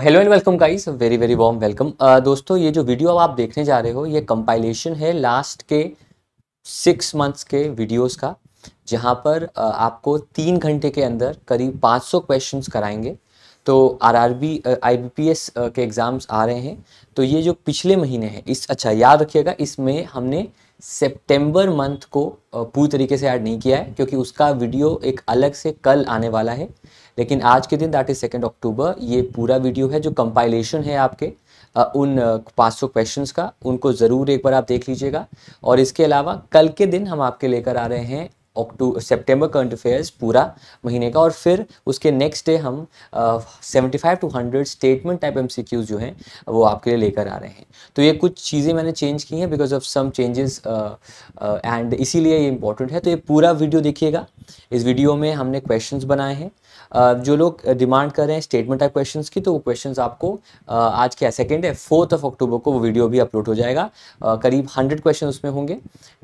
Hello and welcome guys very very warm welcome दोस्तों ये जो वीडियो अब आप देखने जा रहे हो ये कंपाइलेशन है लास्ट के सिक्स मंथ्स के वीडियोस का जहाँ पर uh, आपको तीन घंटे के अंदर करीब 500 क्वेश्चंस कराएंगे तो R R B I B P S के एग्ज़ाम्स आ रहे हैं तो ये जो पिछले महीने हैं इस अच्छा याद रखिएगा इसमें हमने सितंबर मंथ को पूरी तरीके से ऐड नहीं किया है क्योंकि उसका वीडियो एक अलग से कल आने वाला है लेकिन आज के दिन दैट इज़ सेकेंड अक्टूबर ये पूरा वीडियो है जो कंपाइलेशन है आपके उन पाँच सौ क्वेश्चन का उनको ज़रूर एक बार आप देख लीजिएगा और इसके अलावा कल के दिन हम आपके लेकर आ रहे हैं अक्टूबर सेप्टेम्बर करंट अफेयर्स पूरा महीने का और फिर उसके नेक्स्ट डे हम seventy five to hundred statement type M C Qs जो हैं वो आपके लिए लेकर आ रहे हैं तो ये कुछ चीज़ें मैंने चेंज की हैं because of some changes and इसीलिए ये इंपॉर्टेंट है तो ये पूरा वीडियो देखिएगा इस वीडियो में हमने क्वेश्चन बनाए हैं जो लोग डिमांड कर रहे हैं स्टेटमेंट टाइप क्वेश्चंस की तो वो क्वेश्चंस आपको आज क्या सेकेंड है फोर्थ ऑफ अक्टूबर को वो वीडियो भी अपलोड हो जाएगा करीब हंड्रेड क्वेश्चन उसमें होंगे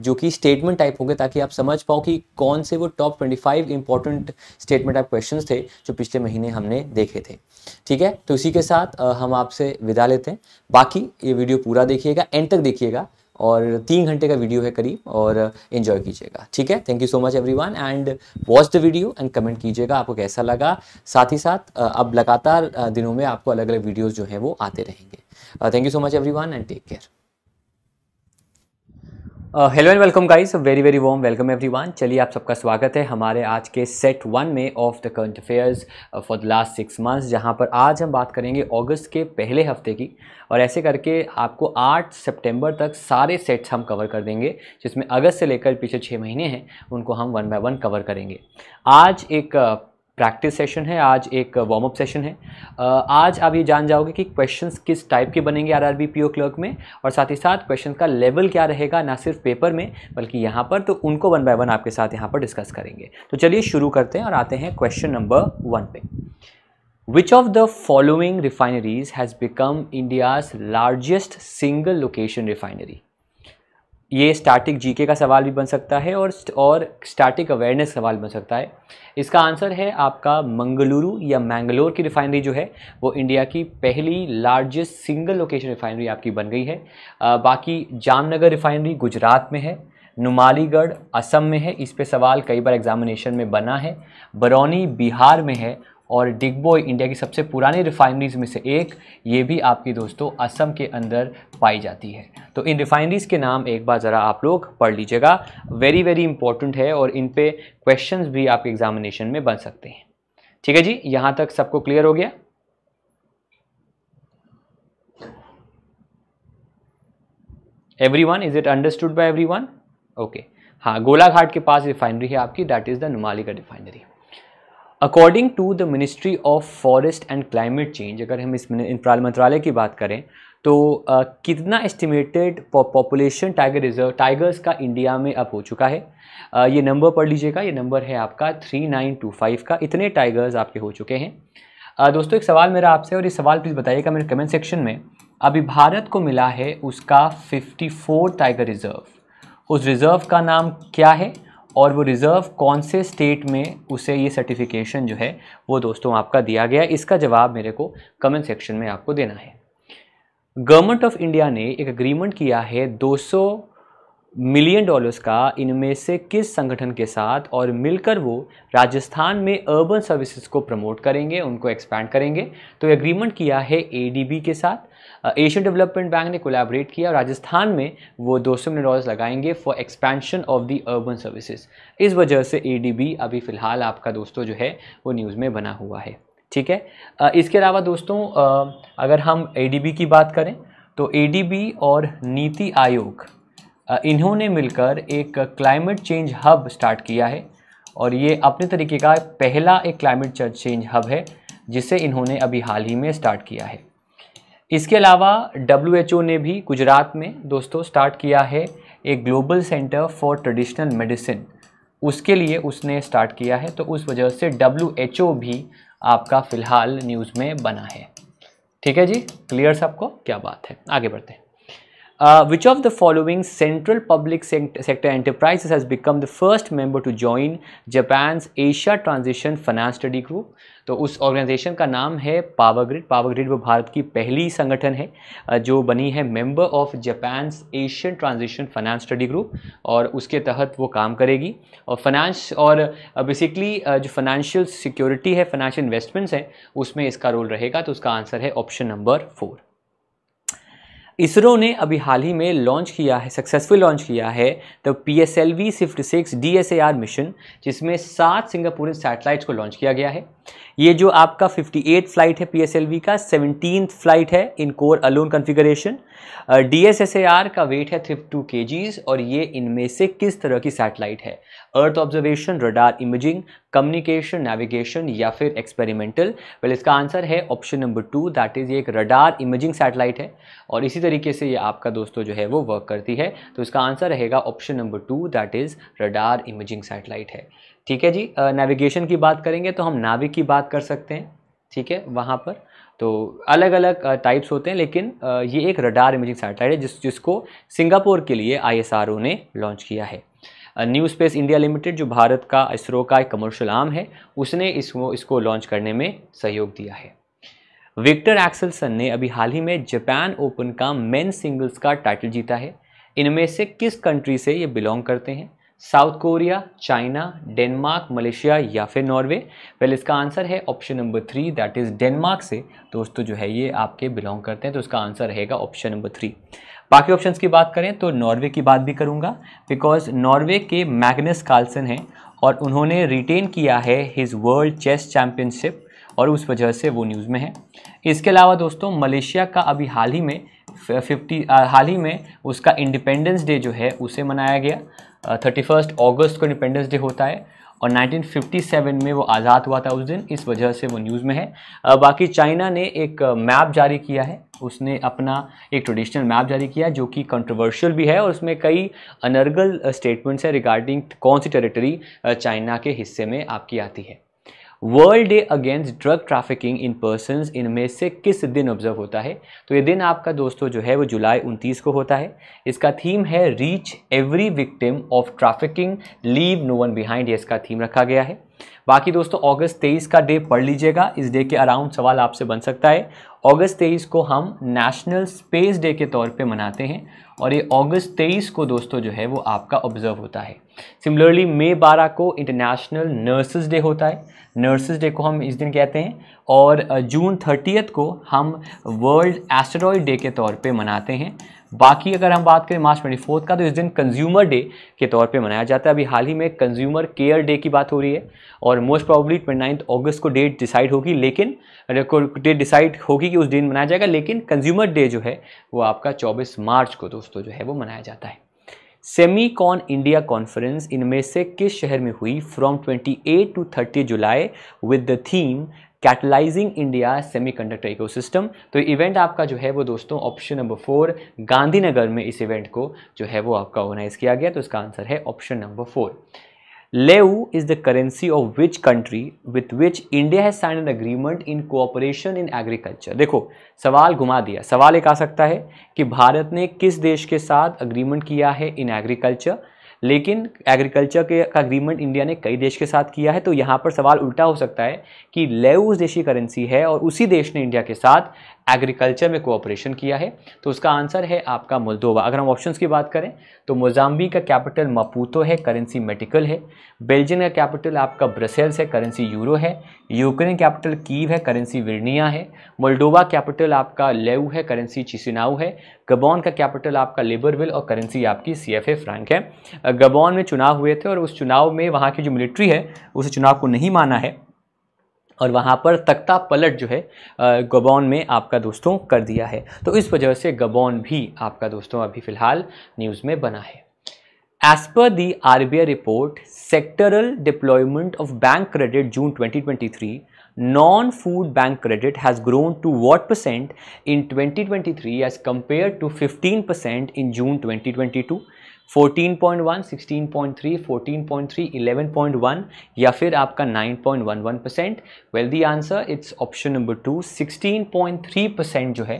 जो कि स्टेटमेंट टाइप होंगे ताकि आप समझ पाओ कि कौन से वो top twenty five important statement type question थे जो पिछले महीने हमने देखे थे ठीक है तो इसी के साथ हम आपसे विदा लेते हैं बाकी ये वीडियो पूरा देखिएगा एंड तक देखिएगा और तीन घंटे का वीडियो है करीब और इन्जॉय कीजिएगा ठीक है thank you so much everyone and watch the video and comment कीजिएगा आपको कैसा लगा साथ ही साथ अब लगातार दिनों में आपको अलग अलग वीडियोज़ जो हैं वो आते रहेंगे thank you so much everyone and take care hello and welcome guys very very warm welcome everyone चलिए आप सबका स्वागत है हमारे आज के सेट वन में of the current affairs for the last six months जहां पर आज हम बात करेंगे अगस्त के पहले हफ्ते की और ऐसे करके आपको 8 सितंबर तक सारे सेट्स हम कवर कर देंगे जिसमें अगस्त से लेकर पिछले छः महीने हैं उनको हम वन बाय वन कवर करेंगे आज एक uh, प्रैक्टिस सेशन है आज एक वार्म अप सेशन है आज आप ये जान जाओगे कि क्वेश्चंस किस टाइप के बनेंगे R R B P O clerk में और साथ ही साथ क्वेश्चन का लेवल क्या रहेगा ना सिर्फ पेपर में बल्कि यहाँ पर तो उनको वन बाय वन आपके साथ यहाँ पर डिस्कस करेंगे तो चलिए शुरू करते हैं और आते हैं क्वेश्चन नंबर वन पे which of the following refineries has become India's largest single location refinery ये स्टैटिक जीके का सवाल भी बन सकता है और और स्टैटिक अवेयरनेस सवाल बन सकता है इसका आंसर है आपका मंगलुरु या मैंगलोर की रिफाइनरी जो है वो इंडिया की पहली लार्जेस्ट सिंगल लोकेशन रिफाइनरी आपकी बन गई है आ, बाकी जामनगर रिफाइनरी गुजरात में है नुमालीगढ़ असम में है इस पे सवाल कई बार एग्जामिनेशन में बना है बरौनी बिहार में है और डिग्बो इंडिया की सबसे पुरानी रिफाइनरीज में से एक ये भी आपकी दोस्तों असम के अंदर पाई जाती है तो इन रिफाइनरीज़ के नाम एक बार ज़रा आप लोग पढ़ लीजिएगा वेरी वेरी इंपॉर्टेंट है और इन पे क्वेश्चन भी आपके एग्जामिनेशन में बन सकते हैं ठीक है जी यहाँ तक सबको क्लियर हो गया every one is it understood by every one okay हाँ गोलाघाट के पास रिफाइनरी है आपकी that is the Numaligarh refinery according to the ministry of forest and climate change अगर हम इस मंत्रालय की बात करें तो uh, कितना estimated population tiger reserve tigers का इंडिया में अब हो चुका है uh, ये नंबर पढ़ लीजिएगा ये नंबर है आपका थ्री नाइन टू फाइव का इतने टाइगर्स आपके हो चुके हैं uh, दोस्तों एक सवाल मेरा आपसे और ये सवाल प्लीज़ बताइएगा मेरे कमेंट सेक्शन में अभी भारत को मिला है उसका फिफ्टी फोर टाइगर रिज़र्व उस रिज़र्व का नाम क्या है और वो रिज़र्व कौन से स्टेट में उसे ये सर्टिफिकेशन जो है वो दोस्तों आपका दिया गया इसका जवाब मेरे को कमेंट सेक्शन में आपको देना है गवर्नमेंट ऑफ इंडिया ने एक अग्रीमेंट किया है 200 मिलियन डॉलर्स का इनमें से किस संगठन के साथ और मिलकर वो राजस्थान में अर्बन सर्विसेज को प्रमोट करेंगे उनको एक्सपैंड करेंगे तो एग्रीमेंट किया है ए के साथ एशियन डेवलपमेंट बैंक ने कोलैबोरेट किया राजस्थान में वो 200 मिलियन डॉलर्स लगाएंगे for expansion of the urban services इस वजह से ए अभी फ़िलहाल आपका दोस्तों जो है वो न्यूज़ में बना हुआ है ठीक है uh, इसके अलावा दोस्तों uh, अगर हम ए की बात करें तो ए और नीति आयोग uh, इन्होंने मिलकर एक क्लाइमेट चेंज हब स्टार्ट किया है और ये अपने तरीके का पहला एक क्लाइमेट चेंज हब है जिसे इन्होंने अभी हाल ही में स्टार्ट किया है इसके अलावा डब्ल्यू ने भी गुजरात में दोस्तों स्टार्ट किया है एक global centre for traditional medicine उसके लिए उसने स्टार्ट किया है तो उस वजह से डब्ल्यू भी आपका फ़िलहाल न्यूज़ में बना है ठीक है जी क्लियर सबको क्या बात है आगे बढ़ते हैं which of the following central public sector enterprise has become the first member to join Japan's Asia transition finance study group तो उस ऑर्गेनाइजेशन का नाम है पावर ग्रिड पावर ग्रिड वो भारत की पहली संगठन है जो बनी है member of Japan's Asian transition finance study group और उसके तहत वो काम करेगी और फाइनेंस और बेसिकली जो फाइनेंशियल सिक्योरिटी है फाइनेंशियल इन्वेस्टमेंट्स हैं उसमें इसका रोल रहेगा तो उसका आंसर है ऑप्शन नंबर फोर इसरो ने अभी हाल ही में लॉन्च किया है सक्सेसफुल लॉन्च किया है the P S L V C fifty six D S A R mission जिसमें सात सिंगापुर सैटेलाइट्स को लॉन्च किया गया है ये जो आपका 58 फ्लाइट है पीएसएलवी का सेवनटीन फ्लाइट है इन कोर अलोन ए डीएसएसएआर का वेट है थ्री टू के और ये इनमें से किस तरह की सैटेलाइट है earth observation radar imaging communication navigation या फिर एक्सपेरिमेंटल वेल इसका आंसर है option number two that is ये एक रडार इमेजिंग सैटेलाइट है और इसी तरीके से ये आपका दोस्तों जो है वो वर्क करती है तो इसका आंसर रहेगा option number two that is radar imaging satellite है ठीक है जी नेविगेशन की बात करेंगे तो हम नाविक की बात कर सकते हैं ठीक है वहाँ पर तो अलग अलग टाइप्स होते हैं लेकिन ये एक रडार इमेजिंग सैटेलाइट है जिस जिसको सिंगापुर के लिए आईएसआरओ ने लॉन्च किया है न्यू स्पेस इंडिया लिमिटेड जो भारत का इसरो का एक कमर्शियल आर्म है उसने इसको इसको लॉन्च करने में सहयोग दिया है विक्टर एक्सलसन ने अभी हाल ही में जापान ओपन का मेन सिंगल्स का टाइटल जीता है इनमें से किस कंट्री से ये बिलोंग करते हैं South Korea China Denmark Malaysia या फिर नॉर्वे वेल इसका आंसर है option number three that is Denmark से दोस्तों तो जो है ये आपके बिलोंग करते हैं तो उसका आंसर रहेगा ऑप्शन नंबर थ्री बाकी ऑप्शन की बात करें तो नॉर्वे की बात भी करूँगा बिकॉज नॉर्वे के मैग्नस कार्लसन हैं और उन्होंने रिटेन किया है हिज वर्ल्ड चेस चैम्पियनशिप और उस वजह से वो न्यूज़ में है इसके अलावा दोस्तों मलेशिया का अभी हाल ही में फिफ्टी हाल ही में उसका इंडिपेंडेंस डे जो है उसे मनाया गया थर्टी फर्स्ट ऑगस्ट को इंडिपेंडेंस डे होता है और 1957 में वो आज़ाद हुआ था उस दिन इस वजह से वो न्यूज़ में है बाकी चाइना ने एक मैप जारी किया है उसने अपना एक ट्रेडिशनल मैप जारी किया जो कि कंट्रोवर्शियल भी है और उसमें कई अनर्गल स्टेटमेंट्स हैं रिगार्डिंग कौन सी टेरिटरी चाइना के हिस्से में आपकी आती है world day against drug trafficking in person इनमें से किस दिन ऑब्जर्व होता है तो ये दिन आपका दोस्तों जो है वो जुलाई उनतीस को होता है इसका थीम है reach every victim of trafficking leave no one behind इसका थीम रखा गया है बाकी दोस्तों अगस्त तेईस का डे पढ़ लीजिएगा इस डे के अराउंड सवाल आपसे बन सकता है अगस्त तेईस को हम नेशनल स्पेस डे के तौर पे मनाते हैं और ये अगस्त तेईस को दोस्तों जो है वो आपका ऑब्जर्व होता है सिमिलरली मई बारह को इंटरनेशनल नर्सेज डे होता है नर्सेज डे को हम इस दिन कहते हैं और जून थर्टियथ को हम वर्ल्ड एस्ट्रॉयड डे के तौर पे मनाते हैं बाकी अगर हम बात करें मार्च ट्वेंटी फोर्थ का तो इस दिन कंज्यूमर डे के तौर पे मनाया जाता है अभी हाल ही में कंज्यूमर केयर डे की बात हो रही है और मोस्ट प्रॉब्ली ट्वेंटी नाइन्थ अगस्त को डेट डिसाइड होगी लेकिन डेट डिसाइड होगी कि उस दिन मनाया जाएगा लेकिन कंज्यूमर डे जो है वो आपका चौबीस मार्च को दोस्तों जो है वो मनाया जाता है सेमी कॉन इंडिया कॉन्फ्रेंस इनमें से किस शहर में हुई फ्रॉम 28 टू 30 जुलाई with the theme catalysing India semiconductor ecosystem तो इवेंट आपका जो है वो दोस्तों ऑप्शन नंबर फोर गांधीनगर में इस इवेंट को जो है वो आपका ऑर्गेनाइज किया गया तो इसका आंसर है option number four Leu is the currency of which country with which India has signed an agreement in cooperation in agriculture? देखो सवाल घुमा दिया सवाल एक आ सकता है कि भारत ने किस देश के साथ अग्रीमेंट किया है इन एग्रीकल्चर लेकिन एग्रीकल्चर के का अग्रीमेंट इंडिया ने कई देश के साथ किया है तो यहाँ पर सवाल उल्टा हो सकता है कि लेउ उस देशी करेंसी है और उसी देश ने इंडिया के साथ एग्रीकल्चर में कोऑपरेशन किया है तो उसका आंसर है आपका मोल्दोवा अगर हम ऑप्शंस की बात करें तो मोजाम्बी का कैपिटल मपूतो है करेंसी मेटिकल है बेल्जियम का कैपिटल आपका ब्रसेल्स है करेंसी यूरो है यूक्रेन कैपिटल कीव है करेंसी विर्निया है मोल्डोवा कैपिटल आपका लेव है करेंसी चिसिनाउ है गबॉन का कैपिटल आपका लेबरविल और करेंसी आपकी सी एफ फ्रैंक है गबॉन में चुनाव हुए थे और उस चुनाव में वहाँ की जो मिलिट्री है उसे चुनाव को नहीं माना है और वहाँ पर तख्ता पलट जो है गबौन में आपका दोस्तों कर दिया है तो इस वजह से गबौन भी आपका दोस्तों अभी फ़िलहाल न्यूज़ में बना है एज पर the R B I report sectoral deployment of bank credit June twenty twenty three non food bank credit has grown to what percent in twenty twenty three as compared to fifteen percent in June twenty twenty two 14.1, 16.3, 14.3, 11.1 या फिर आपका 9.11 percent well the answer it's option number two 16.3 percent जो है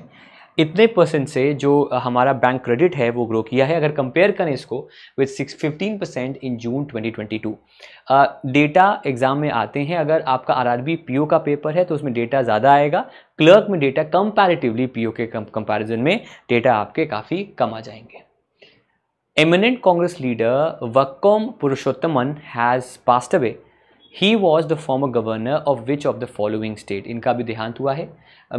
इतने percent से जो हमारा bank credit है वो ग्रो किया है अगर कंपेयर करें इसको with six fifteen percent in June 2022 data uh, exam में आते हैं अगर आपका आरआरबी पीओ का पेपर है तो उसमें डेटा ज़्यादा आएगा क्लर्क में डेटा कंपैरेटिवली पीओ के कंपैरिजन में डेटा आपके काफ़ी कम आ जाएंगे Eminent Congress leader Vakkom Purushottamam has passed away. He was the former governor of which of the following state इनका भी देहांत हुआ है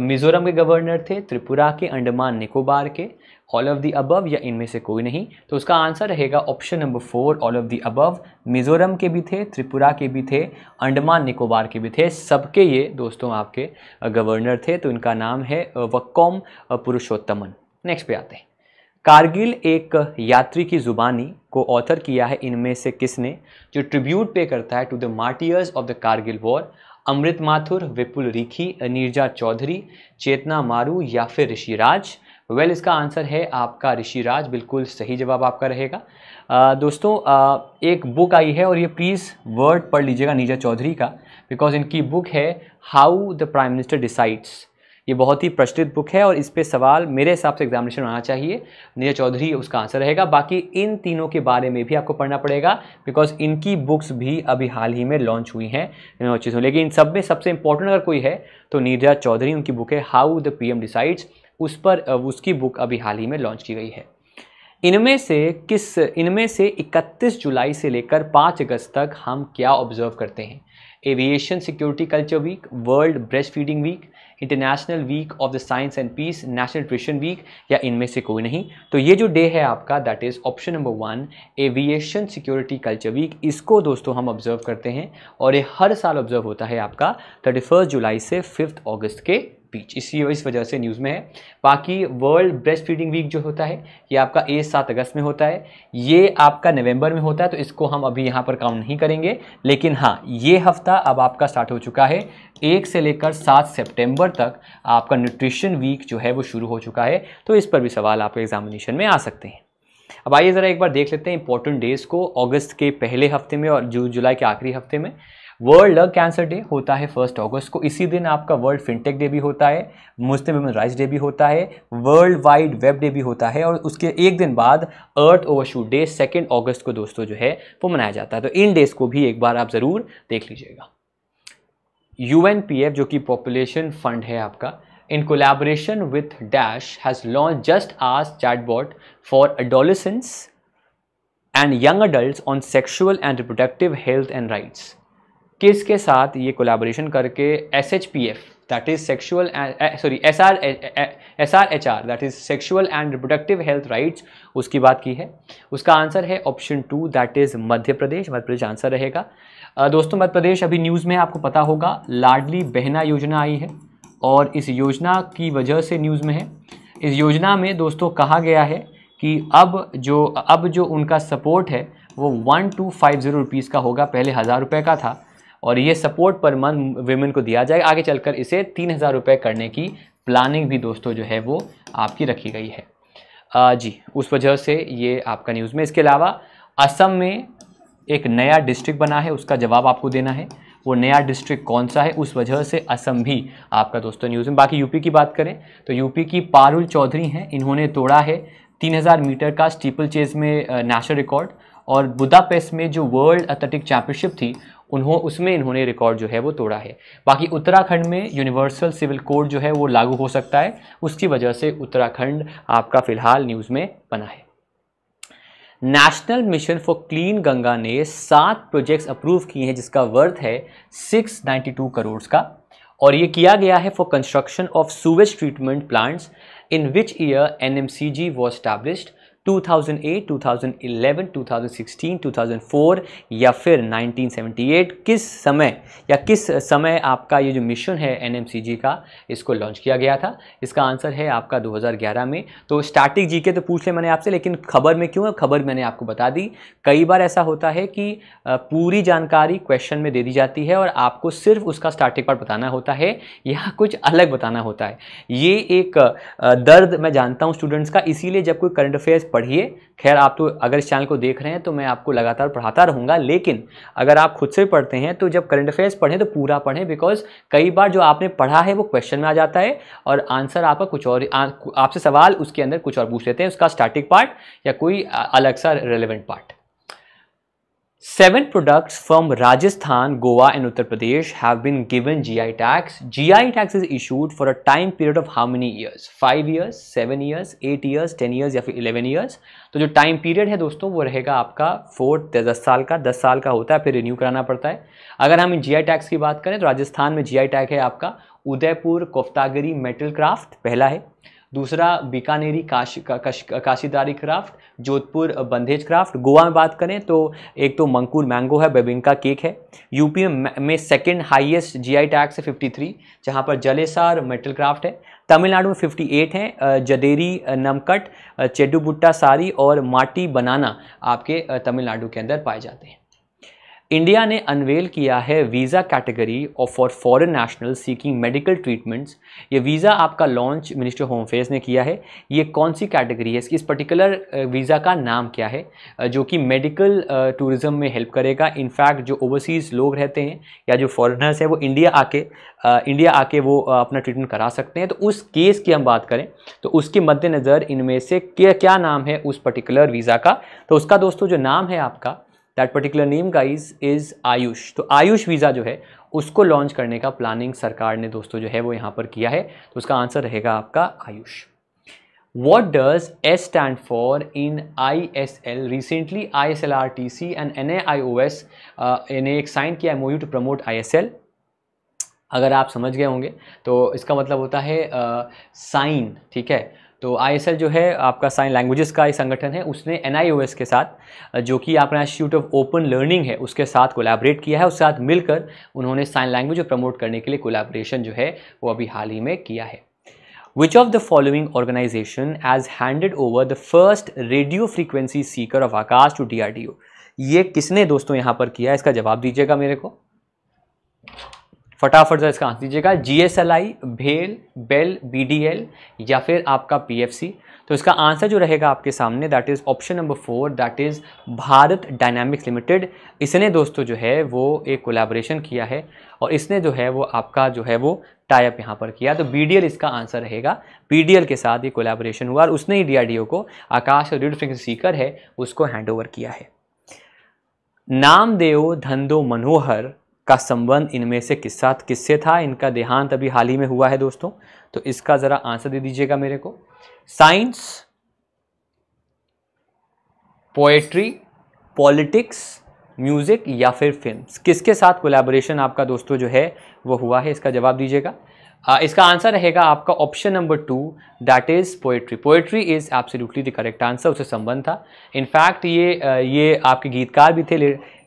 मिजोरम के गवर्नर थे त्रिपुरा के अंडमान निकोबार के ऑल ऑफ द अबव या इनमें से कोई नहीं तो उसका आंसर रहेगा option number four all of the above Mizoram के भी थे त्रिपुरा के भी थे अंडमान निकोबार के भी थे सबके ये दोस्तों आपके गवर्नर थे तो इनका नाम है वक्कॉम पुरुषोत्तमन नेक्स्ट पे आते हैं कारगिल एक यात्री की ज़ुबानी को ऑथर किया है इनमें से किसने जो ट्रिब्यूट पे करता है to the martyrs of the Kargil war Amrit Mathur Vipul Rikhi Neerja Chaudhary Chetna Maru या फिर ऋषिराज वेल well, इसका आंसर है आपका ऋषिराज बिल्कुल सही जवाब आपका रहेगा आ, दोस्तों आ, एक बुक आई है और ये प्लीज़ वर्ड पढ़ लीजिएगा नीरजा चौधरी का बिकॉज इनकी बुक है how the prime minister decides ये बहुत ही प्रचलित बुक है और इस पर सवाल मेरे हिसाब से एग्जामिनेशन आना चाहिए नीरज चौधरी उसका आंसर रहेगा बाकी इन तीनों के बारे में भी आपको पढ़ना पड़ेगा बिकॉज इनकी बुक्स भी अभी हाल ही में लॉन्च हुई हैं चीज़ों लेकिन इन सब में सबसे इंपॉर्टेंट अगर कोई है तो नीरज चौधरी उनकी बुक है हाउ द पी डिसाइड्स उस पर उसकी बुक अभी हाल ही में लॉन्च की गई है इनमें से किस इनमें से 31 जुलाई से लेकर 5 अगस्त तक हम क्या ऑब्जर्व करते हैं aviation security culture week world breastfeeding week international week of the science and peace national nutrition week या इनमें से कोई नहीं तो ये जो डे है आपका that is option number one aviation security culture week इसको दोस्तों हम ऑब्जर्व करते हैं और ये हर साल ऑब्जर्व होता है आपका थर्टी जुलाई से फिफ्थ अगस्त के बीच इसी इस वजह से न्यूज़ में है बाकी वर्ल्ड ब्रेस्ट फीडिंग वीक जो होता है ये आपका ए सात अगस्त में होता है ये आपका नवंबर में होता है तो इसको हम अभी यहाँ पर काउंट नहीं करेंगे लेकिन हाँ ये हफ्ता अब आपका स्टार्ट हो चुका है एक से लेकर सात सेप्टेम्बर तक आपका न्यूट्रिशन वीक जो है वो शुरू हो चुका है तो इस पर भी सवाल आपके एग्जामिनेशन में आ सकते हैं अब आइए ज़रा एक बार देख लेते हैं इंपॉर्टेंट डेज़ को अगस्त के पहले हफ्ते में और जून जुलाई के आखिरी हफ्ते में वर्ल्ड लग कैंसर डे होता है फर्स्ट अगस्त को इसी दिन आपका वर्ल्ड फिनटेक डे भी होता है मुस्लिम वुमेन राइट्स डे भी होता है वर्ल्ड वाइड वेब डे भी होता है और उसके एक दिन बाद अर्थ ओवरशूट डे सेकेंड अगस्त को दोस्तों जो है वो मनाया जाता है तो इन डेज को भी एक बार आप ज़रूर देख लीजिएगा यू जो कि पॉपुलेशन फंड है आपका in with dash has launch just आज Ask chatbot for adolescents and young adult on sexual and reproductive health and rights किसके साथ ये कोलाबोरेशन करके S H P F that is sexual sorry S R S R H R that is sexual and reproductive health rights उसकी बात की है उसका answer है option two that is Madhya Pradesh Madhya Pradesh answer रहेगा दोस्तों मध्य प्रदेश अभी न्यूज़ में आपको पता होगा लाडली बहना योजना आई है और इस योजना की वजह से न्यूज़ में है इस योजना में दोस्तों कहा गया है कि अब जो अब जो उनका सपोर्ट है वो one two five zero rupees का होगा पहले हज़ार रुपये का था और ये सपोर्ट पर मंथ वेमेन को दिया जाएगा आगे चलकर इसे तीन हज़ार रुपये करने की प्लानिंग भी दोस्तों जो है वो आपकी रखी गई है आ, जी उस वजह से ये आपका न्यूज़ में इसके अलावा असम में एक नया डिस्ट्रिक्ट बना है उसका जवाब आपको देना है वो नया डिस्ट्रिक्ट कौन सा है उस वजह से असम भी आपका दोस्तों न्यूज़ में बाकी यूपी की बात करें तो यूपी की पारुल चौधरी हैं इन्होंने तोड़ा है 3000 मीटर का स्टीपल चेज में नेशनल रिकॉर्ड और बुदापेस्ट में जो वर्ल्ड एथलेटिक चैंपियनशिप थी उन्हों उसमें इन्होंने रिकॉर्ड जो है वो तोड़ा है बाकी उत्तराखंड में यूनिवर्सल सिविल कोड जो है वो लागू हो सकता है उसकी वजह से उत्तराखंड आपका फिलहाल न्यूज़ में बना है national mission for clean Ganga ने सात प्रोजेक्ट्स अप्रूव किए हैं जिसका वर्थ है 692 करोड़ का और ये किया गया है for construction of sewage treatment plants in which year N M C G was established 2008, 2011, 2016, 2004 या फिर 1978 किस समय या किस समय आपका ये जो मिशन है एनएमसीजी का इसको लॉन्च किया गया था इसका आंसर है आपका 2011 में तो स्टैटिक जीके तो पूछ ले मैंने आपसे लेकिन खबर में क्यों है खबर मैंने आपको बता दी कई बार ऐसा होता है कि पूरी जानकारी क्वेश्चन में दे दी जाती है और आपको सिर्फ उसका स्टार्टिंग पार्ट बताना होता है या कुछ अलग बताना होता है ये एक दर्द मैं जानता हूँ स्टूडेंट्स का इसीलिए जब कोई करंट अफेयर्स पढ़िए खैर आप तो अगर इस चैनल को देख रहे हैं तो मैं आपको लगातार पढ़ाता रहूँगा लेकिन अगर आप खुद से पढ़ते हैं तो जब करंट अफेयर्स पढ़ें तो पूरा पढ़ें बिकॉज कई बार जो आपने पढ़ा है वो क्वेश्चन में आ जाता है और आंसर आपका कुछ और आपसे सवाल उसके अंदर कुछ और पूछ लेते हैं उसका स्टार्टिंग पार्ट या कोई अलग सा relevant part Seven products from Rajasthan, Goa and Uttar Pradesh have been given GI tax. GI tax is issued for a time period of how many years? 5 years, 7 years, 8 years, 10 years या फिर 11 years. तो जो time period है दोस्तों वो रहेगा आपका fourth या दस साल का दस साल का होता है फिर रिन्यू कराना पड़ता है अगर हम जीआई टैक्स की बात करें तो राजस्थान में जीआई टैग है आपका उदयपुर कोफ्तागिरी मेटल क्राफ्ट पहला है दूसरा बीकानेरी काशी काशीदारी क्राफ्ट जोधपुर बंधेज क्राफ्ट गोवा में बात करें तो एक तो मंकूर मैंगो है बेबिंका केक है यूपी में सेकेंड हाइएस्ट जीआई टैक्स है फिफ्टी थ्री जहाँ पर जलेसार मेटल क्राफ्ट है तमिलनाडु में 58 हैं जदेरी नमकट चेडुबुट्टा सारी और माटी बनाना आपके तमिलनाडु के अंदर पाए जाते हैं इंडिया ने अनवेल किया है वीज़ा कैटेगरी और for foreign national seeking medical treatments ये वीज़ा आपका लॉन्च मिनिस्टर होम अफेयर्स ने किया है ये कौन सी कैटेगरी है इसकी इस पर्टिकुलर वीज़ा का नाम क्या है जो कि मेडिकल टूरिज़्म में हेल्प करेगा इनफैक्ट जो ओवरसीज़ लोग रहते हैं या जो फॉरनर्स हैं वो इंडिया आके इंडिया आके वो अपना ट्रीटमेंट करा सकते हैं तो उस केस की हम बात करें तो उसके मद्देनज़र इनमें से क्या क्या नाम है उस पर्टिकुलर वीज़ा का तो उसका दोस्तों जो नाम है आपका that particular name guys is Ayush तो आयुष वीज़ा जो है उसको लॉन्च करने का प्लानिंग सरकार ने दोस्तों जो है वो यहाँ पर किया है तो उसका आंसर रहेगा आपका Ayush what does S stand for in I S L recently I S L R T C and N A I O S ने एक साइन किया M O U to promote I S L अगर आप समझ गए होंगे तो इसका मतलब होता है साइन uh, ठीक है तो आई जो है आपका साइन लैंग्वेजेस का ही संगठन है उसने एन के साथ जो कि आपका इंस्टीट्यूट ऑफ ओपन लर्निंग है उसके साथ कोलैबोरेट किया है उसके साथ मिलकर उन्होंने साइन लैंग्वेज को प्रमोट करने के लिए कोलैबोरेशन जो है वो अभी हाल ही में किया है which of the following organisation has handed over the first radio frequency seeker of Akash to D ये किसने दोस्तों यहाँ पर किया इसका जवाब दीजिएगा मेरे को फटाफट से इसका आंसर दीजिएगा जी एस एल आई भेल बेल बी डी एल या फिर आपका पी एफ सी तो इसका आंसर जो रहेगा आपके सामने that is option number four that is Bharat dynamics limited इसने दोस्तों जो है वो एक कोलेबोरेशन किया है और इसने जो है वो आपका जो है वो टाइप यहाँ पर किया तो बी इसका आंसर रहेगा पी के साथ ये कोलेबोरेशन हुआ और उसने ही डी को आकाश और रीड सीकर है उसको हैंड किया है नामदेव धंदो मनोहर का संबंध इनमें से किस साथ किससे था इनका देहांत अभी हाल ही में हुआ है दोस्तों तो इसका ज़रा आंसर दे दीजिएगा मेरे को साइंस पोएट्री पॉलिटिक्स म्यूज़िक या फिर फिल्म्स किसके साथ कोलैबोरेशन आपका दोस्तों जो है वो हुआ है इसका जवाब दीजिएगा इसका आंसर रहेगा आपका option number two that is poetry poetry is absolutely the correct answer उससे संबंध था इनफैक्ट ये ये आपके गीतकार भी थे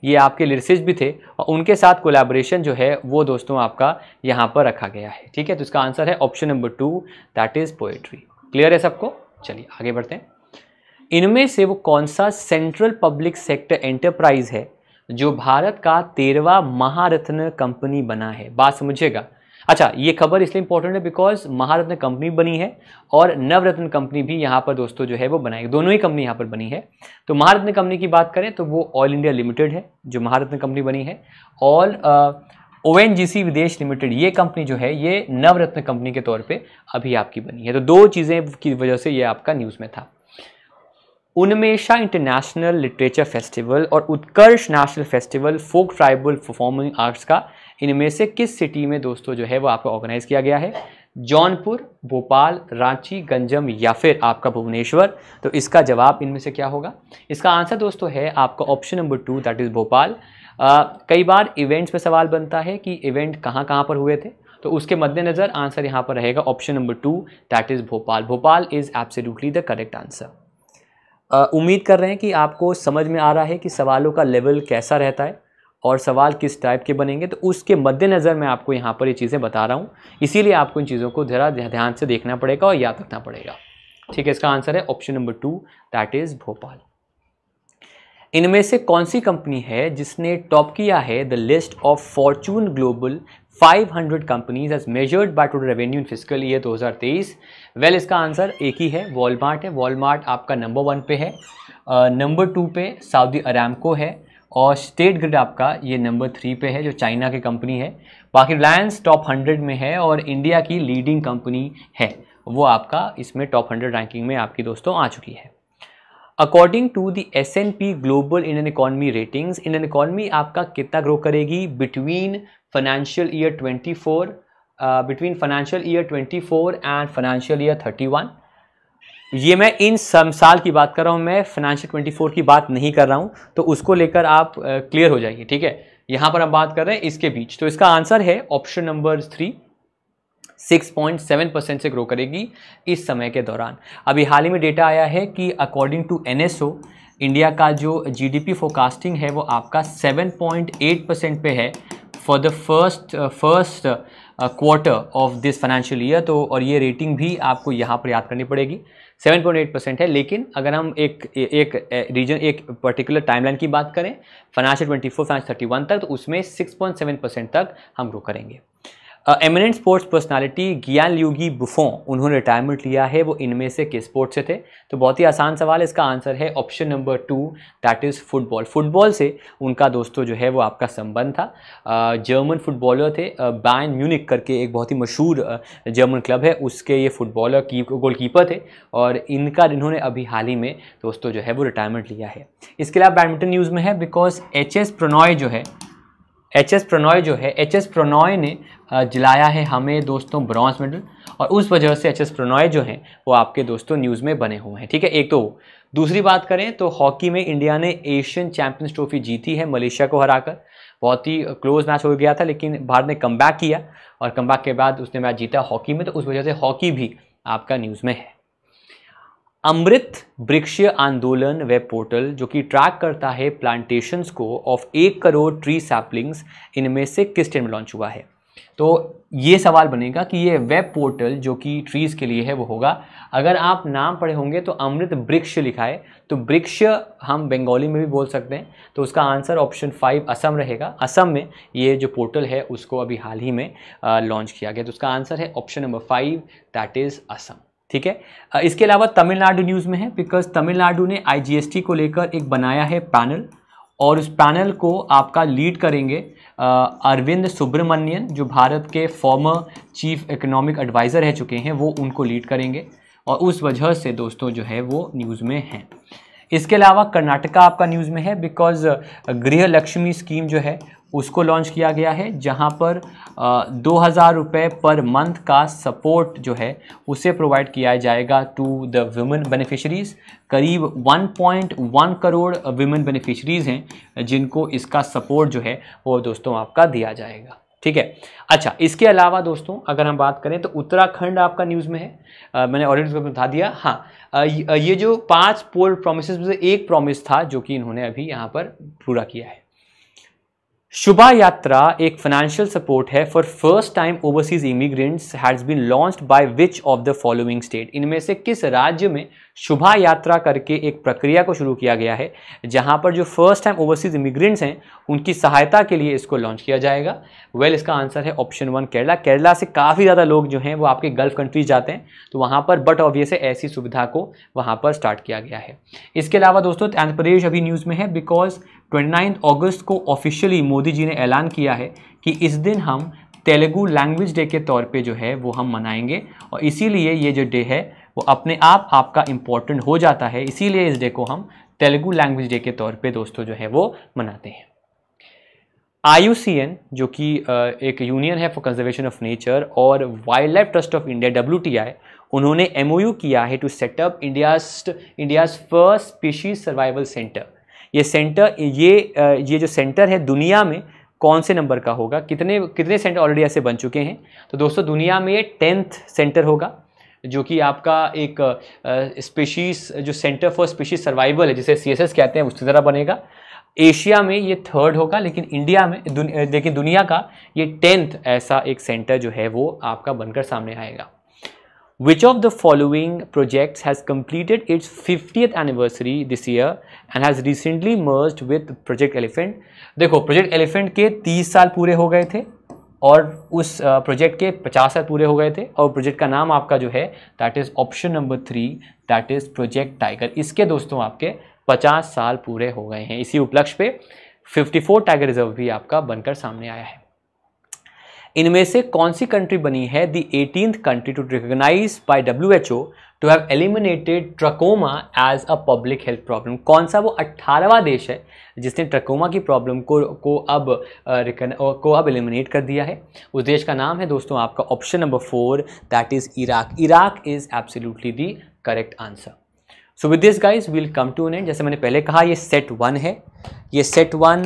ये आपके लिरसिस भी थे और उनके साथ कोलैबोरेशन जो है वो दोस्तों आपका यहाँ पर रखा गया है ठीक है तो इसका आंसर है option number two that is poetry clear है सबको चलिए आगे बढ़ते हैं इनमें से वो कौन सा सेंट्रल पब्लिक सेक्टर एंटरप्राइज है जो भारत का तेरवा महारत्न कंपनी बना है बात समझिएगा अच्छा ये खबर इसलिए इंपॉर्टेंट है बिकॉज महारत्न कंपनी बनी है और नवरत्न कंपनी भी यहाँ पर दोस्तों जो है वो बनाएगी दोनों ही कंपनी यहाँ पर बनी है तो महारत्न कंपनी की बात करें तो वो ऑयल इंडिया लिमिटेड है जो महारत्न कंपनी बनी है और ओ एन विदेश लिमिटेड ये कंपनी जो है ये नवरत्न कंपनी के तौर पे अभी आपकी बनी है तो दो चीज़ें की वजह से ये आपका न्यूज़ में था उन्मेषा इंटरनेशनल लिटरेचर फेस्टिवल और Utkarsh national festival folk tribal performing arts का इनमें से किस सिटी में दोस्तों जो है वो आपका ऑर्गेनाइज किया गया है जौनपुर भोपाल रांची गंजम या फिर आपका भुवनेश्वर तो इसका जवाब इनमें से क्या होगा इसका आंसर दोस्तों है आपका option number two that is Bhopal कई बार इवेंट्स पे सवाल बनता है कि इवेंट कहाँ कहाँ पर हुए थे तो उसके मद्देनज़र आंसर यहाँ पर रहेगा option number two that is Bhopal Bhopal is absolutely the correct answer उम्मीद कर रहे हैं कि आपको समझ में आ रहा है कि सवालों का लेवल कैसा रहता है और सवाल किस टाइप के बनेंगे तो उसके मद्देनज़र मैं आपको यहाँ पर ये चीज़ें बता रहा हूँ इसीलिए आपको इन चीज़ों को ज़रा ध्यान से देखना पड़ेगा और याद रखना पड़ेगा ठीक है इसका आंसर है option number two that is Bhopal इनमें से कौन सी कंपनी है जिसने टॉप किया है the list of Fortune global 500 companies as measured by total revenue in physical year 2023 well इसका आंसर एक ही है वॉलमार्ट है वॉलमार्ट आपका नंबर वन पे है नंबर टू पे सऊदी अरामको है और स्टेट ग्रिड आपका ये नंबर थ्री पे है जो चाइना की कंपनी है बाकी रिलायंस टॉप हंड्रेड में है और इंडिया की लीडिंग कंपनी है वो आपका इसमें टॉप हंड्रेड रैंकिंग में आपकी दोस्तों आ चुकी है according to the S N P global Indian economy ratings Indian economy आपका कितना ग्रो करेगी between financial year twenty four between financial year twenty four and financial year thirty one ये मैं इन सम साल की बात कर रहा हूँ मैं फाइनेंशियल ट्वेंटी फोर की बात नहीं कर रहा हूँ तो उसको लेकर आप क्लियर हो जाइए ठीक है यहाँ पर हम बात कर रहे हैं इसके बीच तो इसका आंसर है ऑप्शन नंबर थ्री 6.7 परसेंट से ग्रो करेगी इस समय के दौरान अभी हाल ही में डेटा आया है कि अकॉर्डिंग टू एन इंडिया का जो जी पी फोकास्टिंग है वो आपका 7.8 परसेंट पे है for the first first quarter of this financial year तो और ये रेटिंग भी आपको यहाँ पर याद करनी पड़ेगी सेवन पॉइंट एट परसेंट है लेकिन अगर हम एक एक रीजन एक पर्टिकुलर टाइमलाइन की बात करें financial twenty four finance thirty one तक तो उसमें सिक्स पॉइंट सेवन परसेंट तक हम ग्रो करेंगे eminent sports personality Gianluigi Buffon उन्होंने रिटायरमेंट लिया है वो इनमें से किस स्पोर्ट से थे तो बहुत ही आसान सवाल इसका आंसर है option number two that is football football से उनका दोस्तों जो है वो आपका संबंध था जर्मन फुटबॉलर थे बैन म्यूनिक करके एक बहुत ही मशहूर जर्मन क्लब है उसके ये फुटबॉलर की गोलकीपर थे और इनका इन्होंने अभी हाल ही में दोस्तों जो है वो रिटायरमेंट लिया है इसके अलावा बैडमिंटन न्यूज़ में है बिकॉज एच एस प्रणॉय जो है एच एस प्रणॉय जो है एच एस प्रणॉय ने जिलाया है हमें दोस्तों ब्रॉन्ज मेडल और उस वजह से एच एस प्रणॉय जो हैं वो आपके दोस्तों न्यूज़ में बने हुए हैं ठीक है एक तो दूसरी बात करें तो हॉकी में इंडिया ने एशियन चैंपियंस ट्रॉफी जीती है मलेशिया को हराकर बहुत ही क्लोज मैच हो गया था लेकिन भारत ने कम किया और कम के बाद उसने मैच जीता हॉकी में तो उस वजह से हॉकी भी आपका न्यूज़ में है अमृत वृक्षीय आंदोलन वेब पोर्टल जो कि ट्रैक करता है प्लांटेशंस को ऑफ एक करोड़ ट्री सैपलिंग्स इनमें से किस स्टेट में लॉन्च हुआ है तो ये सवाल बनेगा कि ये वेब पोर्टल जो कि ट्रीज़ के लिए है वो होगा अगर आप नाम पढ़े होंगे तो अमृत वृक्ष लिखा है तो वृक्ष हम बंगाली में भी बोल सकते हैं तो उसका आंसर ऑप्शन फाइव असम रहेगा असम में ये जो पोर्टल है उसको अभी हाल ही में लॉन्च किया गया तो उसका आंसर है option number five that is Assam ठीक है इसके अलावा तमिलनाडु न्यूज़ में है बिकॉज तमिलनाडु ने आई को लेकर एक बनाया है पैनल और उस पैनल को आपका लीड करेंगे अरविंद सुब्रमण्यन जो भारत के फॉर्मर चीफ इकोनॉमिक एडवाइज़र रह चुके हैं वो उनको लीड करेंगे और उस वजह से दोस्तों जो है वो न्यूज़ में हैं इसके अलावा कर्नाटका आपका न्यूज़ में है बिकॉज uh, गृह लक्ष्मी स्कीम जो है उसको लॉन्च किया गया है जहां पर uh, दो हज़ार रुपये पर मंथ का सपोर्ट जो है उसे प्रोवाइड किया जाएगा टू द वुमेन बेनिफिशरीज़ करीब 1.1 करोड़ वुमेन बेनिफिशरीज़ हैं जिनको इसका सपोर्ट जो है वो दोस्तों आपका दिया जाएगा ठीक है अच्छा इसके अलावा दोस्तों अगर हम बात करें तो उत्तराखंड आपका न्यूज़ में है आ, मैंने ऑलरेडी उसको बता दिया हाँ ये जो पांच पोल प्रोमिस में से एक प्रोमिस था जो कि इन्होंने अभी यहाँ पर पूरा किया है शुभा यात्रा एक फाइनेंशियल सपोर्ट है for first time overseas immigrants has been launched by which of the following state इनमें से किस राज्य में शुभा यात्रा करके एक प्रक्रिया को शुरू किया गया है जहां पर जो फर्स्ट टाइम ओवरसीज इमिग्रेंट्स हैं उनकी सहायता के लिए इसको लॉन्च किया जाएगा वेल well, इसका आंसर है ऑप्शन वन केरला केरला से काफ़ी ज़्यादा लोग जो हैं वो आपके गल्फ कंट्रीज जाते हैं तो वहाँ पर बट ऑब्वियस ऐसी सुविधा को वहाँ पर स्टार्ट किया गया है इसके अलावा दोस्तों आंध्र प्रदेश अभी न्यूज़ में है बिकॉज 29 अगस्त को ऑफिशियली मोदी जी ने ऐलान किया है कि इस दिन हम तेलुगु लैंग्वेज डे के तौर पे जो है वो हम मनाएंगे और इसीलिए ये जो डे है वो अपने आप आपका इम्पॉर्टेंट हो जाता है इसीलिए इस डे को हम तेलुगु लैंग्वेज डे के तौर पे दोस्तों जो है वो मनाते हैं आई जो कि एक यूनियन है फॉर कंजर्वेशन ऑफ नेचर और wildlife trust of India W उन्होंने एम किया है to set up India India's first species survival centre ये सेंटर ये ये जो सेंटर है दुनिया में कौन से नंबर का होगा कितने कितने सेंटर ऑलरेडी ऐसे बन चुके हैं तो दोस्तों दुनिया में ये टेंथ सेंटर होगा जो कि आपका एक स्पेशीज जो सेंटर फॉर स्पेशीज सर्वाइवल है जिसे सी कहते हैं उसकी तरह बनेगा एशिया में ये थर्ड होगा लेकिन इंडिया में दुन, दुनिया का ये टेंथ ऐसा एक सेंटर जो है वो आपका बनकर सामने आएगा Which of the following projects has completed its 50th anniversary this year and has recently merged with Project Elephant? देखो Project Elephant के 30 साल पूरे हो गए थे और उस प्रोजेक्ट के 50 साल पूरे हो गए थे और प्रोजेक्ट का नाम आपका जो है that is option number three that is project tiger इसके दोस्तों आपके 50 साल पूरे हो गए हैं इसी उपलक्ष्य पे 54 टाइगर रिजर्व भी आपका बनकर सामने आया है इनमें से कौन सी कंट्री बनी है the eighteen country to recognise by W H O to have eliminated trachoma as a public health problem कौन सा वो अट्ठारहवा देश है जिसने ट्रकोमा की प्रॉब्लम को को अब को अब एलिमिनेट कर दिया है उस देश का नाम है दोस्तों आपका option number four that is Iraq Iraq is absolutely the correct answer so with this guys will come to an end जैसे मैंने पहले कहा ये सेट वन है ये सेट वन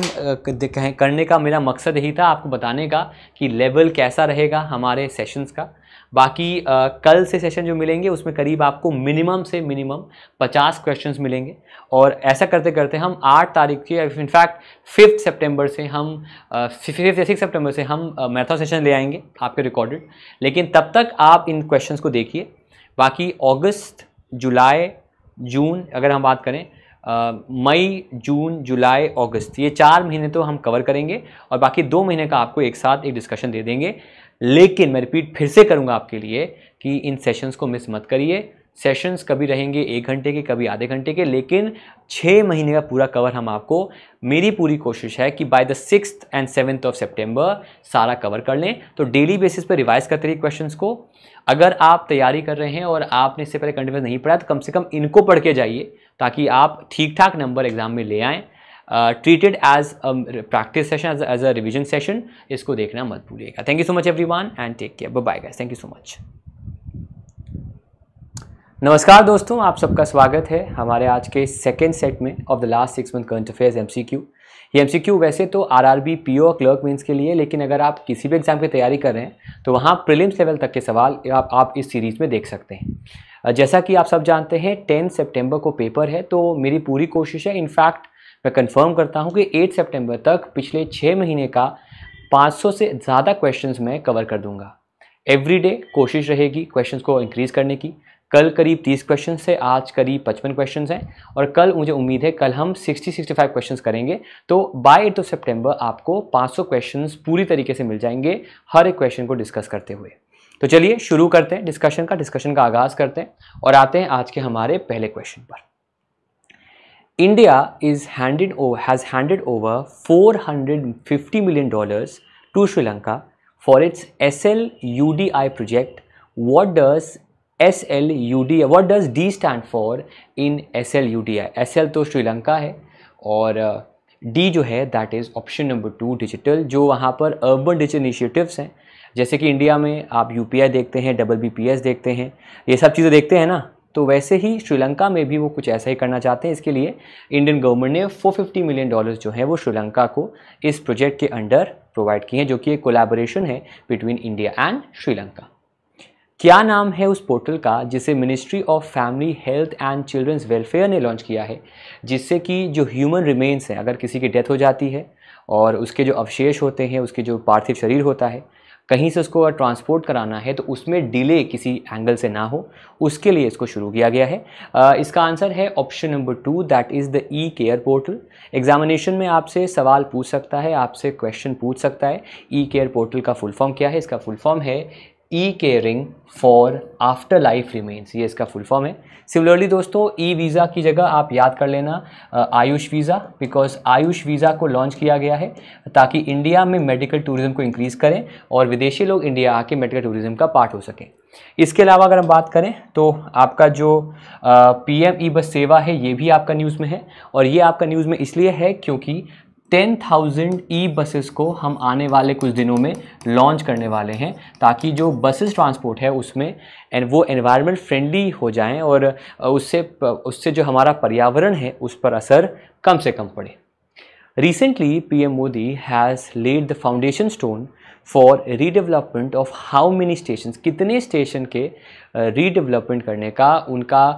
कहें करने का मेरा मकसद यही था आपको बताने का कि लेवल कैसा रहेगा हमारे सेशंस का बाकी आ, कल से सेशन जो मिलेंगे उसमें करीब आपको मिनिमम से मिनिमम 50 क्वेश्चंस मिलेंगे और ऐसा करते करते हम 8 तारीख के इनफैक्ट फिफ्थ सितंबर से हम फिफ्थ या सिक्स सेप्टेम्बर से हम मैराथन सेशन ले आएंगे आपके रिकॉर्डेड लेकिन तब तक आप इन क्वेश्चन को देखिए बाकी अगस्त जुलाई जून अगर हम बात करें मई जून जुलाई अगस्त ये चार महीने तो हम कवर करेंगे और बाकी दो महीने का आपको एक साथ एक डिस्कशन दे देंगे लेकिन मैं रिपीट फिर से करूँगा आपके लिए कि इन सेशंस को मिस मत करिए सेशंस कभी रहेंगे एक घंटे के कभी आधे घंटे के लेकिन छः महीने का पूरा कवर हम आपको मेरी पूरी कोशिश है कि by the six and seventh of September सारा कवर कर लें तो डेली बेसिस पर रिवाइज करते रहिए क्वेश्चंस को अगर आप तैयारी कर रहे हैं और आपने इससे पहले कंटिन्यूस नहीं पढ़ा तो कम से कम इनको पढ़ के जाइए ताकि आप ठीक ठाक नंबर एग्जाम में ले आएँ treated as practice session as a revision session इसको देखना मत भूलिएगा thank you so much everyone and take care bye guys thank you so much नमस्कार दोस्तों आप सबका स्वागत है हमारे आज के सेकेंड सेट में of the last six month current affairs MCQ ये एमसीक्यू वैसे तो आरआरबी पीओ और क्लर्क मीन्स के लिए लेकिन अगर आप किसी भी एग्जाम की तैयारी कर रहे हैं तो वहाँ प्रिलिम्स लेवल तक के सवाल आप, आप इस सीरीज़ में देख सकते हैं जैसा कि आप सब जानते हैं टेन सेप्टेम्बर को पेपर है तो मेरी पूरी कोशिश है इनफैक्ट मैं कन्फर्म करता हूँ कि एट सेप्टेम्बर तक पिछले छः महीने का सौ से ज़्यादा क्वेश्चन मैं कवर कर दूँगा एवरी डे कोशिश रहेगी क्वेश्चंस को इंक्रीज़ करने की कल करीब 30 क्वेश्चन है आज करीब 55 क्वेश्चन हैं और कल मुझे उम्मीद है कल हम 60-65 क्वेश्चन करेंगे तो बाय एट ऑफ सेप्टेम्बर आपको 500 क्वेश्चन पूरी तरीके से मिल जाएंगे हर एक क्वेश्चन को डिस्कस करते हुए तो चलिए शुरू करते हैं डिस्कशन का डिस्कशन का आगाज़ करते हैं और आते हैं आज के हमारे पहले क्वेश्चन पर India is handed has handed over fifty million dollars to Sri Lanka for its S L U D I project what does S L U D D does stand for in S L U D I S L तो श्रीलंका है और D uh, जो है that is option number two digital जो वहाँ पर urban digital initiatives हैं जैसे कि इंडिया में आप यू पी आई देखते हैं डबल बी पी एस देखते हैं ये सब चीज़ें देखते हैं ना तो वैसे ही श्रीलंका में भी वो कुछ ऐसा ही करना चाहते हैं इसके लिए इंडियन गवर्नमेंट ने 450 मिलियन डॉलर्स जो है वो श्रीलंका को इस प्रोजेक्ट के अंडर प्रोवाइड किए हैं जो कि एक कोलैबोरेशन है बिटवीन इंडिया एंड श्रीलंका क्या नाम है उस पोर्टल का जिसे ministry of family health and children's welfare ने लॉन्च किया है जिससे कि जो ह्यूमन रिमेन्स हैं अगर किसी की डेथ हो जाती है और उसके जो अवशेष होते हैं उसके जो पार्थिव शरीर होता है कहीं से उसको अगर ट्रांसपोर्ट कराना है तो उसमें डिले किसी एंगल से ना हो उसके लिए इसको शुरू किया गया है इसका आंसर है option number two that is the E care portal examination में आपसे सवाल पूछ सकता है आपसे क्वेश्चन पूछ सकता है ई केयर पोर्टल का फुल फॉर्म क्या है इसका फुल फॉर्म है E caring for after life remains ये इसका फुल फॉर्म है सिमिलरली दोस्तों ई e वीज़ा की जगह आप याद कर लेना Ayush visa because Ayush visa को लॉन्च किया गया है ताकि इंडिया में मेडिकल टूरिज़्म को इंक्रीज़ करें और विदेशी लोग इंडिया आके मेडिकल टूरिज़्म का पार्ट हो सकें इसके अलावा अगर हम बात करें तो आपका जो पी एम ई बस सेवा है ये भी आपका न्यूज़ में है और ये आपका न्यूज़ में इसलिए है क्योंकि टेन थाउजेंड ई बसेस को हम आने वाले कुछ दिनों में लॉन्च करने वाले हैं ताकि जो बसेस ट्रांसपोर्ट है उसमें वो एनवायरनमेंट फ्रेंडली हो जाएं और उससे उससे जो हमारा पर्यावरण है उस पर असर कम से कम पड़े P M Modi has laid the foundation stone for redevelopment of how many station कितने स्टेशन के रीडेवलपमेंट करने का उनका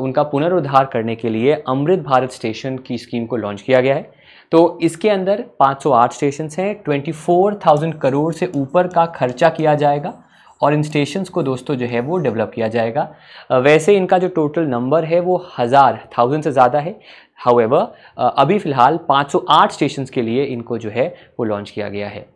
उनका पुनरुद्धार करने के लिए अमृत भारत स्टेशन की स्कीम को लॉन्च किया गया है तो इसके अंदर 508 स्टेशंस हैं 24,000 करोड़ से ऊपर का खर्चा किया जाएगा और इन स्टेशंस को दोस्तों जो है वो डेवलप किया जाएगा वैसे इनका जो टोटल नंबर है वो हज़ार थाउजेंड से ज़्यादा है हाउएवर अभी फ़िलहाल 508 स्टेशंस के लिए इनको जो है वो लॉन्च किया गया है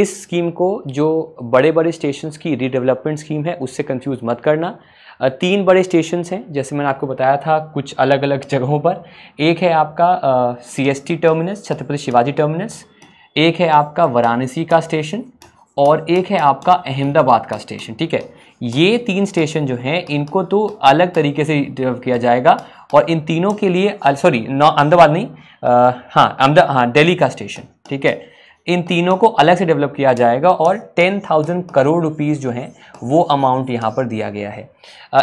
इस स्कीम को जो बड़े बड़े स्टेशंस की रीडेवलपमेंट स्कीम है उससे कंफ्यूज मत करना तीन बड़े स्टेशन हैं जैसे मैंने आपको बताया था कुछ अलग अलग जगहों पर एक है आपका C S T terminus Chhatrapati Shivaji terminus एक है आपका वाराणसी का स्टेशन और एक है आपका अहमदाबाद का स्टेशन ठीक है ये तीन स्टेशन जो हैं इनको तो अलग तरीके से किया जाएगा और इन तीनों के लिए सॉरी अहमदाबाद नहीं आ, हाँ अहमदा हाँ दिल्ली का स्टेशन ठीक है इन तीनों को अलग से डेवलप किया जाएगा और टेन थाउजेंड करोड़ रुपीज़ जो हैं वो अमाउंट यहाँ पर दिया गया है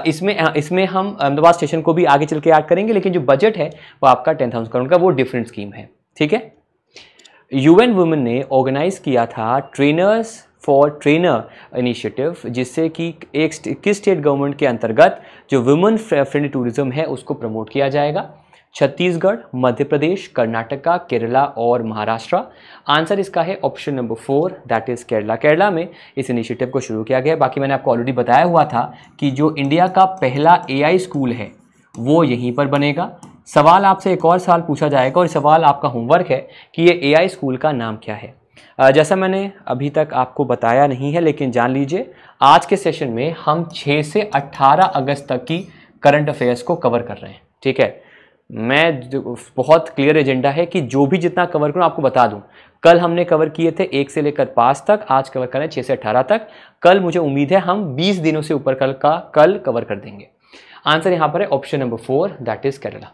इसमें इसमें हम अहमदाबाद स्टेशन को भी आगे चल के याद करेंगे लेकिन जो बजट है वो आपका टेन थाउजेंड करोड़ का वो डिफरेंट स्कीम है ठीक है यूएन वुमेन ने ऑर्गेनाइज किया था ट्रेनर्स फॉर ट्रेनर इनिशिएटिव जिससे कि एक किस स्टेट गवर्नमेंट के अंतर्गत जो वुमेन फ्रेंडली टूरिज्म है उसको प्रमोट किया जाएगा छत्तीसगढ़ मध्य प्रदेश कर्नाटका केरला और महाराष्ट्र आंसर इसका है option number four that is Kerala Kerala में इस इनिशिएटिव को शुरू किया गया बाकी मैंने आपको ऑलरेडी बताया हुआ था कि जो इंडिया का पहला एआई स्कूल है वो यहीं पर बनेगा सवाल आपसे एक और साल पूछा जाएगा और सवाल आपका होमवर्क है कि ये ए स्कूल का नाम क्या है जैसा मैंने अभी तक आपको बताया नहीं है लेकिन जान लीजिए आज के सेशन में हम 6 से 18 अगस्त तक की करंट अफेयर्स को कवर कर रहे हैं ठीक है मैं बहुत क्लियर एजेंडा है कि जो भी जितना कवर करूँ आपको बता दूँ कल हमने कवर किए थे एक से लेकर पाँच तक आज कवर करें छः से अठारह तक कल मुझे उम्मीद है हम बीस दिनों से ऊपर कल का कल कवर कर देंगे आंसर यहाँ पर है option number four that is Kerala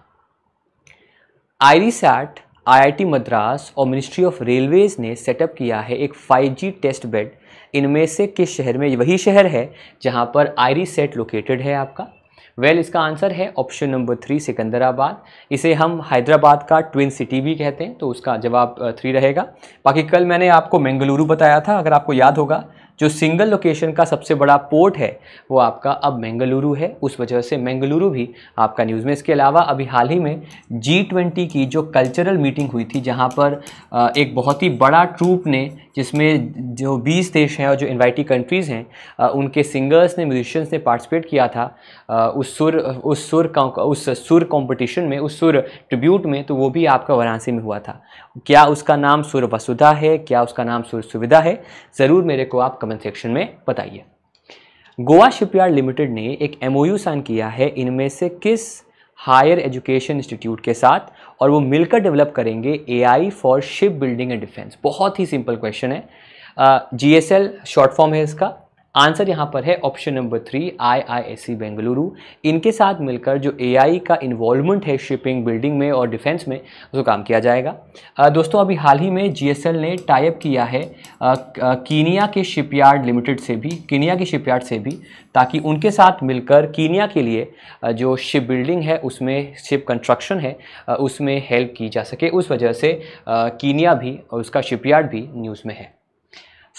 I IIT Madras और मिनिस्ट्री ऑफ रेलवेज़ ने सेटअप किया है एक 5G टेस्ट बेड इनमें से किस शहर में वही शहर है जहाँ पर आईरी सेट लोकेटेड है आपका वेल well, इसका आंसर है ऑप्शन नंबर थ्री सिकंदराबाद इसे हम हैदराबाद का ट्विन सिटी भी कहते हैं तो उसका जवाब थ्री रहेगा बाकी कल मैंने आपको मेंगलुरु बताया था अगर आपको याद होगा जो सिंगल लोकेशन का सबसे बड़ा पोर्ट है वो आपका अब मेंगलुरु है उस वजह से मेंगलुरु भी आपका न्यूज़ में इसके अलावा अभी हाल ही में जी ट्वेंटी की जो कल्चरल मीटिंग हुई थी जहाँ पर एक बहुत ही बड़ा ट्रूप ने जिसमें जो बीस देश हैं और जो इन्वाइटी कंट्रीज़ हैं उनके सिंगर्स ने म्यूजिशियंस ने पार्टिसिपेट किया था उस सुर उस सुर उस सुर कंपटीशन में उस सुर ट्रिब्यूट में तो वो भी आपका वाराणसी में हुआ था क्या उसका नाम सुर वसुधा है क्या उसका नाम सुर सुविधा है ज़रूर मेरे को आप कमेंट सेक्शन में बताइए गोवा शिपयार्ड लिमिटेड ने एक एमओयू साइन किया है इनमें से किस हायर एजुकेशन इंस्टीट्यूट के साथ और वो मिलकर डेवलप करेंगे AI for ship building and defence बहुत ही सिंपल क्वेश्चन है G S L short form है इसका आंसर यहाँ पर है option number three I I S C Bengaluru इनके साथ मिलकर जो ए आई का इन्वॉल्वमेंट है शिपिंग बिल्डिंग में और डिफेंस में उसको काम किया जाएगा दोस्तों अभी हाल ही में जी एस एल ने टाइप किया है कीनिया के शिपयार्ड लिमिटेड से भी कीनिया के शिपयार्ड से भी ताकि उनके साथ मिलकर कीनिया के लिए जो शिप बिल्डिंग है उसमें शिप कंस्ट्रक्शन है उसमें हेल्प की जा सके उस वजह से कीनिया भी और उसका शिपयार्ड भी न्यूज़ में है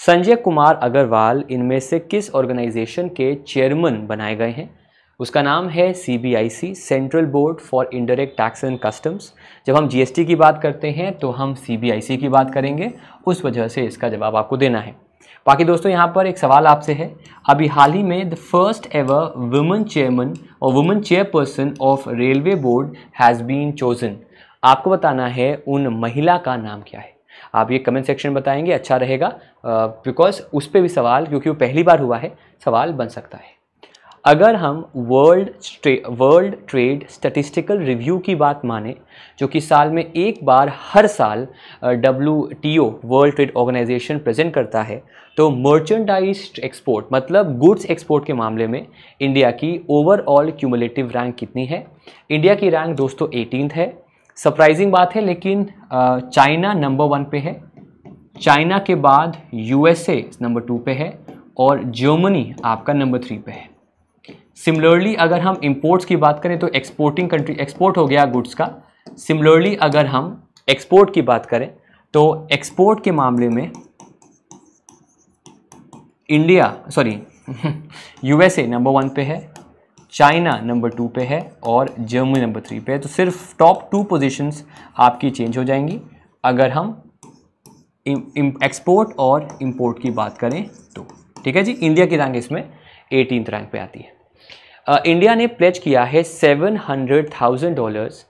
संजय कुमार अग्रवाल इनमें से किस ऑर्गेनाइजेशन के चेयरमैन बनाए गए हैं उसका नाम है C B I C central board for indirect tax and customs जब हम जीएसटी की बात करते हैं तो हम सी बी आई सी की बात करेंगे उस वजह से इसका जवाब आपको देना है बाकी दोस्तों यहाँ पर एक सवाल आपसे है अभी हाल ही में the first ever women chairman और women chairperson of railway board has been chosen आपको बताना है उन महिला का नाम क्या है आप ये कमेंट सेक्शन बताएंगे अच्छा रहेगा बिकॉज उस पर भी सवाल क्योंकि वो पहली बार हुआ है सवाल बन सकता है अगर हम world world trade statistical review की बात माने जो कि साल में एक बार हर साल W T O world trade organisation present करता है तो मर्चेंडाइज एक्सपोर्ट मतलब गुड्स एक्सपोर्ट के मामले में इंडिया की ओवरऑल क्यूमुलेटिव रैंक कितनी है इंडिया की रैंक दोस्तों एटीनथ है सरप्राइजिंग बात है लेकिन चाइना नंबर वन पे है चाइना के बाद यूएसए नंबर टू पे है और जर्मनी आपका नंबर थ्री पे है सिमिलरली अगर हम इम्पोर्ट्स की बात करें तो एक्सपोर्टिंग कंट्री एक्सपोर्ट हो गया गुड्स का सिमिलरली अगर हम एक्सपोर्ट की बात करें तो एक्सपोर्ट के मामले में India sorry USA number one पे है चाइना नंबर टू पे है और जर्मनी नंबर थ्री पे है तो सिर्फ टॉप टू पोजीशंस आपकी चेंज हो जाएंगी अगर हम एक्सपोर्ट और इंपोर्ट की बात करें तो ठीक है जी इंडिया की रैंक इसमें एटीन रैंक पे आती है इंडिया ने प्लेज किया है seven hundred thousand dollars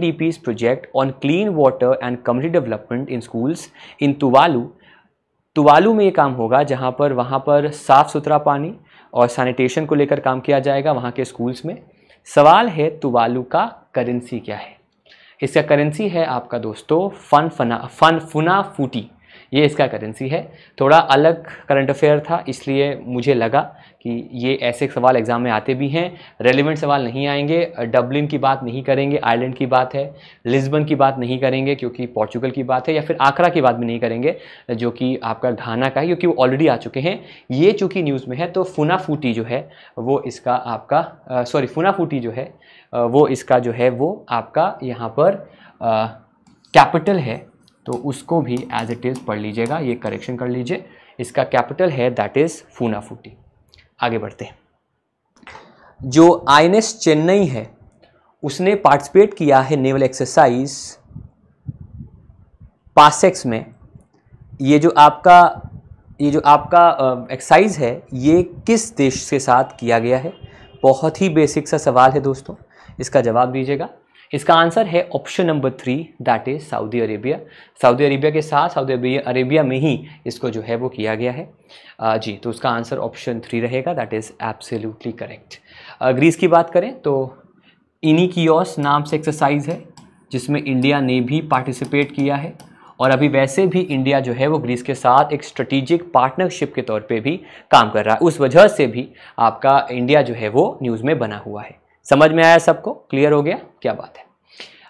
D P project on clean water and community development in schools in Tuvalu Tuvalu में ये काम होगा जहाँ पर वहाँ पर साफ़ सुथरा पानी और सैनिटेशन को लेकर काम किया जाएगा वहाँ के स्कूल्स में सवाल है तुवालू का करेंसी क्या है इसका करेंसी है आपका दोस्तों फन फना फन फुना फूटी ये इसका करेंसी है थोड़ा अलग करंट अफेयर था इसलिए मुझे लगा कि ये ऐसे सवाल एग्ज़ाम में आते भी हैं रेलिवेंट सवाल नहीं आएंगे डब्लिन की बात नहीं करेंगे आयरलैंड की बात है लिस्बन की बात नहीं करेंगे क्योंकि पोर्चुगल की बात है या फिर आकरा की बात भी नहीं करेंगे जो कि आपका घाना का है क्योंकि वो ऑलरेडी आ चुके हैं ये चूँकि न्यूज़ में है तो फुनाफूटी जो है वो इसका आपका सॉरी फुनाफूटी जो है वो इसका जो है वो आपका यहाँ पर कैपिटल है तो उसको भी एज इट इज़ पढ़ लीजिएगा ये करेक्शन कर लीजिए इसका कैपिटल है दैट इज़ फूटी आगे बढ़ते हैं जो आई चेन्नई है उसने पार्टिसिपेट किया है नेवल एक्सरसाइज पासेक्स में ये जो आपका ये जो आपका एक्सरसाइज है ये किस देश के साथ किया गया है बहुत ही बेसिक सा सवाल है दोस्तों इसका जवाब दीजिएगा इसका आंसर है option number three that is Saudi Arabia Saudi Arabia के साथ सऊदी अरेबिया में ही इसको जो है वो किया गया है आ, जी तो उसका आंसर ऑप्शन थ्री रहेगा that is absolutely correct Greece की बात करें तो इनी नाम से एक्सरसाइज है जिसमें इंडिया ने भी पार्टिसिपेट किया है और अभी वैसे भी इंडिया जो है वो ग्रीस के साथ एक स्ट्रेटिजिक पार्टनरशिप के तौर पे भी काम कर रहा है उस वजह से भी आपका इंडिया जो है वो न्यूज़ में बना हुआ है समझ में आया सबको क्लियर हो गया क्या बात है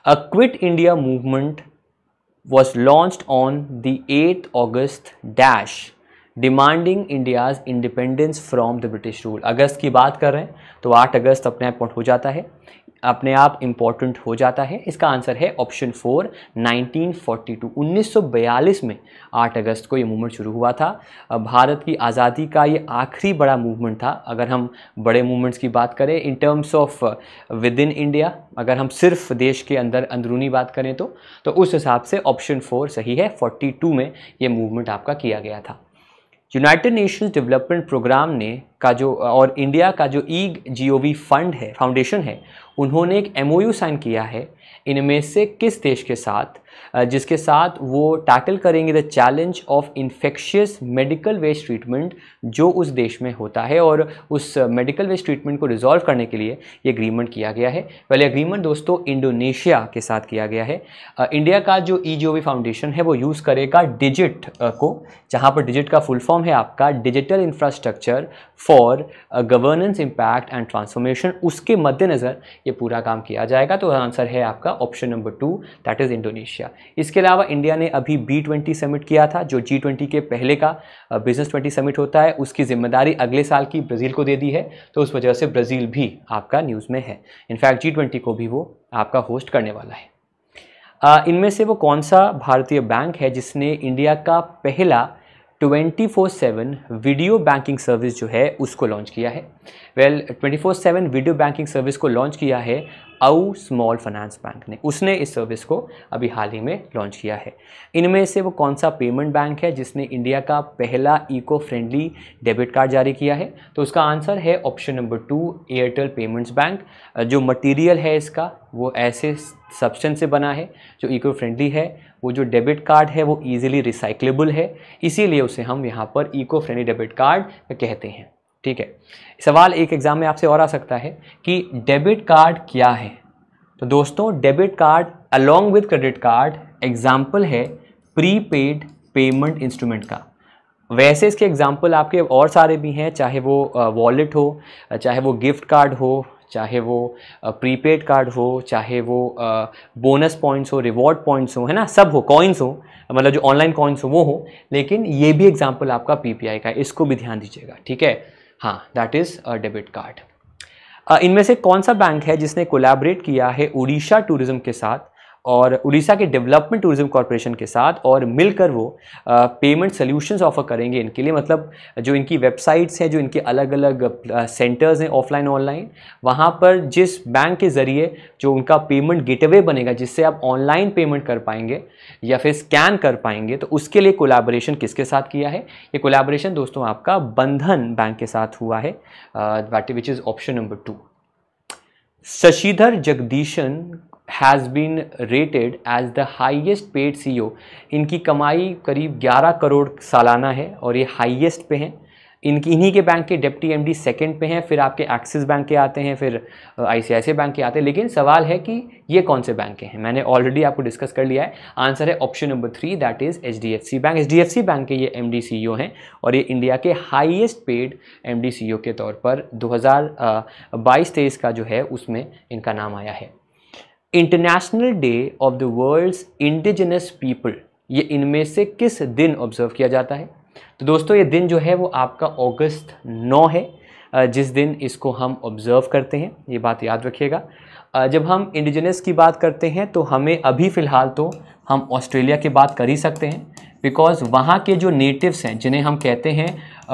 a quit India movement was launch on the eight August dash demanding India's independence from the British rule अगस्त की बात कर रहे हैं तो 8 अगस्त अपने आप हो जाता है अपने आप इम्पॉर्टेंट हो जाता है इसका आंसर है ऑप्शन फोर 1942 1942 में 8 अगस्त को ये मूवमेंट शुरू हुआ था भारत की आज़ादी का ये आखिरी बड़ा मूवमेंट था अगर हम बड़े मूवमेंट्स की बात करें in terms of within India अगर हम सिर्फ देश के अंदर अंदरूनी बात करें तो, तो उस हिसाब से ऑप्शन फोर सही है फोर्टी में ये मूवमेंट आपका किया गया था यूनाइटेड नेशंस डेवलपमेंट प्रोग्राम ने का जो और इंडिया का जो ई जी फंड है फाउंडेशन है उन्होंने एक एम साइन किया है इनमें से किस देश के साथ जिसके साथ वो टैकल करेंगे the challenge of infectious medical waste treatment जो उस देश में होता है और उस मेडिकल वेस्ट ट्रीटमेंट को रिजॉल्व करने के लिए ये अग्रीमेंट किया गया है पहले अग्रीमेंट दोस्तों इंडोनेशिया के साथ किया गया है इंडिया का जो ई e फाउंडेशन है वो यूज़ करेगा डिजिट को जहाँ पर डिजिट का फुल फॉर्म है आपका digital infrastructure for governance impact and transformation उसके मद्देनज़र ये पूरा काम किया जाएगा तो आंसर है आपका option number two that is Indonesia किया इसके अलावा इंडिया ने अभी बी ट्वेंटी समिट किया था जो जी ट्वेंटी के पहले का बिजनेस ट्वेंटी समिट होता है उसकी जिम्मेदारी अगले साल की ब्राज़ील को दे दी है तो उस वजह से ब्राज़ील भी आपका न्यूज़ में है इनफैक्ट जी ट्वेंटी को भी वो आपका होस्ट करने वाला है इनमें से वो कौन सा भारतीय बैंक है जिसने इंडिया का पहला twenty four seven video banking service जो है उसको लॉन्च किया है well twenty four seven video banking service को लॉन्च किया है आउ स्मॉल फाइनेंस बैंक ने उसने इस सर्विस को अभी हाल ही में लॉन्च किया है इनमें से वो कौन सा पेमेंट बैंक है जिसने इंडिया का पहला इको फ्रेंडली डेबिट कार्ड जारी किया है तो उसका आंसर है option number two Airtel payments bank जो मटेरियल है इसका वो ऐसे सब्सटेंस से बना है जो इको फ्रेंडली है वो जो डेबिट कार्ड है वो ईजिली रिसाइकलेबल है इसीलिए उसे हम यहाँ पर इको फ्रेंडली डेबिट कार्ड कहते हैं ठीक है सवाल एक एग्ज़ाम में आपसे और आ सकता है कि डेबिट कार्ड क्या है तो दोस्तों debit card along with credit card example है प्रीपेड पेमेंट इंस्ट्रूमेंट का वैसे इसके एग्जाम्पल आपके और सारे भी हैं चाहे वो वॉलेट हो चाहे वो गिफ्ट कार्ड हो चाहे वो प्रीपेड कार्ड हो चाहे वो बोनस पॉइंट्स हो रिवॉर्ड पॉइंट्स हो है ना सब हो कॉइन्स हो मतलब जो ऑनलाइन कॉइन्स हो वो हो लेकिन ये भी एग्जाम्पल आपका पीपीआई का है इसको भी ध्यान दीजिएगा ठीक है हाँ that is a debit card इनमें से कौन सा बैंक है जिसने कोलैबोरेट किया है उड़ीसा टूरिज़्म के साथ और उड़ीसा के डेवलपमेंट टूरिज्म कॉरपोरेशन के साथ और मिलकर वो पेमेंट सोल्यूशंस ऑफर करेंगे इनके लिए मतलब जो इनकी वेबसाइट्स हैं जो इनके अलग अलग सेंटर्स हैं ऑफलाइन ऑनलाइन वहाँ पर जिस बैंक के ज़रिए जो उनका पेमेंट गेटवे बनेगा जिससे आप ऑनलाइन पेमेंट कर पाएंगे या फिर स्कैन कर पाएंगे तो उसके लिए कोलाबोरेशन किसके साथ किया है ये कोलाबोरेशन दोस्तों आपका बंधन बैंक के साथ हुआ है which is option number two Sashidhar Jagdishan has been rated as the highest paid ओ इनकी कमाई करीब 11 करोड़ सालाना है और ये हाइएस्ट पे हैं इनकी इन्हीं के बैंक के डिप्टी एमडी सेकंड पे हैं फिर आपके एक्सिस बैंक के आते हैं फिर सी बैंक के आते हैं लेकिन सवाल है कि ये कौन से बैंक हैं मैंने ऑलरेडी आपको डिस्कस कर लिया है आंसर है option number three that is H bank H bank के ये एम डी e हैं और ये इंडिया के हाइएस्ट पेड एम डी के तौर पर दो हज़ार का जो है उसमें इनका नाम आया है international day of the world's indigenous people ये इनमें से किस दिन ऑब्जर्व किया जाता है तो दोस्तों ये दिन जो है वो आपका अगस्त 9 है जिस दिन इसको हम ऑब्ज़र्व करते हैं ये बात याद रखिएगा जब हम इंडिजिनस की बात करते हैं तो हमें अभी फ़िलहाल तो हम ऑस्ट्रेलिया की बात कर ही सकते हैं बिकॉज़ वहाँ के जो नेटिव्स हैं जिन्हें हम कहते हैं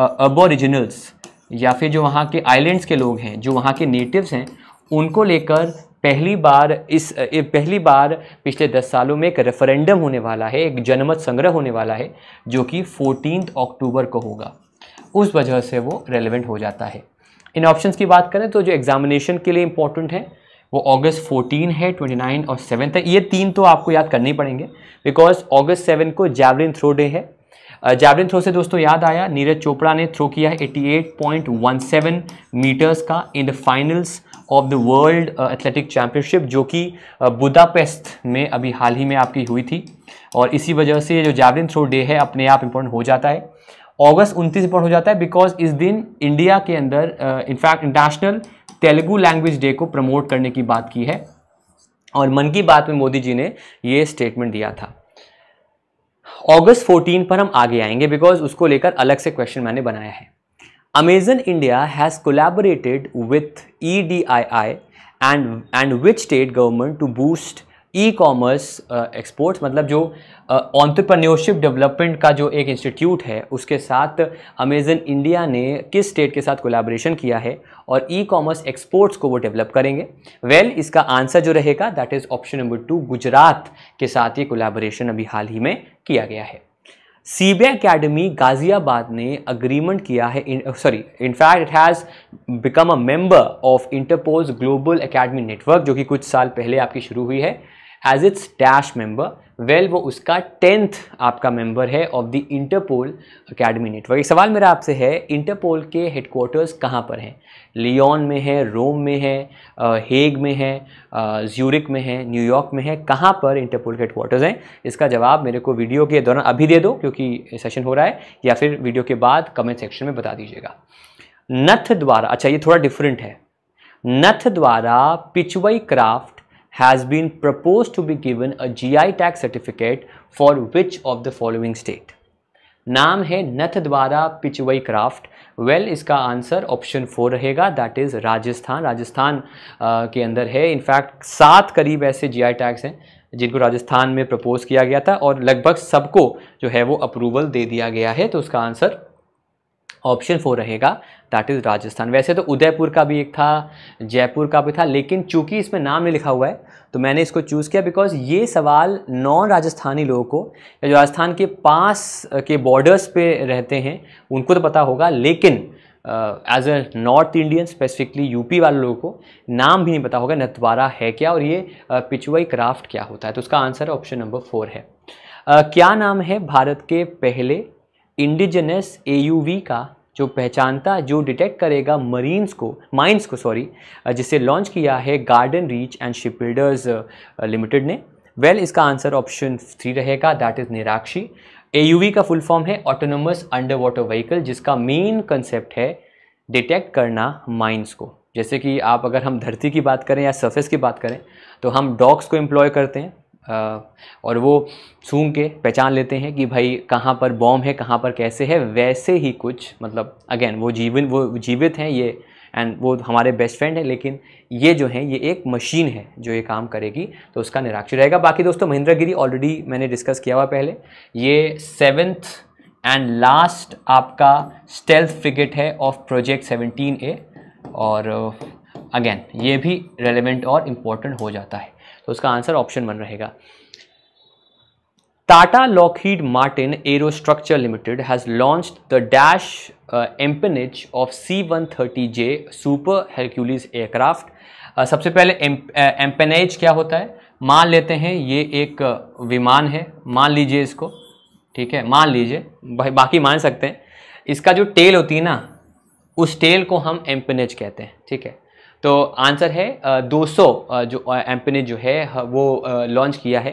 अबोरिजिनल्स या फिर जो वहाँ के आइलैंड्स के लोग हैं जो वहाँ के नेटिव्स हैं उनको लेकर पहली बार इस पहली बार पिछले दस सालों में एक रेफरेंडम होने वाला है एक जनमत संग्रह होने वाला है जो कि फोर्टीन अक्टूबर को होगा उस वजह से वो रेलिवेंट हो जाता है इन ऑप्शंस की बात करें तो जो एग्जामिनेशन के लिए इंपॉर्टेंट है वो अगस्त 14 है 29 और 7 है ये तीन तो आपको याद करने पड़ेंगे बिकॉज अगस्त 7 को जैवलिन थ्रो डे है जैवलिन थ्रो से दोस्तों याद आया नीरज चोपड़ा ने थ्रो किया है 88.17 मीटर्स का in the finals of the world athletic championship जो कि बुदापेस्ट uh, में अभी हाल ही में आपकी हुई थी और इसी वजह से जो जैवलिन थ्रो डे है अपने आप इम्पोर्टेंट हो जाता है अगस्त उनतीस इम्पोर्टेंट हो जाता है बिकॉज इस दिन इंडिया के अंदर in fact international Telugu language day को प्रमोट करने की बात की है और मन की बात में मोदी जी ने ये स्टेटमेंट दिया था अगस्त 14 पर हम आगे आएंगे बिकॉज उसको लेकर अलग से क्वेश्चन मैंने बनाया है Amazon India has collaborated with EDII and and which state government to boost e commerce exports मतलब जो ऑन्टरप्रन्योरशिप uh, डेवलपमेंट का जो एक इंस्टीट्यूट है उसके साथ अमेजन इंडिया ने किस स्टेट के साथ collaboration किया है और ई कॉमर्स एक्सपोर्ट्स को वो डेवलप करेंगे वेल well, इसका आंसर जो रहेगा that is option number two Gujarat के साथ ये collaboration अभी हाल ही में किया गया है सीबीआई अकेडमी गाजियाबाद ने अग्रीमेंट किया है sorry in fact it has become a member of Interpol's global academy network जो कि कुछ साल पहले आपकी शुरू हुई है as it's dash member well well, वो उसका टेंथ आपका मेंबर है of the Interpol academy network एक सवाल मेरा आपसे है इंटरपोल के हेडक्वार्टर्स कहाँ पर हैं लियोन में है रोम में है हेग में है ज्यूरिक में है न्यूयॉर्क में है कहाँ पर इंटरपोल के हेडक्वार्टर्स हैं इसका जवाब मेरे को वीडियो के दौरान अभी दे दो क्योंकि सेशन हो रहा है या फिर वीडियो के बाद कमेंट सेक्शन में बता दीजिएगा नथ द्वारा अच्छा ये थोड़ा डिफरेंट है Nathdwara Pichwai craft has been proposed to be given a GI tag certificate for which of the following state? नाम है Nathdwara Pichwai craft well इसका आंसर ऑप्शन फोर रहेगा दैट इज़ राजस्थान राजस्थान आ, के अंदर है इनफैक्ट सात करीब ऐसे जी आई टैग्स हैं जिनको राजस्थान में प्रपोज किया गया था और लगभग सबको जो है वो अप्रूवल दे दिया गया है तो उसका आंसर ऑप्शन फोर रहेगा दैट इज़ राजस्थान वैसे तो उदयपुर का भी एक था जयपुर का भी था लेकिन चूंकि इसमें नाम नहीं लिखा हुआ है तो मैंने इसको चूज़ किया बिकॉज ये सवाल नॉन राजस्थानी लोगों को या जो राजस्थान के पास के बॉर्डर्स पे रहते हैं उनको तो पता होगा लेकिन as a north Indian specifically UP वाले लोगों को नाम भी नहीं पता होगा नतवारा है क्या और ये पिचुआई क्राफ्ट क्या होता है तो उसका आंसर ऑप्शन नंबर फोर है uh, क्या नाम है भारत के पहले इंडिजिनस ए का जो पहचानता जो डिटेक्ट करेगा मरीन्स को माइंस को सॉरी जिसे लॉन्च किया है garden reach and ship builders limited ने वेल well, इसका आंसर ऑप्शन थ्री रहेगा दैट इज़ निराक्षी ए का फुल फॉर्म है ऑटोनोमस अंडर वाटर व्हीकल जिसका मेन कंसेप्ट है डिटेक्ट करना माइंस को जैसे कि आप अगर हम धरती की बात करें या सरफेस की बात करें तो हम डॉग्स को एम्प्लॉय करते हैं और वो सूंघ के पहचान लेते हैं कि भाई कहाँ पर बॉम्ब है कहाँ पर कैसे है वैसे ही कुछ मतलब अगेन वो जीवन वो जीवित हैं ये एंड वो हमारे बेस्ट फ्रेंड हैं लेकिन ये जो है ये एक मशीन है जो ये काम करेगी तो उसका निराक्षर रहेगा बाकी दोस्तों गिरी ऑलरेडी मैंने डिस्कस किया हुआ पहले ये सेवेंथ एंड लास्ट आपका स्टेल्थ फ्रिगेट है ऑफ प्रोजेक्ट सेवनटीन ए और अगेन ये भी रेलिवेंट और इम्पोर्टेंट हो जाता है तो उसका आंसर ऑप्शन वन रहेगा टाटा Lockheed Martin aerostructure limited has launch the dash empennage of C one thirty J super aircraft. Aircraft uh, सबसे पहले एम्पेनेज uh, क्या होता है मान लेते हैं ये एक uh, विमान है मान लीजिए इसको ठीक है मान लीजिए बाकी मान सकते हैं इसका जो टेल होती है ना उस टेल को हम एम्पेनेज कहते हैं ठीक है तो आंसर है दो सौ जो एम्प ने जो है वो लॉन्च किया है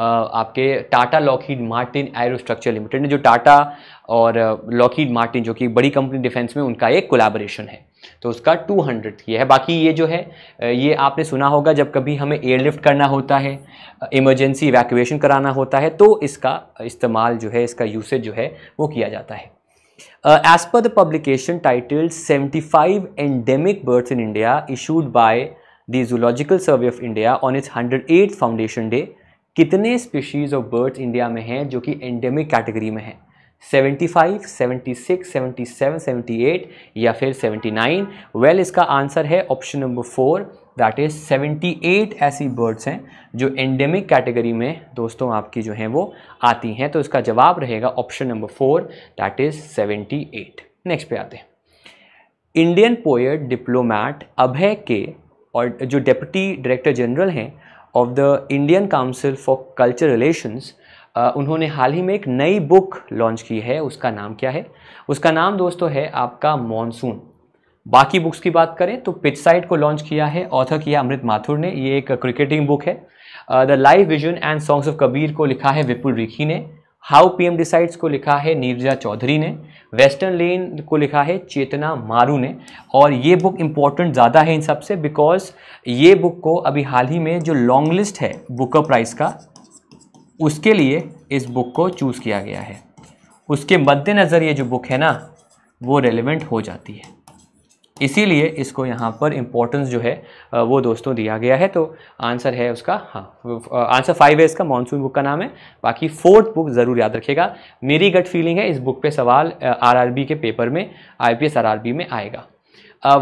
आपके Tata Lockheed Martin aerostructure limited ने जो टाटा और लॉकहीड मार्टिन जो कि बड़ी कंपनी डिफेंस में उनका एक कोलाबोरेशन है तो उसका टू हंड्रेड ये है बाकी ये जो है ये आपने सुना होगा जब कभी हमें एयरलिफ्ट करना होता है इमरजेंसी इवैक्यूएशन कराना होता है तो इसका इस्तेमाल जो है इसका यूसेज जो है वो किया जाता है Uh, as per the publication titled 75 Endemic Birds in India issued by the Zoological Survey of India on its 108th Foundation Day, कितने स्पीशीज़ ऑफ बर्ड्स इंडिया में हैं जो कि एंडेमिक कैटेगरी में हैं 75, 76, 77, 78 या फिर 79? वेल well, इसका आंसर है option number four that is 78 ऐसी बर्ड्स हैं जो एंडेमिक कैटेगरी में दोस्तों आपकी जो हैं वो आती हैं तो इसका जवाब रहेगा option number four that is 78 next पे आते हैं इंडियन पोएट डिप्लोमैट अभय के और जो डिप्टी डायरेक्टर जनरल हैं of the Indian council for culture relations उन्होंने हाल ही में एक नई बुक लॉन्च की है उसका नाम क्या है उसका नाम दोस्तों है आपका मॉनसून बाकी बुक्स की बात करें तो पिच साइड को लॉन्च किया है ऑथर किया अमृत माथुर ने ये एक क्रिकेटिंग बुक है the live vision and songs of Kabir को लिखा है विपुल रिखी ने हाउ पीएम डिसाइड्स को लिखा है नीरजा चौधरी ने वेस्टर्न लेन को लिखा है चेतना मारू ने और ये बुक इम्पॉर्टेंट ज़्यादा है इन सब से बिकॉज ये बुक को अभी हाल ही में जो लॉन्ग लिस्ट है बुकर प्राइस का उसके लिए इस बुक को चूज़ किया गया है उसके मद्देनज़र ये जो बुक है ना वो रेलिवेंट हो जाती है इसीलिए इसको यहाँ पर इम्पोर्टेंस जो है वो दोस्तों दिया गया है तो आंसर है उसका हाँ आंसर फाइव है इसका मानसून बुक का नाम है बाकी फोर्थ बुक ज़रूर याद रखेगा मेरी गट फीलिंग है इस बुक पे सवाल आरआरबी के पेपर में आईपीएस आरआरबी में आएगा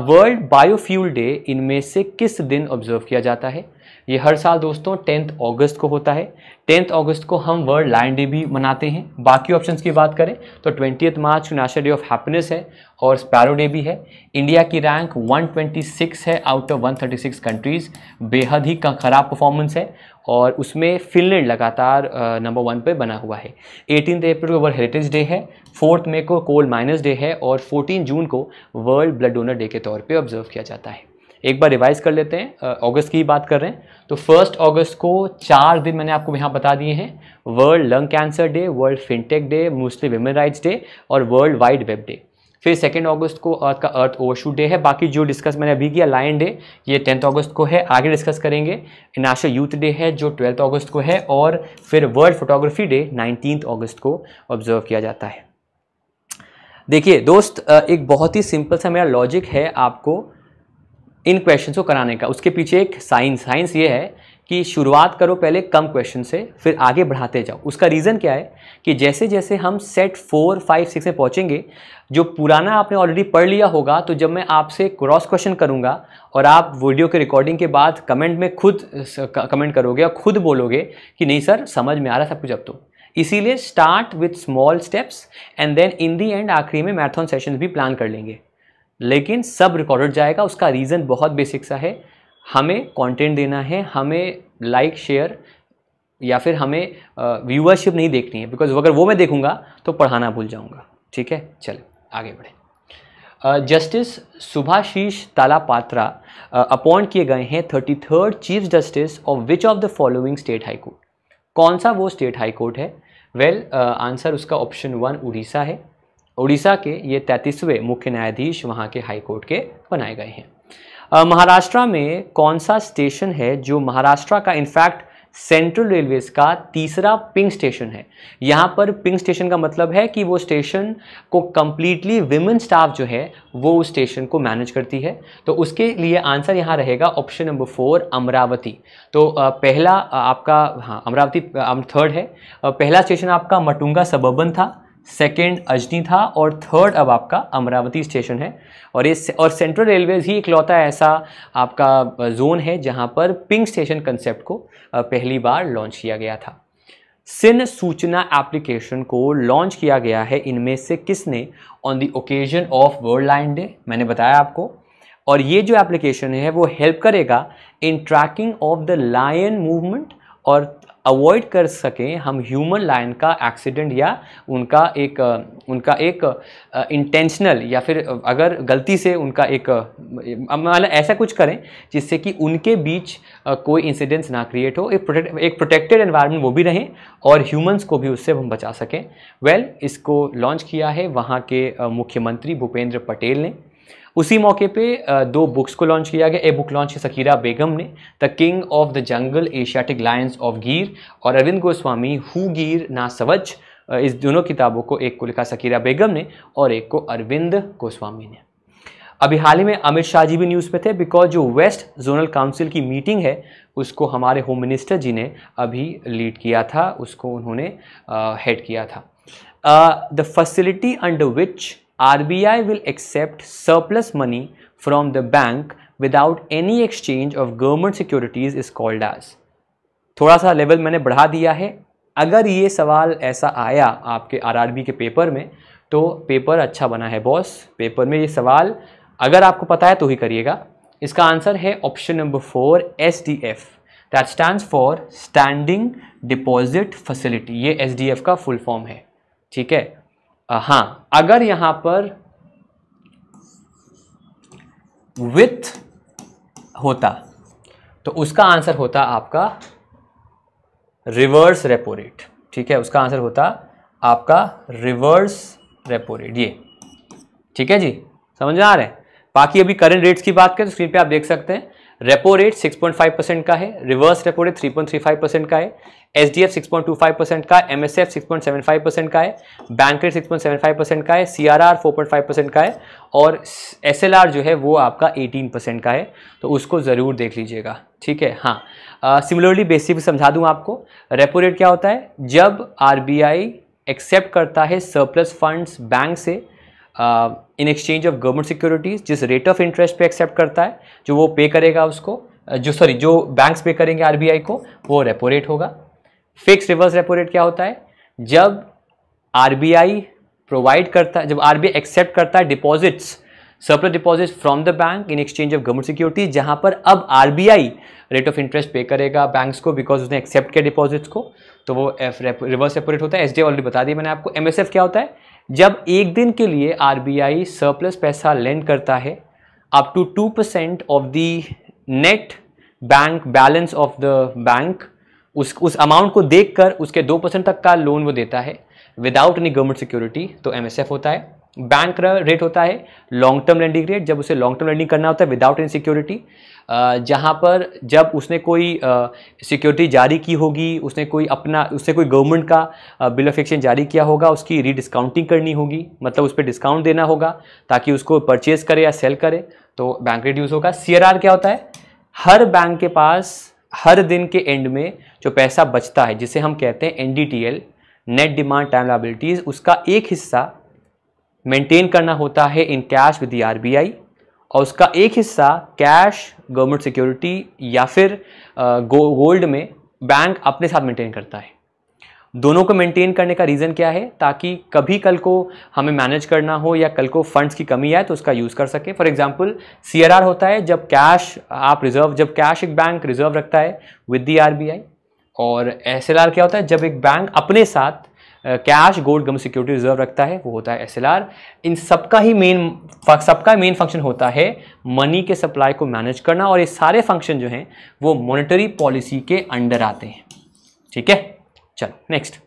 वर्ल्ड बायोफ्यूल डे इनमें से किस दिन ऑब्जर्व किया जाता है ये हर साल दोस्तों टेंथ अगस्त को होता है टेंथ अगस्त को हम वर्ल्ड लाइन डे भी मनाते हैं बाकी ऑप्शंस की बात करें तो twenty March national day of happiness है और स्पैरो डे भी है इंडिया की रैंक 126 है आउट ऑफ 136 कंट्रीज़ बेहद ही ख़राब परफॉर्मेंस है और उसमें फिनलैंड लगातार नंबर वन पर बना हुआ है एटीन अप्रैल को वर्ल्ड हेरिटेज डे है फोर्थ मे को कोल माइनस डे है और फोर्टीन जून को वर्ल्ड ब्लड डोनर डे के तौर पर ऑब्जर्व किया जाता है एक बार रिवाइज कर लेते हैं अगस्त की ही बात कर रहे हैं तो फर्स्ट अगस्त को चार दिन मैंने आपको यहाँ बता दिए हैं world lung cancer day world fintech day Muslim women rights day और वर्ल्ड वाइड वेब डे फिर सेकेंड अगस्त को अर्थ का अर्थ ओवरशूट डे है बाकी जो डिस्कस मैंने अभी किया लाइन डे ये टेंथ अगस्त को है आगे डिस्कस करेंगे नेशनल यूथ डे है जो ट्वेल्थ अगस्त को है और फिर वर्ल्ड फोटोग्राफी डे नाइनटीन अगस्त को ऑब्जर्व किया जाता है देखिए दोस्त एक बहुत ही सिंपल सा मेरा लॉजिक है आपको इन क्वेश्चन को कराने का उसके पीछे एक साइंस साइंस ये है कि शुरुआत करो पहले कम क्वेश्चन से फिर आगे बढ़ाते जाओ उसका रीज़न क्या है कि जैसे जैसे हम सेट फोर फाइव सिक्स में पहुँचेंगे जो पुराना आपने ऑलरेडी पढ़ लिया होगा तो जब मैं आपसे क्रॉस क्वेश्चन करूँगा और आप वीडियो के रिकॉर्डिंग के बाद कमेंट में खुद कमेंट करोगे और खुद बोलोगे कि नहीं सर समझ में आ रहा सब कुछ अब तो इसीलिए start with small steps and then in the end आखिरी में मैराथन सेशन भी प्लान कर लेंगे लेकिन सब रिकॉर्डेड जाएगा उसका रीज़न बहुत बेसिक सा है हमें कंटेंट देना है हमें लाइक शेयर या फिर हमें व्यूअरशिप नहीं देखनी है बिकॉज अगर वो मैं देखूंगा तो पढ़ाना भूल जाऊंगा ठीक है चलो आगे बढ़े जस्टिस सुभाषीष तालापात्रा अपॉइंट किए गए हैं thirty third chief justice of which of the following state high court कौन सा वो स्टेट हाई कोर्ट है वेल well, आंसर uh, उसका ऑप्शन वन उड़ीसा है उड़ीसा के ये तैंतीसवें मुख्य न्यायाधीश वहाँ के हाई कोर्ट के बनाए गए हैं महाराष्ट्र में कौन सा स्टेशन है जो महाराष्ट्र का इनफैक्ट सेंट्रल रेलवेज का तीसरा पिंक स्टेशन है यहाँ पर पिंक स्टेशन का मतलब है कि वो स्टेशन को कम्प्लीटली विमेन स्टाफ जो है वो उस स्टेशन को मैनेज करती है तो उसके लिए आंसर यहाँ रहेगा ऑप्शन नंबर फोर अमरावती तो पहला आपका हाँ अमरावती थर्ड है पहला स्टेशन आपका मटुंगा सबर्बन था सेकेंड अजनी था और थर्ड अब आपका अमरावती स्टेशन है और इस और सेंट्रल रेलवेज ही इकलौता ऐसा आपका जोन है जहाँ पर पिंक स्टेशन कंसेप्ट को पहली बार लॉन्च किया गया था सिन सूचना एप्लीकेशन को लॉन्च किया गया है इनमें से किसने on the occasion of world lion day मैंने बताया आपको और ये जो एप्लीकेशन है वो हेल्प करेगा in tracking of the lion movement और अवॉइड कर सकें हम ह्यूमन लाइन का एक्सीडेंट या उनका एक उनका एक इंटेंशनल या फिर अगर गलती से उनका एक मतलब ऐसा कुछ करें जिससे कि उनके बीच कोई इंसिडेंट्स ना क्रिएट हो एक प्रोटेक्ट एक प्रोटेक्टेड एनवायरनमेंट वो भी रहें और ह्यूमंस को भी उससे हम बचा सकें वेल well, इसको लॉन्च किया है वहाँ के मुख्यमंत्री भूपेंद्र पटेल ने उसी मौके पे दो बुक्स को लॉन्च किया गया ए बुक लॉन्च की सकीरा बेगम ने the king of the jungle Asiatic lions of Gir और अरविंद गोस्वामी हु गिर ना सवच इस दोनों किताबों को एक को लिखा सकीरा बेगम ने और एक को अरविंद गोस्वामी ने अभी हाल ही में अमित शाह जी भी न्यूज़ पे थे बिकॉज जो वेस्ट जोनल काउंसिल की मीटिंग है उसको हमारे होम मिनिस्टर जी ने अभी लीड किया था उसको उन्होंने हेड किया था the facility under which RBI will accept surplus money from the bank without any exchange of government securities is called as. थोड़ा सा लेवल मैंने बढ़ा दिया है अगर ये सवाल ऐसा आया आपके बी के पेपर में तो पेपर अच्छा बना है बॉस पेपर में ये सवाल अगर आपको पता है तो ही करिएगा इसका आंसर है option number four S D F that stand for standing deposit facility ये एस डी एफ का फुल फॉर्म है ठीक है Uh, हां अगर यहां पर विथ होता तो उसका आंसर होता आपका रिवर्स रेपो रेट ठीक है उसका आंसर होता आपका रिवर्स रेपो रेट ये ठीक है जी समझ में आ रहे हैं बाकी अभी करंट रेट्स की बात करें तो स्क्रीन पे आप देख सकते हैं रेपो रेट 6.5 परसेंट का है रिवर्स रेपो रेट 3.35 परसेंट का है S D F six percent का M S F six percent का है बैंक रेट सिक्स परसेंट का है सी 4.5 परसेंट का है और एस एल आर जो है वो आपका एटीन परसेंट का है तो उसको ज़रूर देख लीजिएगा ठीक है हाँ सिमिलरली बेसिक समझा दूँ आपको रेपो रेट क्या होता है जब आर बी आई एक्सेप्ट करता है सरप्लस फंड्स बैंक से in exchange of government securities जिस रेट ऑफ इंटरेस्ट पे एक्सेप्ट करता है जो वो पे करेगा उसको uh, जो सॉरी जो बैंक्स पे करेंगे आरबीआई को वो रेपो रेट होगा फिक्स रिवर्स रेपो रेट क्या होता है जब आरबीआई प्रोवाइड करता है जब आरबीआई एक्सेप्ट करता है deposits surplus deposit from the bank in exchange of government securities जहां पर अब आरबीआई रेट ऑफ इंटरेस्ट पे करेगा बैंक्स को बिकॉज उसने एक्सेप्ट किया डिपॉजिट्स को तो वो रिवर्स रेपो रेट होता है एस ऑलरेडी बता दी मैंने आपको एमएसएफ क्या होता है जब एक दिन के लिए आरबीआई सरप्लस पैसा लेंड करता है up to two percent of the net bank balance of the bank उस उस अमाउंट को देखकर उसके दो परसेंट तक का लोन वो देता है विदाउट एनी गवर्नमेंट सिक्योरिटी तो एमएसएफ होता है बैंक रेट होता है लॉन्ग टर्म लेंडिंग रेट जब उसे लॉन्ग टर्म लेंडिंग करना होता है विदाउट एनी सिक्योरिटी जहाँ पर जब उसने कोई सिक्योरिटी जारी की होगी उसने कोई अपना उसने कोई गवर्नमेंट का बिल ऑफ एक्सचेंज जारी किया होगा उसकी रीडिस्काउंटिंग करनी होगी मतलब उस पर डिस्काउंट देना होगा ताकि उसको परचेज करे या सेल करे तो बैंक रिड्यूस होगा सी क्या होता है हर बैंक के पास हर दिन के एंड में जो पैसा बचता है जिसे हम कहते हैं an net demand time liabilities उसका एक हिस्सा मेंटेन करना होता है in cash with the R और उसका एक हिस्सा कैश गवर्नमेंट सिक्योरिटी या फिर गो, गोल्ड में बैंक अपने साथ मेंटेन करता है दोनों को मेंटेन करने का रीज़न क्या है ताकि कभी कल को हमें मैनेज करना हो या कल को फंड्स की कमी आए तो उसका यूज़ कर सके फॉर एग्जांपल सीआरआर होता है जब कैश आप रिजर्व जब कैश एक बैंक रिजर्व रखता है विद दी आरबीआई और एसएलआर क्या होता है जब एक बैंक अपने साथ cash gold government security reserve रखता है वो होता है एसएलआर इन सबका ही मेन सबका मेन फंक्शन होता है मनी के सप्लाई को मैनेज करना और ये सारे फंक्शन जो हैं वो मॉनेटरी पॉलिसी के अंडर आते हैं ठीक है चलो next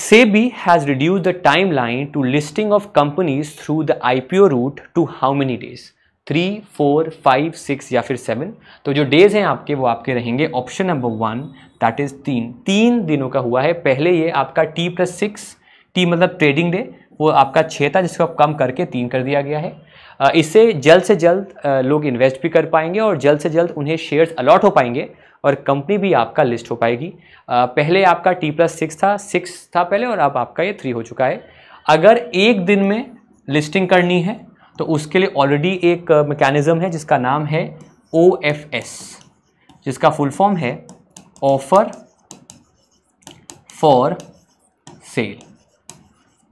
SEBI has reduced the timeline to listing of companies through the IPO route to how many days three four five six या फिर सेवन तो जो डेज हैं आपके वो आपके रहेंगे option number one that is तीन तीन दिनों का हुआ है पहले ये आपका टी प्लस सिक्स टी मतलब ट्रेडिंग डे वो आपका छः था जिसको आप कम करके तीन कर दिया गया है इससे जल्द से जल्द लोग इन्वेस्ट भी कर पाएंगे और जल्द से जल्द उन्हें शेयर्स अलॉट हो पाएंगे और कंपनी भी आपका लिस्ट हो पाएगी पहले आपका टी प्लस सिक्स था सिक्स था पहले और अब आपका ये थ्री हो चुका है अगर एक दिन में लिस्टिंग करनी है तो उसके लिए ऑलरेडी एक मैकेनिज़्म है जिसका नाम है ओ एफ एस जिसका फुल फॉर्म है ऑफर फॉर सेल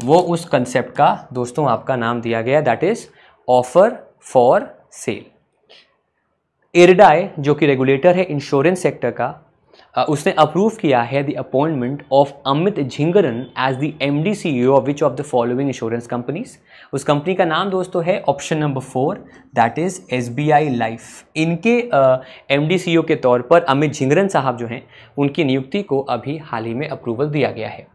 वो उस कंसेप्ट का दोस्तों आपका नाम दिया गया that is offer for sale IRDAI जो कि रेगुलेटर है इंश्योरेंस सेक्टर का Uh, उसने अप्रूव किया है the appointment of Amit Jhingran as the M D C E of which of the following insurance companies उस कंपनी का नाम दोस्तों है option number four that is S B I life इनके एम डी सी ओ के तौर पर अमित झिंगरन साहब जो हैं उनकी नियुक्ति को अभी हाल ही में अप्रूवल दिया गया है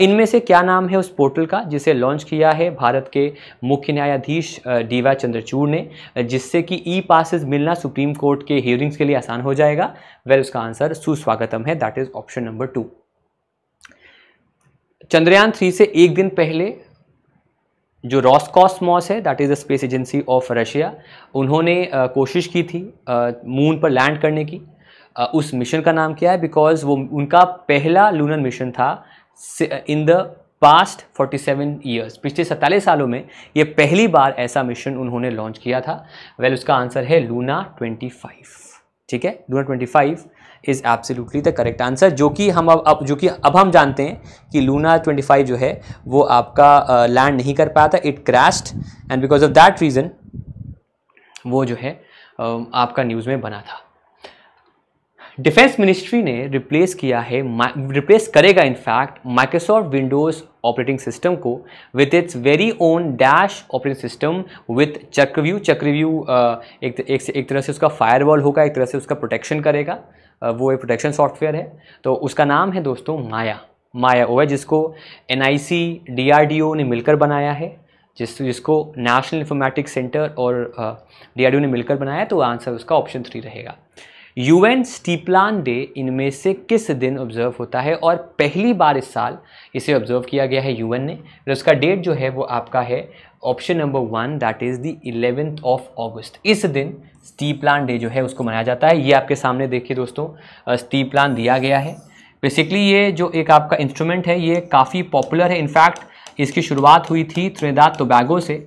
इनमें से क्या नाम है उस पोर्टल का जिसे लॉन्च किया है भारत के मुख्य न्यायाधीश डी वाई चंद्रचूड़ ने जिससे कि ई पासिस मिलना सुप्रीम कोर्ट के हियरिंग्स के लिए आसान हो जाएगा वेल उसका आंसर सुस्वागतम है that is option number two Chandrayaan three से एक दिन पहले जो मॉस है that is the space agency of Russia उन्होंने आ, कोशिश की थी मून पर लैंड करने की आ, उस मिशन का नाम क्या है बिकॉज वो उनका पहला लूनर मिशन था इन द पास्ट 47 ईयर्स पिछले सैतालीस सालों में ये पहली बार ऐसा मिशन उन्होंने लॉन्च किया था वेल well, उसका आंसर है लूना 25 ठीक है Luna 25 is absolutely the correct answer जो कि हम अब अब जो कि अब हम जानते हैं कि लूना 25 जो है वो आपका लैंड uh, नहीं कर पाया था it crashed and because of that reason वो जो है uh, आपका न्यूज़ में बना था डिफेंस मिनिस्ट्री ने रिप्लेस किया है रिप्लेस करेगा in fact Microsoft Windows operating system को with its very own dash operating system with Chakravyuh Chakravyuh एक, एक, तरह से उसका फायरवॉल होगा एक तरह से उसका प्रोटेक्शन करेगा uh, वो एक प्रोटेक्शन सॉफ्टवेयर है तो उसका नाम है दोस्तों माया माया ओ जिसको एन आई ने मिलकर बनाया है जिस जिसको नेशनल इन्फॉर्मेटिक्स सेंटर और डी uh, ने मिलकर बनाया तो आंसर उसका ऑप्शन थ्री रहेगा यूएन स्टीपलान डे इनमें से किस दिन ऑब्जर्व होता है और पहली बार इस साल इसे ऑब्जर्व किया गया है यूएन ने और उसका डेट जो है वो आपका है option number one that is the eleventh of August इस दिन स्टीपलान डे जो है उसको मनाया जाता है ये आपके सामने देखिए दोस्तों स्टीपलान दिया गया है बेसिकली ये जो एक आपका इंस्ट्रूमेंट है ये काफ़ी पॉपुलर है इनफैक्ट इसकी शुरुआत हुई थी त्रिदाद टोबैगो से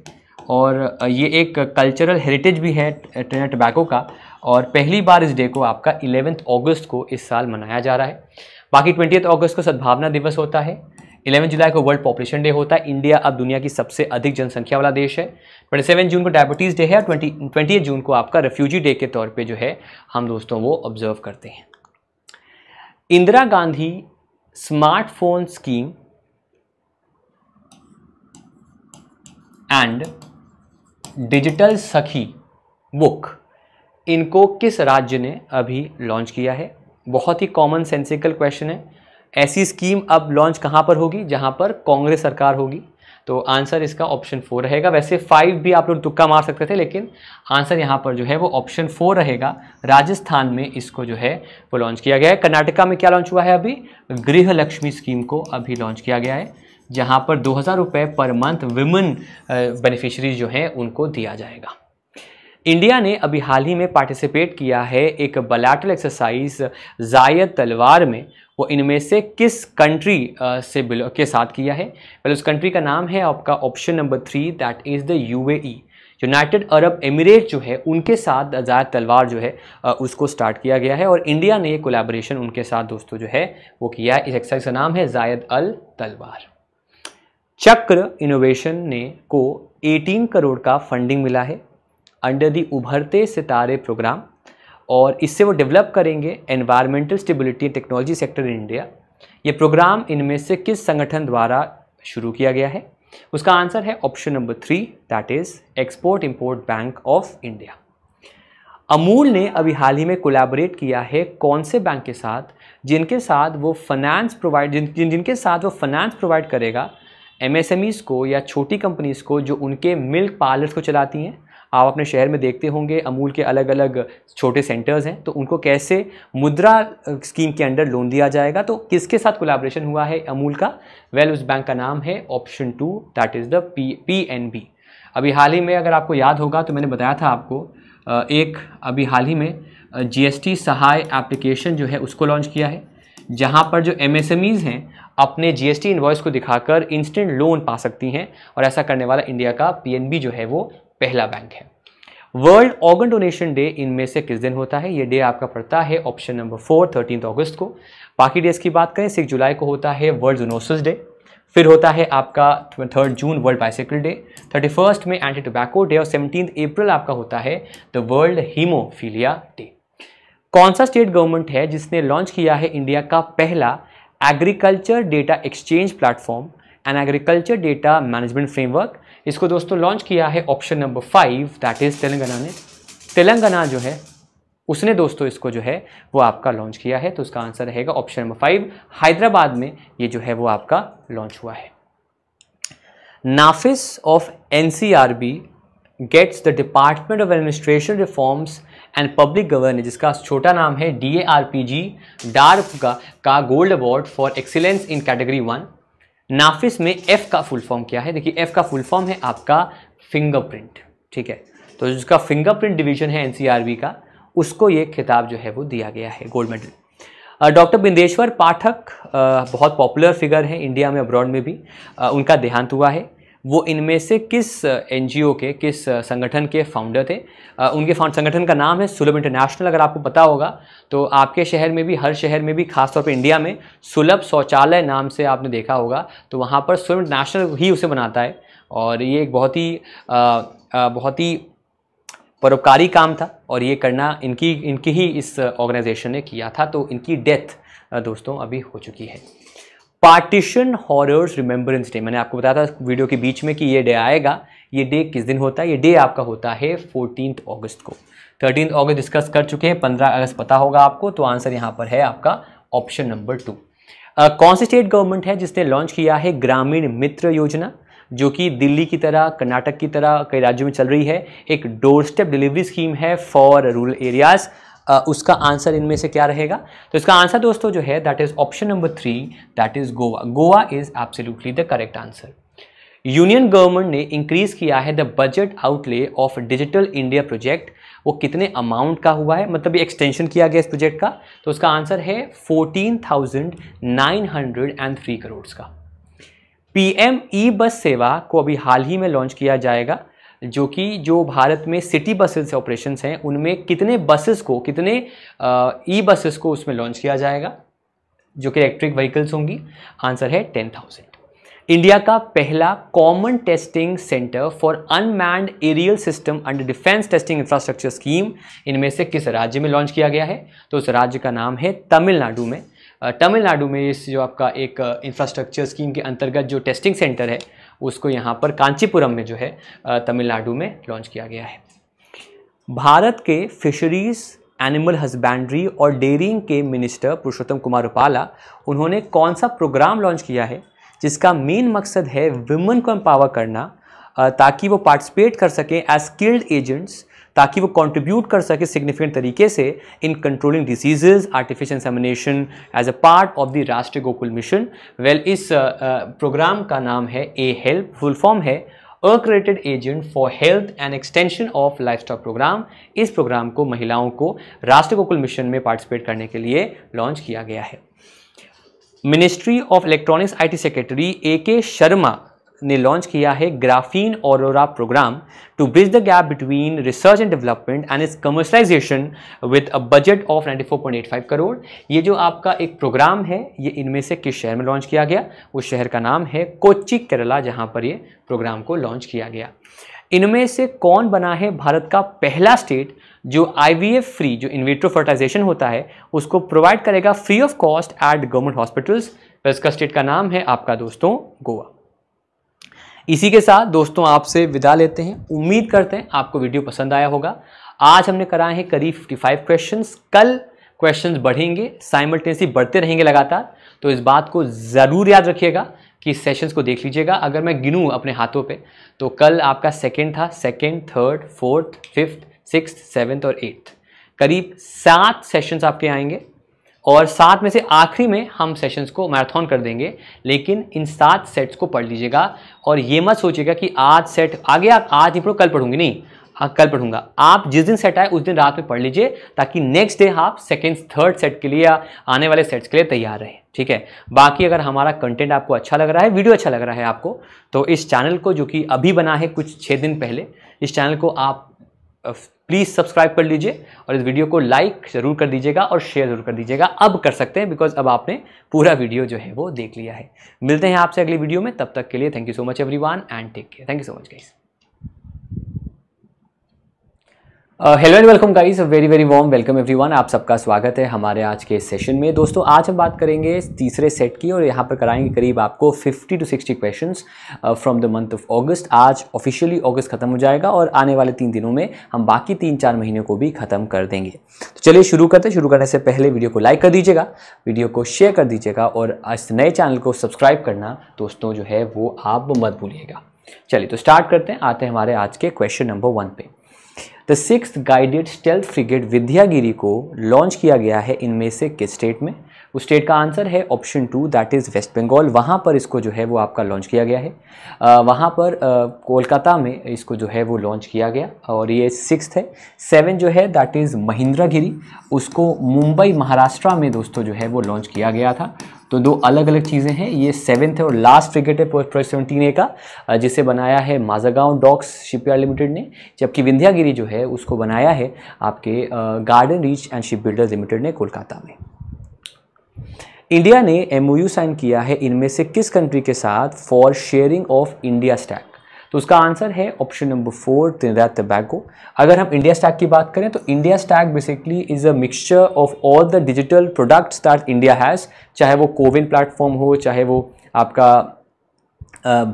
और ये एक कल्चरल हेरिटेज भी है ट्रेनर टोबैगो का और पहली बार इस डे को आपका इलेवेंथ अगस्त को इस साल मनाया जा रहा है बाकी ट्वेंटी अगस्त को सद्भावना दिवस होता है इलेवन जुलाई को वर्ल्ड पॉपुलेशन डे होता है इंडिया अब दुनिया की सबसे अधिक जनसंख्या वाला देश है सेवन जून को डायबिटीज़ डे है और ट्वेंटी ट्वेंटी जून को आपका रेफ्यूजी डे के तौर पे जो है हम दोस्तों वो ऑब्जर्व करते हैं Indira Gandhi smartphone scheme and digital Sakhi book इनको किस राज्य ने अभी लॉन्च किया है बहुत ही कॉमन सेंसिकल क्वेश्चन है ऐसी स्कीम अब लॉन्च कहाँ पर होगी जहाँ पर कांग्रेस सरकार होगी तो आंसर इसका ऑप्शन फोर रहेगा वैसे फाइव भी आप लोग तुक्का मार सकते थे लेकिन आंसर यहाँ पर जो है वो ऑप्शन फोर रहेगा राजस्थान में इसको जो है वो लॉन्च किया गया है कर्नाटका में क्या लॉन्च हुआ है अभी गृह लक्ष्मी स्कीम को अभी लॉन्च किया गया है जहाँ पर दो हज़ार रुपये पर मंथ विमेन बेनिफिशरीज जो हैं उनको दिया जाएगा इंडिया ने अभी हाल ही में पार्टिसिपेट किया है एक बलाटल एक्सरसाइज जायद तलवार में वो इनमें से किस कंट्री से बिलो के साथ किया है पहले उस कंट्री का नाम है आपका option number three that is the UAE United Arab Emirate जो है उनके साथ जायद तलवार जो है उसको स्टार्ट किया गया है और इंडिया ने ये कोलेबोरेशन उनके साथ दोस्तों जो है वो किया है इस एक्सरसाइज का नाम है जायद अल तलवार चक्र इनोवेशन ने को 18 करोड़ का फंडिंग मिला है अंडर दी उभरते सितारे प्रोग्राम और इससे वो डेवलप करेंगे environmental stability technology sector in India ये प्रोग्राम इनमें से किस संगठन द्वारा शुरू किया गया है उसका आंसर है option number three that is export import bank of India Amul ने अभी हाल ही में कोलैबोरेट किया है कौन से बैंक के साथ जिनके साथ वो फाइनेंस प्रोवाइड जिन, जिन जिनके साथ वो फाइनेंस प्रोवाइड करेगा एमएसएमईज़ को या छोटी कंपनीज़ को जो उनके मिल्क पार्लर्स को चलाती हैं आप अपने शहर में देखते होंगे अमूल के अलग अलग छोटे सेंटर्स हैं तो उनको कैसे मुद्रा स्कीम के अंडर लोन दिया जाएगा तो किसके साथ कोलाब्रेशन हुआ है अमूल का वेल उस बैंक का नाम है option two that is the P P N B अभी हाल ही में अगर आपको याद होगा तो मैंने बताया था आपको एक अभी हाल ही में जीएसटी सहाय एप्लीकेशन जो है उसको लॉन्च किया है जहाँ पर जो एम हैं अपने जीएसटी एस को दिखाकर इंस्टेंट लोन पा सकती हैं और ऐसा करने वाला इंडिया का पीएनबी जो है वो पहला बैंक है वर्ल्ड ऑर्गन डोनेशन डे इनमें से किस दिन होता है ये डे आपका पड़ता है ऑप्शन नंबर फोर थर्टीन अगस्त को बाकी डेज की बात करें सिक्स जुलाई को होता है वर्ल्ड जोनोसिस डे फिर होता है आपका third June world bicycle day thirty first में एंटी टोबैको डे और सेवनटीन अप्रैल आपका होता है द वर्ल्ड हीमोफीलिया डे कौन सा स्टेट गवर्नमेंट है जिसने लॉन्च किया है इंडिया का पहला agriculture data exchange platform and agriculture data management framework इसको दोस्तों लॉन्च किया है option number five that is Telangana ने तेलंगाना जो है उसने दोस्तों इसको जो है वो आपका लॉन्च किया है तो उसका आंसर रहेगा ऑप्शन नंबर फाइव हैदराबाद में ये जो है वो आपका लॉन्च हुआ है NAFIS of N gets the department of administrative reforms and public governance जिसका छोटा नाम है D A R P G DARP का, का gold award for excellence in category one NAFIS में एफ का फुल फॉर्म क्या है देखिए एफ का फुल फॉर्म है आपका फिंगरप्रिंट ठीक है तो जिसका फिंगरप्रिंट डिवीजन है एनसीआरबी का उसको ये खिताब जो है वो दिया गया है gold medal doctor Bindeshwar Pathak बहुत पॉपुलर फिगर हैं इंडिया में अब्रॉड में भी उनका देहांत हुआ है वो इनमें से किस एन के किस संगठन के फाउंडर थे उनके फाउंड संगठन का नाम है सुलभ इंटरनेशनल अगर आपको पता होगा तो आपके शहर में भी हर शहर में भी खासतौर पर इंडिया में सुलभ शौचालय नाम से आपने देखा होगा तो वहाँ पर सुलभ इंटरनेशनल ही उसे बनाता है और ये एक बहुत ही बहुत ही परोपकारी काम था और ये करना इनकी इनकी ही इस ऑर्गेनाइजेशन ने किया था तो इनकी डेथ दोस्तों अभी हो चुकी है पार्टीशन हॉरर्स रिमेम्बरेंस डे मैंने आपको बताया था वीडियो के बीच में कि ये डे आएगा ये डे किस दिन होता है ये डे आपका होता है फोर्टीन अगस्त को थर्टीन अगस्त डिस्कस कर चुके हैं पंद्रह अगस्त पता होगा आपको तो आंसर यहाँ पर है आपका ऑप्शन नंबर टू कौन सी स्टेट गवर्नमेंट है जिसने लॉन्च किया है ग्रामीण मित्र योजना जो कि दिल्ली की तरह कर्नाटक की तरह कई राज्यों में चल रही है एक डोर स्टेप डिलीवरी स्कीम है फॉर रूरल एरियाज़ उसका आंसर इनमें से क्या रहेगा तो इसका आंसर दोस्तों जो है that is option number three that is Goa Goa is absolutely the correct answer union government ने इंक्रीज़ किया है the budget outlay of digital India project वो कितने अमाउंट का हुआ है मतलब एक्सटेंशन किया गया इस प्रोजेक्ट का तो उसका आंसर है थ्री करोड़ का पीएम ई e बस सेवा को अभी हाल ही में लॉन्च किया जाएगा जो कि जो भारत में सिटी बसेस ऑपरेशंस हैं उनमें कितने बसेस को कितने ई बसेस को उसमें लॉन्च किया जाएगा जो कि इलेक्ट्रिक व्हीकल्स होंगी आंसर है टेन थाउजेंड इंडिया का पहला common testing centre for unmanned aerial system under defence testing infrastructure scheme इनमें से किस राज्य में लॉन्च किया गया है तो उस राज्य का नाम है तमिलनाडु में तमिलनाडु में इस जो आपका एक इंफ्रास्ट्रक्चर स्कीम के अंतर्गत जो टेस्टिंग सेंटर है उसको यहाँ पर कांचीपुरम में जो है तमिलनाडु में लॉन्च किया गया है भारत के फिशरीज़ एनिमल हस्बैंड्री और डेयरिंग के मिनिस्टर पुरुषोत्तम कुमार उपाला उन्होंने कौन सा प्रोग्राम लॉन्च किया है जिसका मेन मकसद है वुमेन को एम्पावर करना ताकि वो पार्टिसिपेट कर सकें एज स्किल्ड एजेंट्स ताकि वो कंट्रीब्यूट कर सके सिग्निफिकेंट तरीके से in controlling diseases artificial semination as a part of the Rashtriya Gokul mission well इस प्रोग्राम का नाम है ए हेल्प फुल फॉर्म है accredited agent for health and extension of livestock programme इस प्रोग्राम को महिलाओं को राष्ट्रीय गोकुल मिशन में पार्टिसिपेट करने के लिए लॉन्च किया गया है ministry of electronics IT secretary A K Sharma ने लॉन्च किया है ग्राफीन और programme to bridge the gap between research and development and इस commercialisation with a budget of 94.85 crore ये जो आपका एक प्रोग्राम है ये इनमें से किस शहर में लॉन्च किया गया उस शहर का नाम है कोच्चि केरला जहाँ पर ये प्रोग्राम को लॉन्च किया गया इनमें से कौन बना है भारत का पहला स्टेट जो आई फ्री जो इन्वेट्रो फर्टिलाइजेशन होता है उसको प्रोवाइड करेगा free of cost at government hospitals इसका स्टेट का नाम है आपका दोस्तों गोवा इसी के साथ दोस्तों आपसे विदा लेते हैं उम्मीद करते हैं आपको वीडियो पसंद आया होगा आज हमने कराए हैं करीब 55 क्वेश्चंस कल क्वेश्चंस बढ़ेंगे साइमल्टेनसी बढ़ते रहेंगे लगातार तो इस बात को ज़रूर याद रखिएगा कि सेशंस को देख लीजिएगा अगर मैं गिनूँ अपने हाथों पे तो कल आपका सेकेंड था second third fourth fifth six seventh और एट्थ करीब सात सेशंस आपके आएंगे और सात में से आखिरी में हम सेशंस को मैराथन कर देंगे लेकिन इन सात सेट्स को पढ़ लीजिएगा और ये मत सोचिएगा कि आज सेट आगे आप आज ही पढ़ो कल पढ़ूंगी नहीं हाँ कल पढ़ूंगा आप जिस दिन सेट आए उस दिन रात में पढ़ लीजिए ताकि नेक्स्ट डे आप सेकेंड थर्ड सेट के लिए या आने वाले सेट्स के लिए तैयार रहें ठीक है बाकी अगर हमारा कंटेंट आपको अच्छा लग रहा है वीडियो अच्छा लग रहा है आपको तो इस चैनल को जो कि अभी बना है कुछ छः दिन पहले इस चैनल को आप प्लीज़ सब्सक्राइब कर लीजिए और इस वीडियो को लाइक ज़रूर कर दीजिएगा और शेयर ज़रूर कर दीजिएगा अब कर सकते हैं बिकॉज अब आपने पूरा वीडियो जो है वो देख लिया है मिलते हैं आपसे अगली वीडियो में तब तक के लिए thank you so much every and take care thank you so much guys hello and welcome guys a very very warm welcome everyone आप सबका स्वागत है हमारे आज के सेशन में दोस्तों आज हम बात करेंगे तीसरे सेट की और यहाँ पर कराएंगे करीब आपको 50 टू 60 questions from the month of अगस्त आज ऑफिशियली अगस्त ख़त्म हो जाएगा और आने वाले तीन दिनों में हम बाकी तीन चार महीने को भी ख़त्म कर देंगे तो चलिए शुरू करते शुरू करने से पहले वीडियो को लाइक कर दीजिएगा वीडियो को शेयर कर दीजिएगा और इस नए चैनल को सब्सक्राइब करना दोस्तों जो है वो आप मत भूलिएगा चलिए तो स्टार्ट करते हैं आते हैं हमारे आज के क्वेश्चन नंबर वन पे the six guided stealth frigate Vindhyagiri को लॉन्च किया गया है इनमें से किस स्टेट में उस स्टेट का आंसर है option two that is West Bengal वहाँ पर इसको जो है वो आपका लॉन्च किया गया है वहाँ पर कोलकाता में इसको जो है वो लॉन्च किया गया और ये सिक्स है सेवन जो है दैट इज़ महिंद्रा गिरी उसको मुंबई महाराष्ट्र में दोस्तों जो है वो लॉन्च किया गया था तो दो अलग अलग चीज़ें हैं ये सेवन्थ है और लास्ट फ्रिगेट है प्रोजेक्ट सेवनटीन ए का जिसे बनाया है माजागांव डॉक्स शिपयार्ड लिमिटेड ने जबकि विंध्यागिरी जो है उसको बनाया है आपके garden reach and ship builders limited ने कोलकाता में इंडिया ने एमओयू साइन किया है इनमें से किस कंट्री के साथ for sharing of India stack तो उसका आंसर है option number four Trinidad Tobago अगर हम इंडिया स्टैक की बात करें तो India stack basically is a mixture of all the digital products that India has चाहे वो कोविन प्लेटफॉर्म हो चाहे वो आपका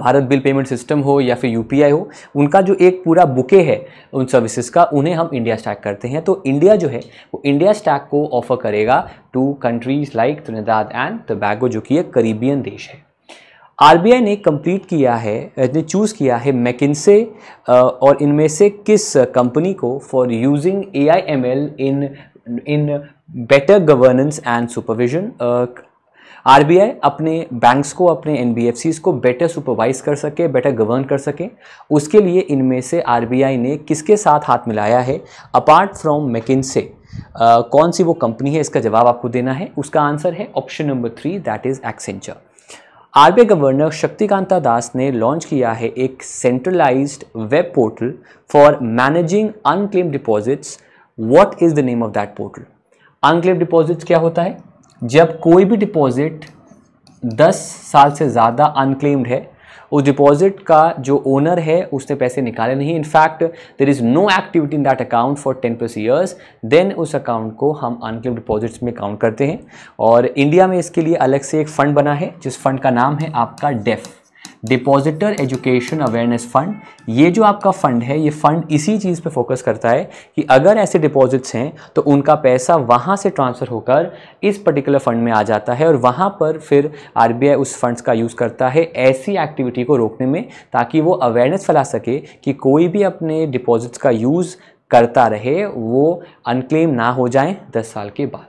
भारत बिल पेमेंट सिस्टम हो या फिर यूपीआई हो उनका जो एक पूरा बुके है उन सर्विसेज का उन्हें हम इंडिया स्टैक करते हैं तो इंडिया जो है वो इंडिया स्टैक को ऑफर करेगा to countries like Trinidad and Tobago जो कि एक करीबियन देश है आरबीआई ने कंप्लीट किया है ने चूज़ किया है मैकिनसे और इनमें से किस कंपनी को for using A I M L in in better governance and supervision आर अपने बैंक्स को अपने एन को बेटर सुपरवाइज कर सके बेटर गवर्न कर सके उसके लिए इनमें से आर ने किसके साथ हाथ मिलाया है अपार्ट फ्रॉम मैकिनसे कौन सी वो कंपनी है इसका जवाब आपको देना है उसका आंसर है option number three that is Accenture RBI governor Shaktikanta Das ने लॉन्च किया है एक centralised web portal for managing unclaimed deposits what is the name of that portal unclaimed deposits क्या होता है जब कोई भी डिपॉजिट 10 साल से ज़्यादा अनक्लेम्ड है उस डिपॉजिट का जो ओनर है उसने पैसे निकाले नहीं in fact there is no activity in that account for ten plus years then उस अकाउंट को हम अनक्लेम डिपॉजिट्स में काउंट करते हैं और इंडिया में इसके लिए अलग से एक फ़ंड बना है जिस फंड का नाम है आपका DEAF depositor education awareness fund ये जो आपका फंड है ये फंड इसी चीज़ पे फोकस करता है कि अगर ऐसे डिपॉजिट्स हैं तो उनका पैसा वहाँ से ट्रांसफ़र होकर इस पर्टिकुलर फंड में आ जाता है और वहाँ पर फिर आर उस फंड्स का यूज़ करता है ऐसी एक्टिविटी को रोकने में ताकि वो अवेयरनेस फैला सके कि कोई भी अपने डिपॉजिट्स का यूज़ करता रहे वो अनक्लेम ना हो जाए दस साल के बाद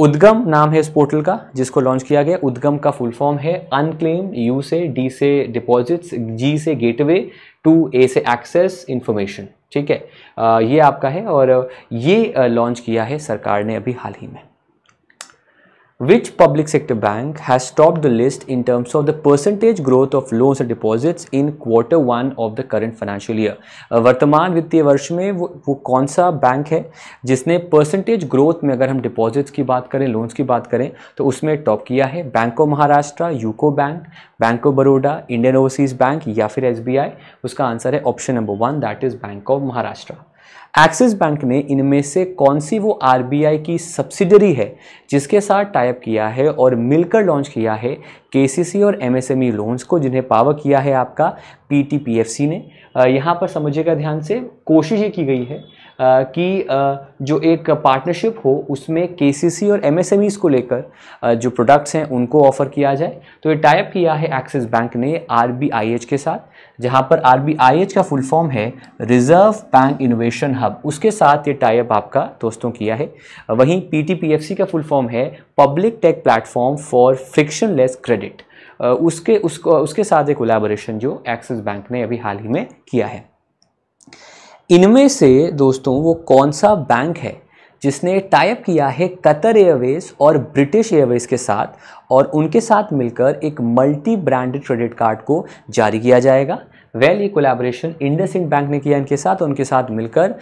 उद्गम नाम है इस पोर्टल का जिसको लॉन्च किया गया उद्गम का फुल फॉर्म है अनक्लेम यू से डी से डिपॉजिट्स जी से गेटवे टू ए से एक्सेस इन्फॉर्मेशन ठीक है ये आपका है और ये लॉन्च किया है सरकार ने अभी हाल ही में Which public sector bank has topped the list in terms of the percentage growth of loans and deposits in quarter one of the current financial year? Uh, वर्तमान वित्तीय वर्ष में वो, वो कौन सा बैंक है जिसने परसेंटेज ग्रोथ में अगर हम डिपॉजिट्स की बात करें लोन्स की बात करें तो उसमें टॉप किया है bank of Maharashtra UCO bank bank of Baroda Indian overseas bank या फिर एस उसका आंसर है option number one that is bank of Maharashtra Axis bank ने इनमें से कौन सी वो आर की सब्सिडरी है जिसके साथ टाइप किया है और मिलकर लॉन्च किया है के और एमएसएमई लोन्स e को जिन्हें पावर किया है आपका पी ने यहाँ पर समझिएगा ध्यान से कोशिश ये की गई है कि जो एक पार्टनरशिप हो उसमें के और एमएसएमईज को लेकर जो प्रोडक्ट्स हैं उनको ऑफर किया जाए तो ये टाइप किया है एक्सिस बैंक ने आर के साथ जहां पर आर का फुल फॉर्म है रिज़र्व बैंक इनोवेशन हब उसके साथ ये टाइप आपका दोस्तों किया है वहीं पी का फुल फॉर्म है public tech platform for frictionless credit उसके उसको उसके साथ एक कोलेबोरेशन जो एक्सिस बैंक ने अभी हाल ही में किया है इनमें से दोस्तों वो कौन सा बैंक है जिसने टाइप किया है कतर एयरवेज और ब्रिटिश एयरवेज के साथ और उनके साथ मिलकर एक मल्टी ब्रांडेड क्रेडिट कार्ड को जारी किया जाएगा वेल well, ये कोलैबोरेशन इंडस इंड बैंक ने किया इनके साथ उनके साथ मिलकर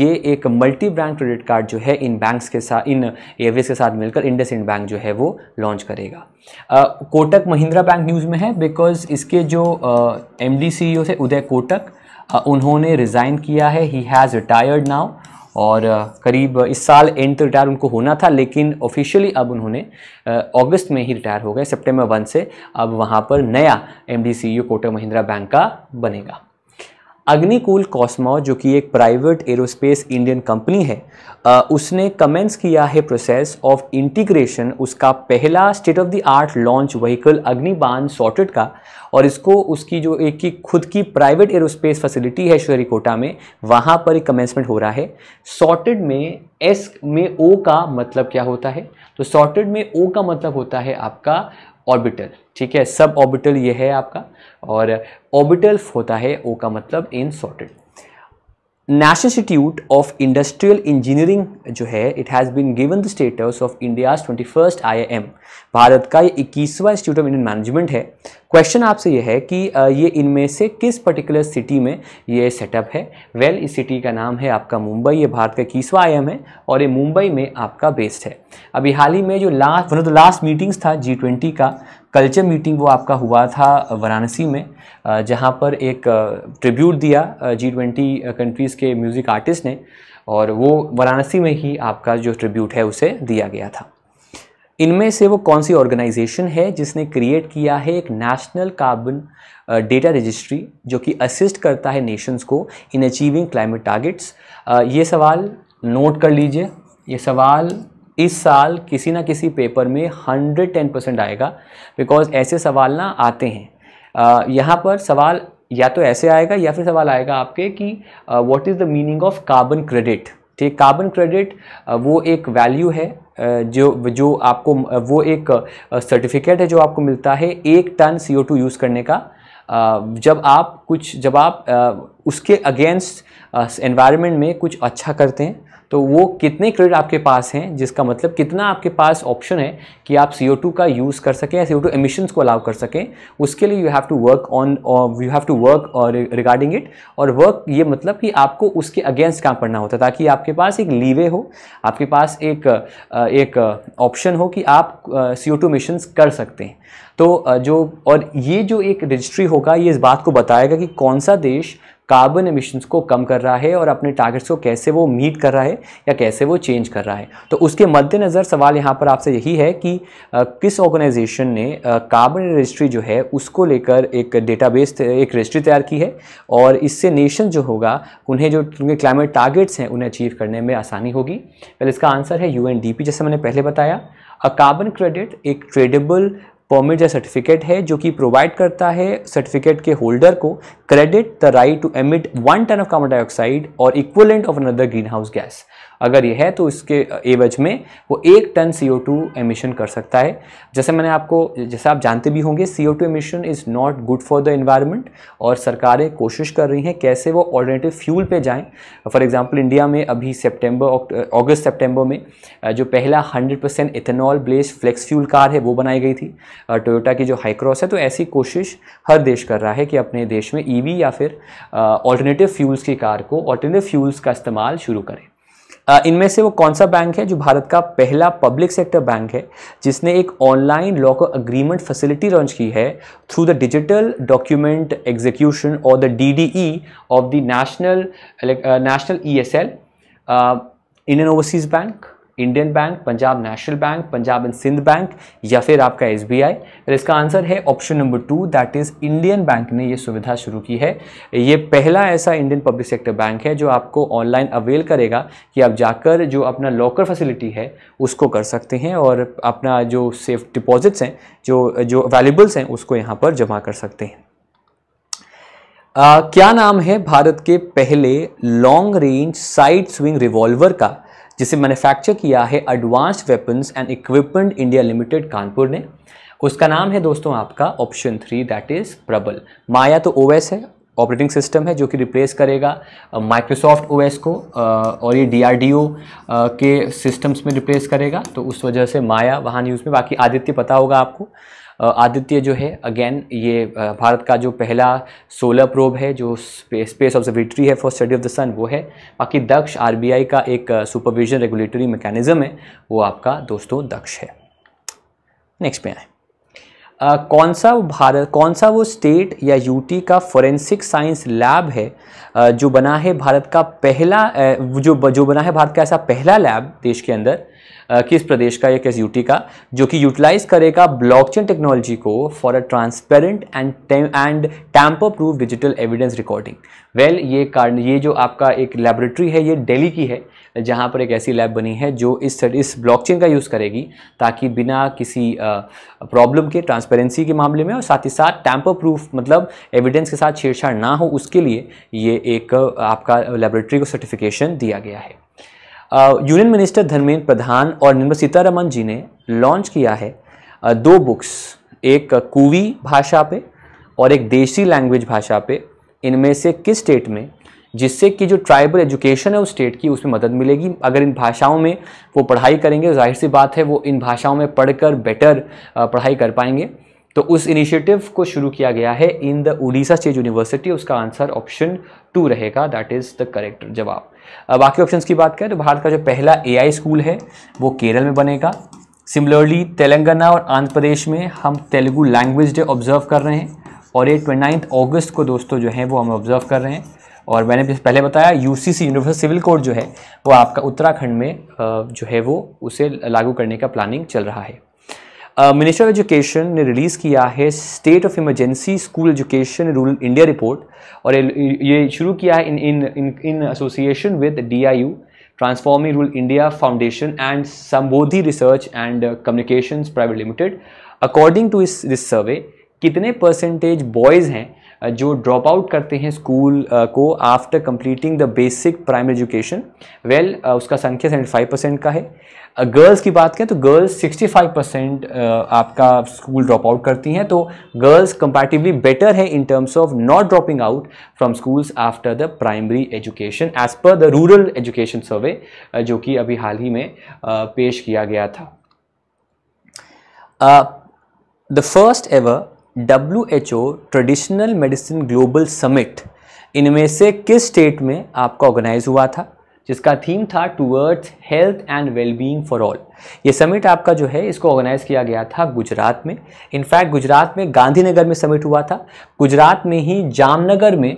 ये एक मल्टी ब्रांड क्रेडिट कार्ड जो है इन बैंक्स के साथ इन एयरवेज के साथ मिलकर इंडस इंड बैंक जो है वो लॉन्च करेगा आ, कोटक महिंद्रा बैंक न्यूज़ में है बिकॉज इसके जो एम डी सी ओ थे उदय कोटक आ, उन्होंने रिज़ाइन किया है ही हैज़ रिटायर्ड नाउ और करीब इस साल एंड तो रिटायर उनको होना था लेकिन ऑफिशियली अब उन्होंने अगस्त में ही रिटायर हो गए सितंबर वन से अब वहाँ पर नया M D C Kotak Mahindra bank का बनेगा अग्निकूल कॉस्मो जो कि एक प्राइवेट एरोस्पेस इंडियन कंपनी है आ, उसने कमेंस किया है प्रोसेस ऑफ इंटीग्रेशन उसका पहला state of the art launch vehicle Agnibaan SOrTeD का और इसको उसकी जो एक की खुद की प्राइवेट एरोस्पेस फैसिलिटी है श्रीकोटा में वहाँ पर एक कमेंसमेंट हो रहा है सॉटेड में एस में ओ का मतलब क्या होता है तो सॉटेड में ओ का मतलब होता है आपका ऑर्बिटल ठीक है सब ऑर्बिटल ये है आपका और ऑबिटल होता है ओ का मतलब in SOrTeD national institute of industrial engineering जो है it has been given the status of India's twenty first I M Bharat का ये इक्कीसवा इंस्टीट्यूट ऑफ इंडियन मैनेजमेंट है क्वेश्चन आपसे ये है कि ये इनमें से किस पर्टिकुलर सिटी में ये सेटअप है वेल well, इस सिटी का नाम है आपका मुंबई ये भारत का इक्कीसवा आई है और ये मुंबई में आपका बेस्ड है अभी हाल ही में जो last one of the last meetings था जी ट्वेंटी का कल्चर मीटिंग वो आपका हुआ था वाराणसी में जहाँ पर एक ट्रिब्यूट दिया जी ट्वेंटी कंट्रीज़ के म्यूज़िक आर्टिस्ट ने और वो वाराणसी में ही आपका जो ट्रिब्यूट है उसे दिया गया था इनमें से वो कौन सी ऑर्गेनाइजेशन है जिसने क्रिएट किया है एक नेशनल कार्बन डेटा रजिस्ट्री जो कि असिस्ट करता है नेशंस को इन अचीविंग क्लाइमेट टारगेट्स ये सवाल नोट कर लीजिए ये सवाल इस साल किसी ना किसी पेपर में हंड्रेड टेन परसेंट आएगा बिकॉज ऐसे सवाल ना आते हैं यहाँ पर सवाल या तो ऐसे आएगा या फिर सवाल आएगा आपके कि what is the meaning of carbon credit ठीक कार्बन क्रेडिट वो एक वैल्यू है जो जो आपको वो एक सर्टिफिकेट है जो आपको मिलता है एक टन सी यूज़ करने का जब आप कुछ जब आप उसके अगेंस्ट एनवायरनमेंट में कुछ अच्छा करते हैं तो वो कितने क्रेडिट आपके पास हैं जिसका मतलब कितना आपके पास ऑप्शन है कि आप सी का यूज़ कर सकें या टू एमिशंस को अलाउ कर सकें उसके लिए you have to work on you have to work regarding it और वर्क ये मतलब कि आपको उसके अगेंस्ट काम करना होता है ताकि आपके पास एक लीवे हो आपके पास एक uh, एक ऑप्शन uh, हो कि आप टू uh, एमिशंस कर सकते हैं तो जो और ये जो एक रजिस्ट्री होगा ये इस बात को बताएगा कि कौन सा देश कार्बन एमिशंस को कम कर रहा है और अपने टारगेट्स को कैसे वो मीट कर रहा है या कैसे वो चेंज कर रहा है तो उसके मद्देनज़र सवाल यहाँ पर आपसे यही है कि आ, किस ऑर्गेनाइजेशन ने कार्बन रजिस्ट्री जो है उसको लेकर एक डेटा एक रजिस्ट्री तैयार की है और इससे नेशन जो होगा उन्हें जो उनके क्लाइमेट टारगेट्स हैं उन्हें अचीव करने में आसानी होगी पहले इसका आंसर है यू जैसे मैंने पहले बताया अ कार्बन क्रेडिट एक ट्रेडेबल परमिट या सर्टिफिकेट है जो कि प्रोवाइड करता है सर्टिफिकेट के होल्डर को credit the right to emit one tonne of carbon dioxide और equivalent of another greenhouse gas अगर ये है तो इसके एवज में वो एक tonne C O two emission कर सकता है जैसे मैंने आपको जैसे आप जानते भी होंगे C O two emission is not good for the environment और सरकारें कोशिश कर रही हैं कैसे वो ऑल्टरनेटिव फ्यूल पे जाएं फॉर एग्जांपल इंडिया में अभी सितंबर अगस्त सितंबर में जो पहला hundred percent ethanol blend flex fuel car है वो बनाई गई थी टोयोटा की जो हाईक्रॉस है तो ऐसी कोशिश हर देश कर रहा है कि अपने देश में ई e या फिर ऑल्टरनेटिव फ्यूल्स की कार को ऑल्टरनेटिव फ्यूल्स का इस्तेमाल शुरू करें इनमें से वो कौन सा बैंक है जो भारत का पहला पब्लिक सेक्टर बैंक है जिसने एक online locker agreement facility launch की है through the digital document execution और the DDE of the national national ESL Indian overseas bank Indian bank Punjab national bank Punjab and Sind bank या फिर आपका एस बी और इसका आंसर है option number two that is Indian bank ने ये सुविधा शुरू की है ये पहला ऐसा इंडियन पब्लिक सेक्टर बैंक है जो आपको ऑनलाइन अवेल करेगा कि आप जाकर जो अपना लॉकर फैसिलिटी है उसको कर सकते हैं और अपना जो सेफ डिपॉजिट्स हैं जो जो अवेलेबल्स हैं उसको यहाँ पर जमा कर सकते हैं आ, क्या नाम है भारत के पहले long range side swing revolver का जिसे मैन्युफैक्चर किया है advanced weapons and equipment India limited Kanpur ने उसका नाम है दोस्तों आपका ऑप्शन थ्री दैट इज़ प्रबल माया तो ओएस है ऑपरेटिंग सिस्टम है जो कि रिप्लेस करेगा माइक्रोसॉफ्ट ओएस को और ये डीआरडीओ के सिस्टम्स में रिप्लेस करेगा तो उस वजह से माया वहाँ न्यूज़ में बाकी आदित्य पता होगा आपको आदित्य जो है अगेन ये भारत का जो पहला सोलर प्रोब है जो स्पेस ऑब्जर्वेटरी है for study of the sun वो है बाकी दक्ष आरबीआई का एक सुपरविजन रेगुलेटरी मैकेनिज्म है वो आपका दोस्तों दक्ष है नेक्स्ट पे आए Uh, कौन सा भारत कौन सा वो स्टेट या यूटी का फॉरेंसिक साइंस लैब है uh, जो बना है भारत का पहला uh, जो जो बना है भारत का ऐसा पहला लैब देश के अंदर किस प्रदेश का या किस यूटी का जो कि यूटिलाइज करेगा ब्लॉकचेन टेक्नोलॉजी को for a transparent and and tamper proof digital evidence recording well ये कारण ये जो आपका एक लेबोरेटरी है ये डेली की है जहाँ पर एक ऐसी लैब बनी है जो इस इस ब्लॉकचेन का यूज़ करेगी ताकि बिना किसी प्रॉब्लम के ट्रांसपेरेंसी के मामले में और साथ ही साथ टैम्पर प्रूफ मतलब एविडेंस के साथ छेड़छाड़ ना हो उसके लिए ये एक आपका लेबोरेटरी को सर्टिफिकेशन दिया गया है यूनियन मिनिस्टर धर्मेंद्र प्रधान और निर्मला सीतारमन जी ने लॉन्च किया है दो बुक्स एक कुवी भाषा पे और एक देशी लैंग्वेज भाषा पे इनमें से किस स्टेट में जिससे कि जो ट्राइबल एजुकेशन है उस स्टेट की उसमें मदद मिलेगी अगर इन भाषाओं में वो पढ़ाई करेंगे तो जाहिर सी बात है वो इन भाषाओं में पढ़कर बेटर पढ़ाई कर पाएंगे तो उस इनिशिएटिव को शुरू किया गया है in the Orissa state university उसका आंसर ऑप्शन टू रहेगा दैट इज़ द करेक्ट जवाब बाकी ऑप्शंस की बात करें तो भारत का जो पहला एआई स्कूल है वो केरल में बनेगा सिमिलरली तेलंगाना और आंध्र प्रदेश में हम तेलुगु लैंग्वेज डे ऑब्जर्व कर रहे हैं और ये ट्वेंटी अगस्त को दोस्तों जो है वो हम ऑब्जर्व कर रहे हैं और मैंने पहले बताया यूसीसी यूनिवर्सल सिविल कोड जो है वो आपका उत्तराखंड में जो है वो उसे लागू करने का प्लानिंग चल रहा है मिनिस्टर ऑफ एजुकेशन ने रिलीज़ किया है state of emergency school education rural India report और ये शुरू किया है in in in in association with D I U transforming rural India foundation and Sambodhi research and communication private limited according to इस this survey कितने percentage boys हैं जो drop out करते हैं स्कूल को after completing the basic primary education well उसका संख्या seventy five percent का है गर्ल्स की बात करें तो गर्ल्स 65 परसेंट आपका स्कूल ड्रॉप आउट करती हैं तो गर्ल्स कंपैरेटिवली बेटर है in terms of not dropping out from schools after the primary education as per the rural education survey जो कि अभी हाल ही में पेश किया गया था the first ever W H O traditional medicine global summit इनमें से किस स्टेट में आपका ऑर्गेनाइज हुआ था जिसका थीम था towards health and wellbeing for all ये समिट आपका जो है इसको ऑर्गेनाइज किया गया था गुजरात में इनफैक्ट गुजरात में गांधीनगर में समिट हुआ था गुजरात में ही जामनगर में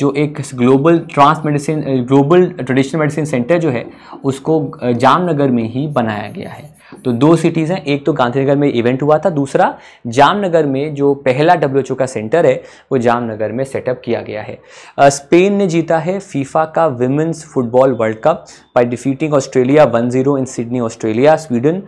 जो एक global trans medicine global traditional medicine centre जो है उसको जामनगर में ही बनाया गया है तो दो सिटीज़ हैं एक तो गांधीनगर में इवेंट हुआ था दूसरा जामनगर में जो पहला डब्ल्यू का सेंटर है वो जामनगर में सेटअप किया गया है स्पेन ने जीता है फीफा का women's football world cup by defeating Australia one zero in Sydney Australia Sweden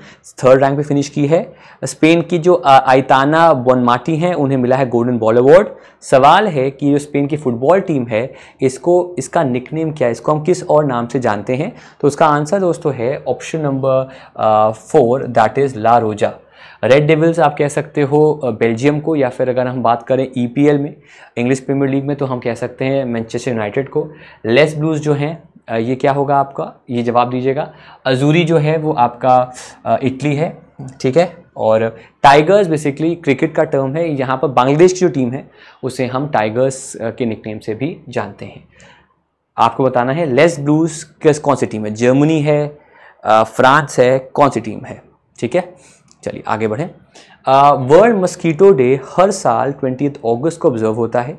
third rank पे फिनिश की है स्पेन की जो आयताना बोनमाटी हैं उन्हें मिला है गोल्डन बॉल अवार्ड सवाल है कि जो स्पेन की फुटबॉल टीम है इसको इसका निकनेम क्या है इसको हम किस और नाम से जानते हैं तो उसका आंसर दोस्तों है option number four that is La Roja red devils आप कह सकते हो बेल्जियम को या फिर अगर हम बात करें ईपीएल e में इंग्लिश प्रीमियर लीग में तो हम कह सकते हैं मैनचेस्टर यूनाइटेड को लेस ब्लूज़ जो हैं ये क्या होगा आपका ये जवाब दीजिएगा अजूरी जो है वो आपका इटली है ठीक है और टाइगर्स बेसिकली क्रिकेट का टर्म है यहाँ पर बांग्लादेश की जो टीम है उसे हम टाइगर्स के निकनेम से भी जानते हैं आपको बताना है लेस ब्लूज किस कौन सी टीम है जर्मनी है फ्रांस है कौन सी टीम है ठीक है चलिए आगे बढ़ें वर्ल्ड मस्कीटो डे हर साल ट्वेंटी अगस्त को ऑब्ज़र्व होता है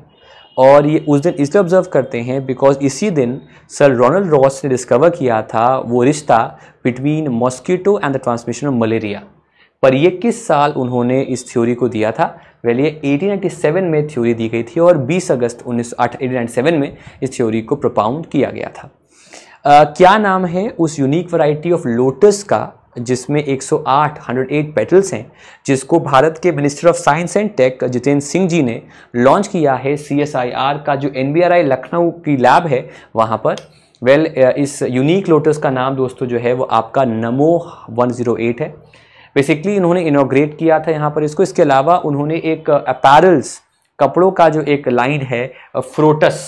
और ये उस दिन इसलिए ऑब्ज़र्व करते हैं बिकॉज इसी दिन सर रोनल्ड रॉस ने डिस्कवर किया था वो रिश्ता between mosquito and the transmission of malaria पर ये किस साल उन्होंने इस थ्योरी को दिया था वेल ये 1897 में थ्योरी दी गई थी और 20 अगस्त उन्नीस में इस थ्योरी को प्रोपाउंड किया गया था आ, क्या नाम है उस यूनिक वैरायटी ऑफ लोटस का जिसमें 108 108 पेटल्स हैं जिसको भारत के minister of science and tech Jitendra Singh ji ने लॉन्च किया है सी का जो एन लखनऊ की लैब है वहाँ पर वेल well, इस यूनिक लोटस का नाम दोस्तों जो है वो आपका नमो 108 है बेसिकली इन्होंने इनोग्रेट किया था यहाँ पर इसको इसके अलावा उन्होंने एक अपैरल्स कपड़ों का जो एक लाइन है फ्रोटस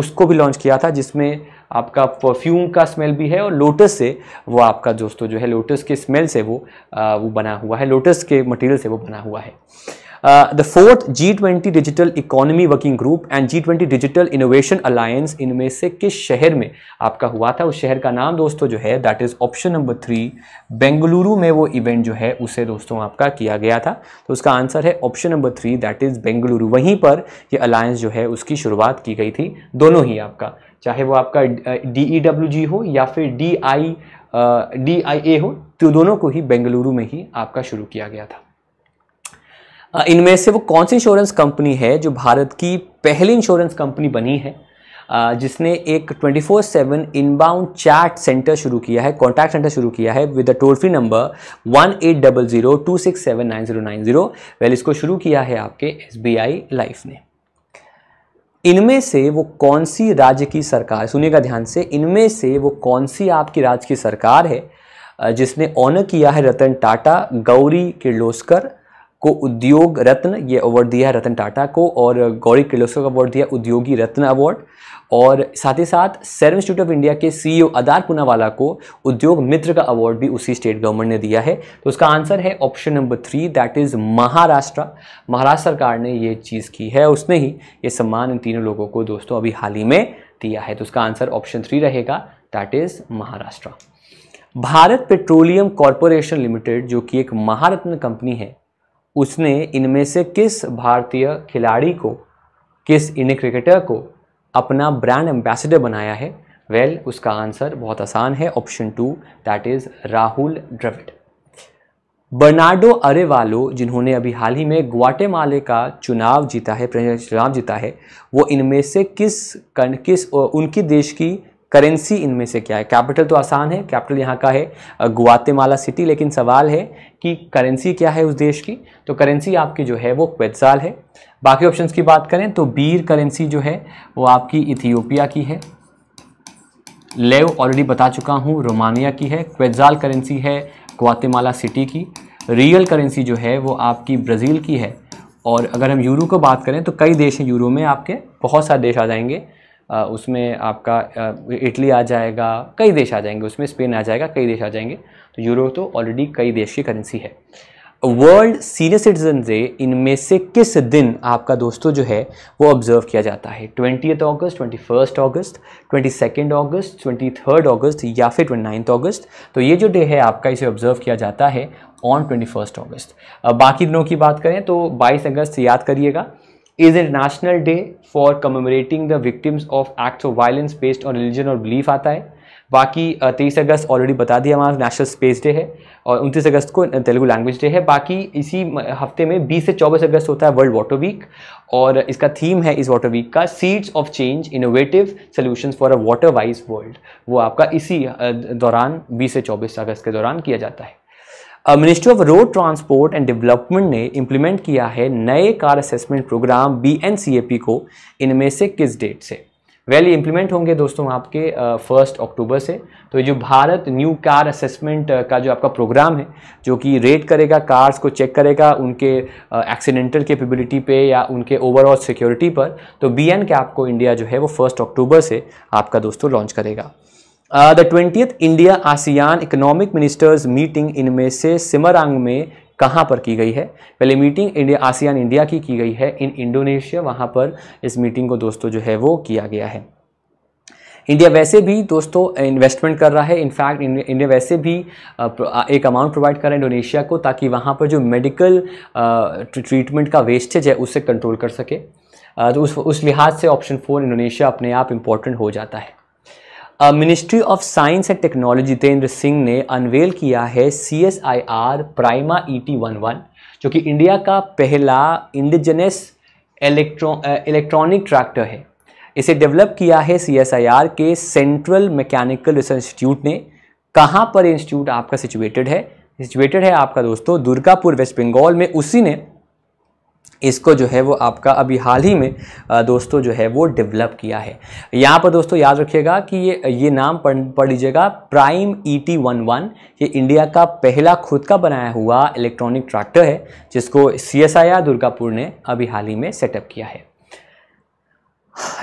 उसको भी लॉन्च किया था जिसमें आपका परफ्यूम का स्मेल भी है और लोटस से वो आपका दोस्तों जो है लोटस के स्मेल से वो आ, वो बना हुआ है लोटस के मटेरियल से वो बना हुआ है the fourth G twenty digital economy working group and G twenty digital innovation alliance इनमें से किस शहर में आपका हुआ था उस शहर का नाम दोस्तों जो है that is option number three Bengaluru में वो इवेंट जो है उसे दोस्तों आपका किया गया था तो उसका आंसर है option number three that is Bengaluru वहीं पर ये अलायंस जो है उसकी शुरुआत की गई थी दोनों ही आपका चाहे वो आपका डी ई डब्ल्यू जी हो या फिर डी आई डी आई ए हो तो दोनों को ही बेंगलुरु में ही आपका शुरू किया गया था इनमें से वो कौन सी इंश्योरेंस कंपनी है जो भारत की पहली इंश्योरेंस कंपनी बनी है जिसने एक 24/7 four seven inbound chat centre शुरू किया है कॉन्टैक्ट सेंटर शुरू किया है with a toll free number one eight double zero two six seven nine zero nine zero well इसको शुरू किया है आपके एस बी आई लाइफ ने इनमें से वो कौन सी राज्य की सरकार सुनिएगा ध्यान से इनमें से वो कौन सी आपकी राज्य की सरकार है जिसने ऑनर किया है रतन टाटा गौरी किर्लोस्कर को उद्योग रत्न ये अवार्ड दिया है रतन टाटा को और गौरी किर्लोस्कर का अवार्ड दिया उद्योगी रत्न अवार्ड और साथ ही साथ सेरम इंस्टीट्यूट ऑफ इंडिया के सीईओ अदार पुनावाला को उद्योग मित्र का अवार्ड भी उसी स्टेट गवर्नमेंट ने दिया है तो उसका आंसर है option number three that is Maharashtra Maharashtra सरकार ने ये चीज़ की है उसने ही ये सम्मान इन तीनों लोगों को दोस्तों अभी हाल ही में दिया है तो उसका आंसर ऑप्शन थ्री रहेगा that is Maharashtra Bharat petroleum corporation limited जो कि एक महारत्न कंपनी है उसने इनमें से किस भारतीय खिलाड़ी को किस इंडियन क्रिकेटर को अपना ब्रांड एम्बेसडर बनाया है वेल well, उसका आंसर बहुत आसान है option two that is Rahul Dravid Bernardo Arevalo जिन्होंने अभी हाल ही में ग्वाटेमाले का चुनाव जीता है प्रेसिडेंट चुनाव जीता है वो इनमें से किस कन, किस उनकी देश की करेंसी इनमें से क्या है कैपिटल तो आसान है कैपिटल यहाँ का है गुआतेमाला सिटी लेकिन सवाल है कि करेंसी क्या है उस देश की तो करेंसी आपकी जो है वो क्वेत्साल है बाकी ऑप्शंस की बात करें तो बीर करेंसी जो है वो आपकी इथियोपिया की है लेव ऑलरेडी बता चुका हूँ रोमानिया की है क्वेजाल करेंसी है ग्वातेमाला सिटी की रियल करेंसी जो है वो आपकी ब्राज़ील की है और अगर हम यूरो को बात करें तो कई देश हैं यूरो में आपके बहुत सारे देश आ जाएंगे उसमें आपका इटली आ जाएगा कई देश आ जाएंगे उसमें स्पेन आ जाएगा कई देश आ जाएंगे तो यूरो तो ऑलरेडी कई देश की करेंसी है वर्ल्ड सीनियर सिटीजन डे इनमें से किस दिन आपका दोस्तों जो है वो ऑब्जर्व किया जाता है ट्वेंटी अगस्त ट्वेंटी फर्स्ट अगस्त ट्वेंटी सेकेंड अगस्त ट्वेंटी थर्ड अगस्त या फिर ट्वेंटी नाइन्थ अगस्त तो ये जो डे है आपका इसे ऑब्जर्व किया जाता है ऑन ट्वेंटी फर्स्ट अगस्त बाकी दिनों की बात करें तो बाईस अगस्त याद करिएगा is a national day for commemorating the victims of acts of violence based on religion और बिलीफ आता है बाकी तेईस अगस्त ऑलरेडी बता दिया हमारा नेशनल स्पेस डे है और उनतीस अगस्त को तेलुगु लैंग्वेज डे है बाकी इसी हफ्ते में 20 से 24 अगस्त होता है वर्ल्ड वाटर वीक और इसका थीम है इस वाटर वीक का seeds of change innovative solutions for a water wise world वो आपका इसी दौरान 20 से 24 अगस्त के दौरान किया जाता है ministry of road transport and development ने इम्प्लीमेंट किया है नए कार असेसमेंट प्रोग्राम बी को इनमें से किस डेट से वेल well, ये इम्प्लीमेंट होंगे दोस्तों आपके फर्स्ट uh, अक्टूबर से तो ये जो भारत न्यू कार असेसमेंट का जो आपका प्रोग्राम है जो कि रेट करेगा कार्स को चेक करेगा उनके एक्सीडेंटल uh, कैपेबिलिटी पे या उनके ओवरऑल सिक्योरिटी पर तो बी के आपको इंडिया जो है वो फर्स्ट अक्टूबर से आपका दोस्तों लॉन्च करेगा the twentieth India ASEAN economic ministers meeting इनमें से सिमरांग में कहाँ पर की गई है पहले मीटिंग इंडिया आसियान इंडिया की की गई है इन इंडोनेशिया वहाँ पर इस मीटिंग को दोस्तों जो है वो किया गया है इंडिया वैसे भी दोस्तों इन्वेस्टमेंट कर रहा है इनफैक्ट इंडिया वैसे भी uh, uh, एक अमाउंट प्रोवाइड कर रहा है इंडोनेशिया को ताकि वहाँ पर जो मेडिकल ट्रीटमेंट uh, का वेस्टेज है उसे कंट्रोल कर सके तो उस उस लिहाज से ऑप्शन फोर इंडोनेशिया अपने आप इम्पॉर्टेंट हो जाता है ministry of science and technology Jitendra Singh ने अनवेल किया है C S I R PRIMA E T one one जो कि इंडिया का पहला इंडिजनस इलेक्ट्रो इलेक्ट्रॉनिक ट्रैक्टर है इसे डेवलप किया है सी एस आई आर के सेंट्रल मैकेनिकल रिसर्च इंस्टीट्यूट ने कहाँ पर इंस्टीट्यूट आपका सिचुएटेड है सिचुएटेड है आपका दोस्तों दुर्गापुर वेस्ट बंगाल में उसी ने इसको जो है वो आपका अभी हाल ही में दोस्तों जो है वो डेवलप किया है यहाँ पर दोस्तों याद रखिएगा कि ये ये नाम पढ़ पढ़ लीजिएगा prime E T one one ये इंडिया का पहला खुद का बनाया हुआ इलेक्ट्रॉनिक ट्रैक्टर है जिसको C S I R Durgapur ने अभी हाल ही में सेटअप किया है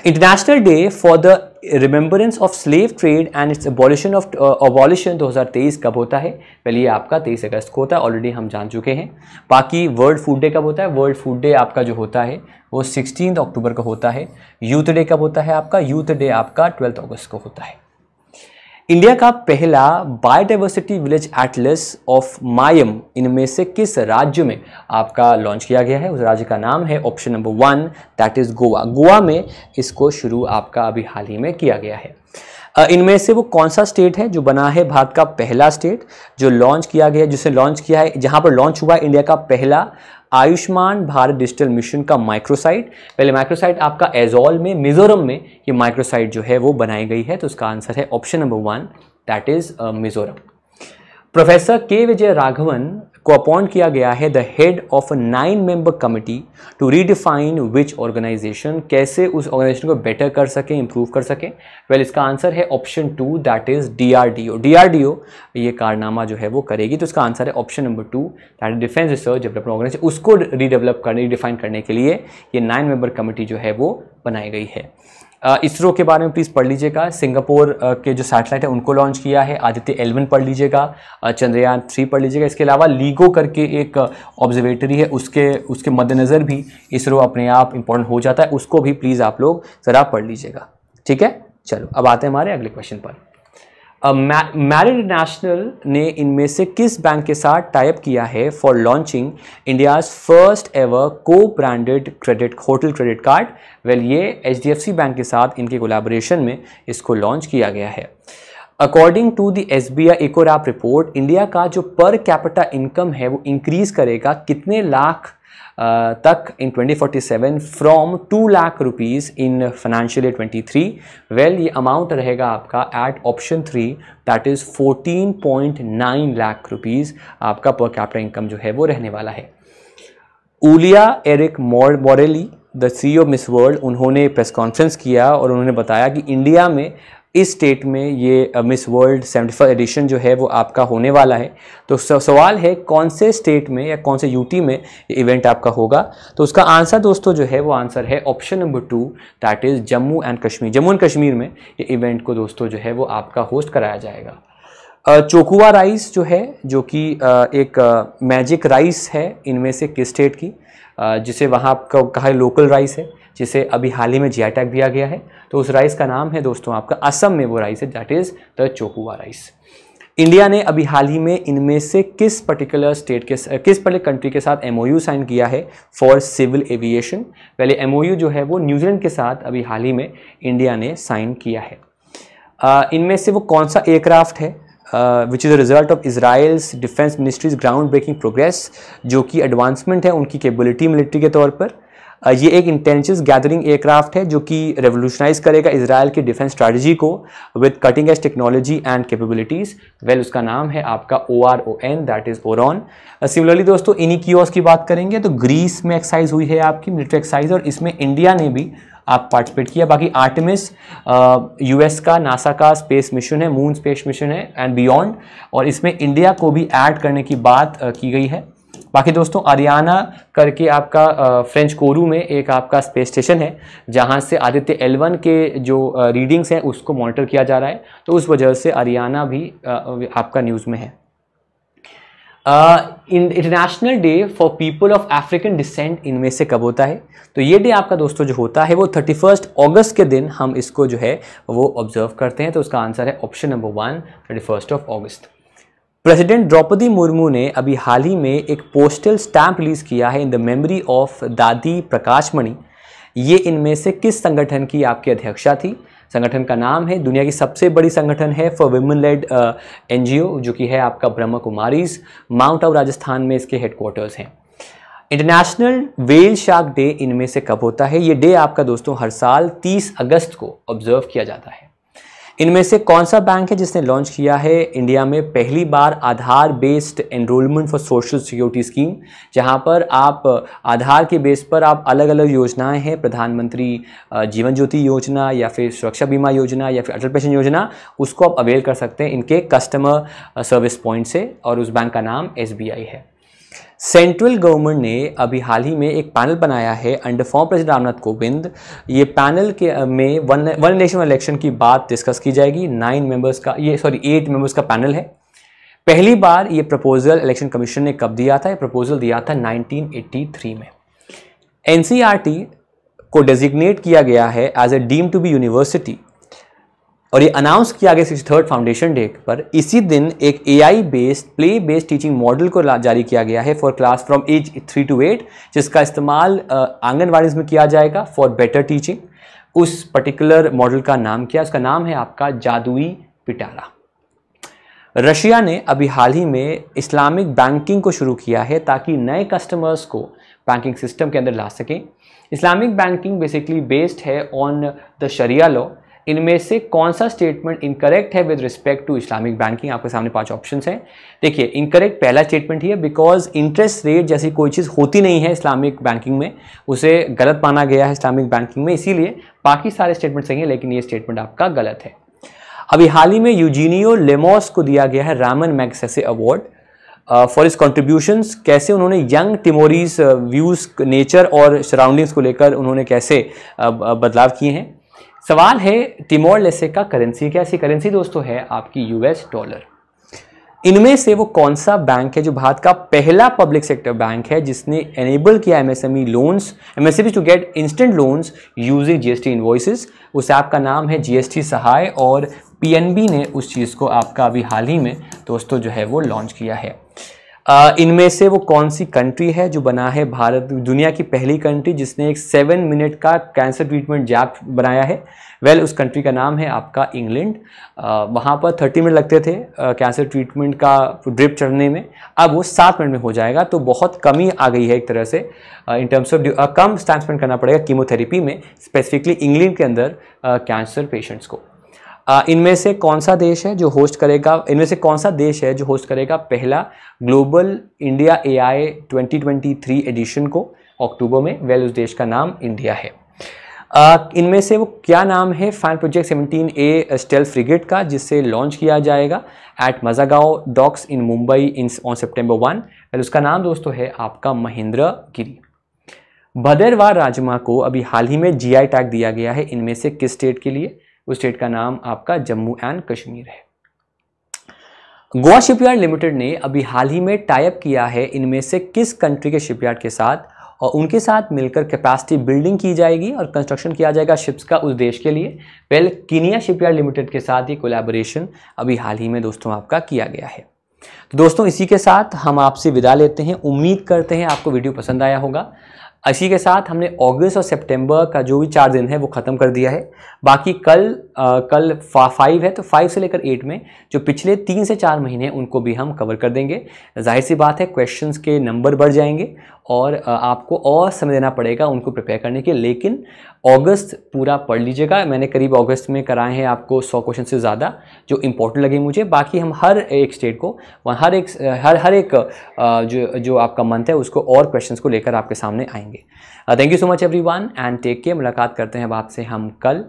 international day for the remembrance of slave trade and its abolition of abolition 2023 कब होता है पहले ये आपका 23 अगस्त को होता है ऑलरेडी हम जान चुके हैं बाकी वर्ल्ड फूड डे कब होता है वर्ल्ड फूड डे आपका जो होता है वो सिक्सटीन अक्टूबर को होता है यूथ डे कब होता है आपका यूथ डे आपका ट्वेल्थ अगस्त को होता है इंडिया का पहला बायोडाइवर्सिटी विलेज एटलस ऑफ मायम इनमें से किस राज्य में आपका लॉन्च किया गया है उस राज्य का नाम है option number one that is Goa Goa में इसको शुरू आपका अभी हाल ही में किया गया है इनमें से वो कौन सा स्टेट है जो बना है भारत का पहला स्टेट जो लॉन्च किया गया है जिसे लॉन्च किया है जहाँ पर लॉन्च हुआ है इंडिया का पहला आयुष्मान भारत डिजिटल मिशन का माइक्रोसाइट पहले माइक्रोसाइट आपका एजॉल में मिजोरम में ये माइक्रोसाइट जो है वो बनाई गई है तो उसका आंसर है option number one that is Mizoram professor K Vijay Raghavan को अपॉइंट किया गया है the head of a nine member committee to redefine which organization कैसे उस ऑर्गेनाइजेशन को बेटर कर सके इंप्रूव कर सकें वेल well, इसका आंसर है option two that is DRDO DRDO ये कारनामा जो है वो करेगी तो इसका आंसर है option number two that is defence research development organization उसको रीडेवलप करने रिडिफाइन करने के लिए ये नाइन मेंबर कमेटी जो है वो बनाई गई है इसरो के बारे में प्लीज़ पढ़ लीजिएगा सिंगापुर के जो सैटेलाइट है उनको लॉन्च किया है आदित्य एलवन पढ़ लीजिएगा चंद्रयान थ्री पढ़ लीजिएगा इसके अलावा लीगो करके एक ऑब्जर्वेटरी है उसके उसके मद्देनज़र भी इसरो अपने आप इम्पोर्टेंट हो जाता है उसको भी प्लीज़ आप लोग ज़रा पढ़ लीजिएगा ठीक है चलो अब आते हैं हमारे अगले क्वेश्चन पर मैरिड नेशनल ने इनमें से किस बैंक के साथ टाइप किया है for launching India's first ever co branded credit hotel credit card well ये एच बैंक के साथ इनके कोलाबोरेशन में इसको लॉन्च किया गया है according to the S B I Ecowrap report India का जो पर कैपिटा इनकम है वो इंक्रीज़ करेगा कितने लाख तक in 2047 from two lakh rupees in financial year 23 well ये अमाउंट रहेगा आपका at option three that is 14.9 lakh rupees आपका पर कैपिटल इनकम जो है वो रहने वाला है Julia Eric Morley the C of Miss World उन्होंने प्रेस कॉन्फ्रेंस किया और उन्होंने बताया कि इंडिया में इस स्टेट में ये Miss World seventy first edition जो है वो आपका होने वाला है तो सवाल है कौन से स्टेट में या कौन से यूटी में ये इवेंट आपका होगा तो उसका आंसर दोस्तों जो है वो आंसर है option number two that is Jammu and Kashmir Jammu and Kashmir में ये इवेंट को दोस्तों जो है वो आपका होस्ट कराया जाएगा चोकुआ राइस जो है जो कि एक मैजिक राइस है इनमें से किस स्टेट की जिसे वहाँ आपका कहा लोकल राइस है जिसे अभी हाल ही में जी टैग दिया गया है तो उस राइस का नाम है दोस्तों आपका असम में वो राइस है that is the Chokuwa rice India ने अभी हाल ही में इनमें से किस पर्टिकुलर स्टेट के किस पर्टिकुलर कंट्री के साथ एमओयू साइन किया है फॉर सिविल एविएशन पहले एमओयू जो है वो न्यूजीलैंड के साथ अभी हाल ही में इंडिया ने साइन किया है इनमें से वो कौन सा एयरक्राफ्ट है which is the result of Israel's defence ministries ground breaking progress जो कि एडवांसमेंट है उनकी केबिलिटी मिलिट्री के तौर पर ये एक इंटेलिजेंस गैदरिंग एयरक्राफ्ट है जो कि रेवोल्यूशनाइज करेगा इसराइल की डिफेंस स्ट्रेटजी को with cutting edge technology and capabilities well उसका नाम है आपका O R O N that is Oron similarly दोस्तों इन्हीं की की बात करेंगे तो ग्रीस में एक्साइज हुई है आपकी मिलिट्री एक्साइज और इसमें इंडिया ने भी आप पार्टिसिपेट किया बाकी आर्टमिस यूएस का नासा का स्पेस मिशन है मून स्पेस मिशन है एंड बियॉन्ड और इसमें इंडिया को भी ऐड करने की बात की गई है बाकी दोस्तों अरियाना करके आपका फ्रेंच कोरू में एक आपका स्पेस स्टेशन है जहाँ से आदित्य एलवन के जो रीडिंग्स हैं उसको मॉनिटर किया जा रहा है तो उस वजह से अरियाना भी आपका न्यूज़ में है in international day for people of African descent इनमें से कब होता है तो ये डे आपका दोस्तों जो होता है वो थर्टी फर्स्ट अगस्त के दिन हम इसको जो है वो ऑब्जर्व करते हैं तो उसका आंसर है option number one thirty first of August president Draupadi Murmu ने अभी हाल ही में एक पोस्टल स्टैंप रिलीज किया है इन द मेमोरी ऑफ दादी प्रकाशमणि ये इनमें से किस संगठन की आपकी अध्यक्षा थी संगठन का नाम है दुनिया की सबसे बड़ी संगठन है फॉर वुमेन लेड एन जो कि है आपका ब्रह्म कुमारीज माउंट आबू राजस्थान में इसके हेडक्वार्टर्स हैं इंटरनेशनल वेल शार्क डे इनमें से कब होता है ये डे आपका दोस्तों हर साल 30 अगस्त को ऑब्जर्व किया जाता है इनमें से कौन सा बैंक है जिसने लॉन्च किया है इंडिया में पहली बार Aadhaar based enrolment for social security scheme जहां पर आप आधार के बेस पर आप अलग अलग योजनाएं हैं प्रधानमंत्री जीवन ज्योति योजना या फिर सुरक्षा बीमा योजना या फिर अटल पेंशन योजना उसको आप अवेल कर सकते हैं इनके कस्टमर सर्विस पॉइंट से और उस बैंक का नाम एस है सेंट्रल गवर्नमेंट ने अभी हाल ही में एक पैनल बनाया है under former president Ramnath Kovind ये पैनल के में वन वन नेशन इलेक्शन की बात डिस्कस की जाएगी नाइन मेंबर्स का ये सॉरी एट मेंबर्स का पैनल है पहली बार ये प्रपोजल इलेक्शन कमीशन ने कब दिया था ये प्रपोजल दिया था 1983 में एन को डेजिग्नेट किया गया है as a deem to be university और ये अनाउंस किया गया सिक्स थर्ड फाउंडेशन डे पर इसी दिन एक A I based play based teaching model को जारी किया गया है for class from age three to eight जिसका इस्तेमाल आंगनबाड़ीज में किया जाएगा फॉर बेटर टीचिंग उस पर्टिकुलर मॉडल का नाम क्या उसका नाम है आपका जादुई पिटारा रशिया ने अभी हाल ही में इस्लामिक बैंकिंग को शुरू किया है ताकि नए कस्टमर्स को बैंकिंग सिस्टम के अंदर ला सकें इस्लामिक बैंकिंग बेसिकली बेस्ड है ऑन द शरिया लॉ इनमें से कौन सा स्टेटमेंट इनकरेक्ट है with respect to Islamic banking आपके सामने पांच ऑप्शंस हैं देखिए इनकरेक्ट पहला स्टेटमेंट ही है बिकॉज इंटरेस्ट रेट जैसी कोई चीज़ होती नहीं है इस्लामिक बैंकिंग में उसे गलत माना गया है इस्लामिक बैंकिंग में इसीलिए बाकी सारे स्टेटमेंट सही हैं लेकिन ये स्टेटमेंट आपका गलत है अभी हाल ही में यूजीनियो लेमोस को दिया गया है Raman Magsaysay award for his contributions कैसे उन्होंने यंग टिमोरीज व्यूज़ नेचर और सराउंडिंग्स को लेकर उन्होंने कैसे uh, बदलाव किए हैं सवाल है टिमोर लेसे का करेंसी कैसी करेंसी दोस्तों तो है आपकी यूएस डॉलर इनमें से वो कौन सा बैंक है जो भारत का पहला पब्लिक सेक्टर बैंक है जिसने एनेबल किया MSME loans MSME to get instant loans using GST invoices उस ऐप का नाम है जीएसटी सहाय और पीएनबी ने उस चीज़ को आपका अभी हाल ही में दोस्तों जो है वो लॉन्च किया है इनमें से वो कौन सी कंट्री है जो बना है भारत दुनिया की पहली कंट्री जिसने एक सेवन मिनट का कैंसर ट्रीटमेंट जैप बनाया है वेल well, उस कंट्री का नाम है आपका इंग्लैंड वहाँ पर थर्टी मिनट लगते थे कैंसर ट्रीटमेंट का ड्रिप चढ़ने में अब वो सात मिनट में हो जाएगा तो बहुत कमी आ गई है एक तरह से इन टर्म्स ऑफ कम टाइम स्पेंड करना पड़ेगा कीमोथेरेपी में स्पेसिफिकली इंग्लैंड के अंदर कैंसर पेशेंट्स को इनमें से कौन सा देश है जो होस्ट करेगा इनमें से कौन सा देश है जो होस्ट करेगा पहला ग्लोबल इंडिया एआई 2023 एडिशन को अक्टूबर में वेल उस देश का नाम इंडिया है इनमें से वो क्या नाम है फैन प्रोजेक्ट 17 ए स्टेल फ्रिगेट का जिससे लॉन्च किया जाएगा at Mazagon docks in Mumbai in on September one और उसका नाम दोस्तों है आपका महेंद्र गिरी भदरवार राजमा को अभी हाल ही में जीआई टैग दिया गया है इनमें से किस स्टेट के लिए उस स्टेट का नाम आपका जम्मू एंड कश्मीर है गोवा शिपयार्ड लिमिटेड ने अभी हाल ही में टाइप किया है इनमें से किस कंट्री के शिपयार्ड के साथ और उनके साथ मिलकर कैपेसिटी बिल्डिंग की जाएगी और कंस्ट्रक्शन किया जाएगा शिप्स का उस देश के लिए पहले किनिया शिपयार्ड लिमिटेड के साथ ये कोलैबोरेशन अभी हाल ही में दोस्तों आपका किया गया है तो दोस्तों इसी के साथ हम आपसे विदा लेते हैं उम्मीद करते हैं आपको वीडियो पसंद आया होगा इसी के साथ हमने अगस्त और सितंबर का जो भी चार दिन है वो ख़त्म कर दिया है बाकी कल आ, कल फा, फाइव है तो फाइव से लेकर एट में जो पिछले तीन से चार महीने उनको भी हम कवर कर देंगे जाहिर सी बात है क्वेश्चंस के नंबर बढ़ जाएंगे और आपको और समय देना पड़ेगा उनको प्रिपेयर करने के लेकिन अगस्त पूरा पढ़ लीजिएगा मैंने करीब अगस्त में कराए हैं आपको सौ क्वेश्चन से ज़्यादा जो इम्पोर्टेंट लगे मुझे बाकी हम हर एक स्टेट को हर एक हर हर एक जो जो आपका मंथ है उसको और क्वेश्चन को लेकर आपके सामने आएंगे thank you so much everyone and take care मुलाकात करते हैं अब आपसे हम कल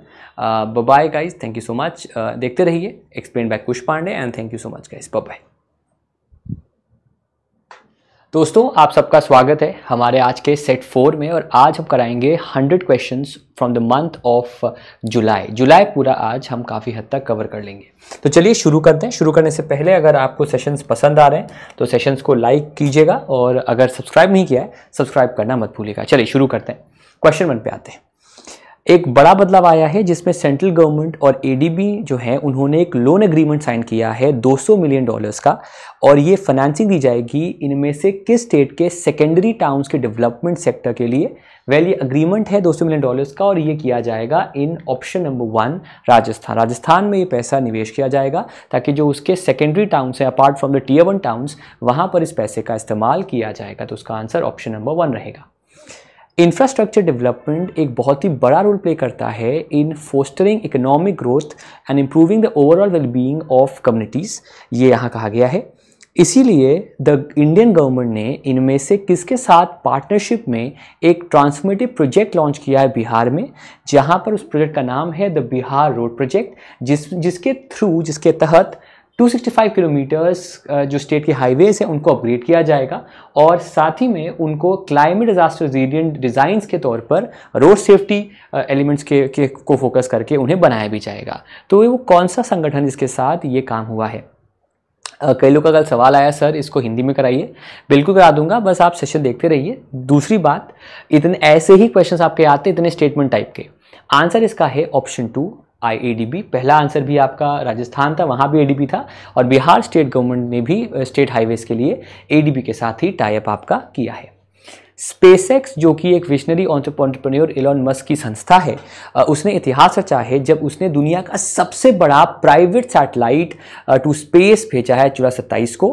bye guys thank you so much देखते रहिए explain by Kush Pandey and thank you so much guys bye दोस्तों आप सबका स्वागत है हमारे आज के सेट फोर में और आज हम कराएंगे hundred questions from the month of July जुलाई पूरा आज हम काफ़ी हद तक कवर कर लेंगे तो चलिए शुरू करते हैं शुरू करने से पहले अगर आपको सेशंस पसंद आ रहे हैं तो सेशंस को लाइक कीजिएगा और अगर सब्सक्राइब नहीं किया है सब्सक्राइब करना मत भूलिएगा चलिए शुरू करते हैं क्वेश्चन वन पे आते हैं एक बड़ा बदलाव आया है जिसमें सेंट्रल गवर्नमेंट और एडीबी जो है उन्होंने एक लोन एग्रीमेंट साइन किया है 200 मिलियन डॉलर्स का और ये फाइनेंसिंग दी जाएगी इनमें से किस स्टेट के सेकेंडरी टाउन्स के डेवलपमेंट सेक्टर के लिए वेल ये अग्रीमेंट है 200 मिलियन डॉलर्स का और ये किया जाएगा in option number one Rajasthan Rajasthan में ये पैसा निवेश किया जाएगा ताकि जो उसके सेकेंडरी टाउन्स हैं apart from the tier one towns वहाँ पर इस पैसे का इस्तेमाल किया जाएगा तो उसका आंसर ऑप्शन नंबर वन रहेगा इंफ्रास्ट्रक्चर डेवलपमेंट एक बहुत ही बड़ा रोल प्ले करता है in fostering economic growth and improving the overall wellbeing of communities ये यहाँ कहा गया है इसीलिए द इंडियन गवर्नमेंट ने इनमें से किसके साथ पार्टनरशिप में एक ट्रांसफॉर्मेटिव प्रोजेक्ट लॉन्च किया है बिहार में जहाँ पर उस प्रोजेक्ट का नाम है द बिहार रोड प्रोजेक्ट जिस जिसके थ्रू जिसके तहत 265 किलोमीटर्स uh, जो स्टेट के हाईवेज हैं उनको अपग्रेड किया जाएगा और साथ ही में उनको क्लाइमेट डिजास्टर रेजिडेंट डिज़ाइंस के तौर पर रोड सेफ्टी एलिमेंट्स के, के को फोकस करके उन्हें बनाया भी जाएगा तो वो कौन सा संगठन जिसके साथ ये काम हुआ है uh, कई लोग का कल सवाल आया सर इसको हिंदी में कराइए बिल्कुल करा दूंगा बस आप सेशन देखते रहिए दूसरी बात इतने ऐसे ही क्वेश्चंस आपके आते इतने स्टेटमेंट टाइप के आंसर इसका है ऑप्शन टू आई पहला आंसर भी आपका राजस्थान था वहाँ भी ए था और बिहार स्टेट गवर्नमेंट ने भी स्टेट uh, हाईवेज़ के लिए ए के साथ ही टाइप आपका किया है स्पेसएक्स जो कि एक विशनरी ऑन्टरप्रन्योर एलॉन मस्क की संस्था है उसने इतिहास रचा है जब उसने दुनिया का सबसे बड़ा प्राइवेट सैटेलाइट टू स्पेस भेजा है चौदह सत्ताईस को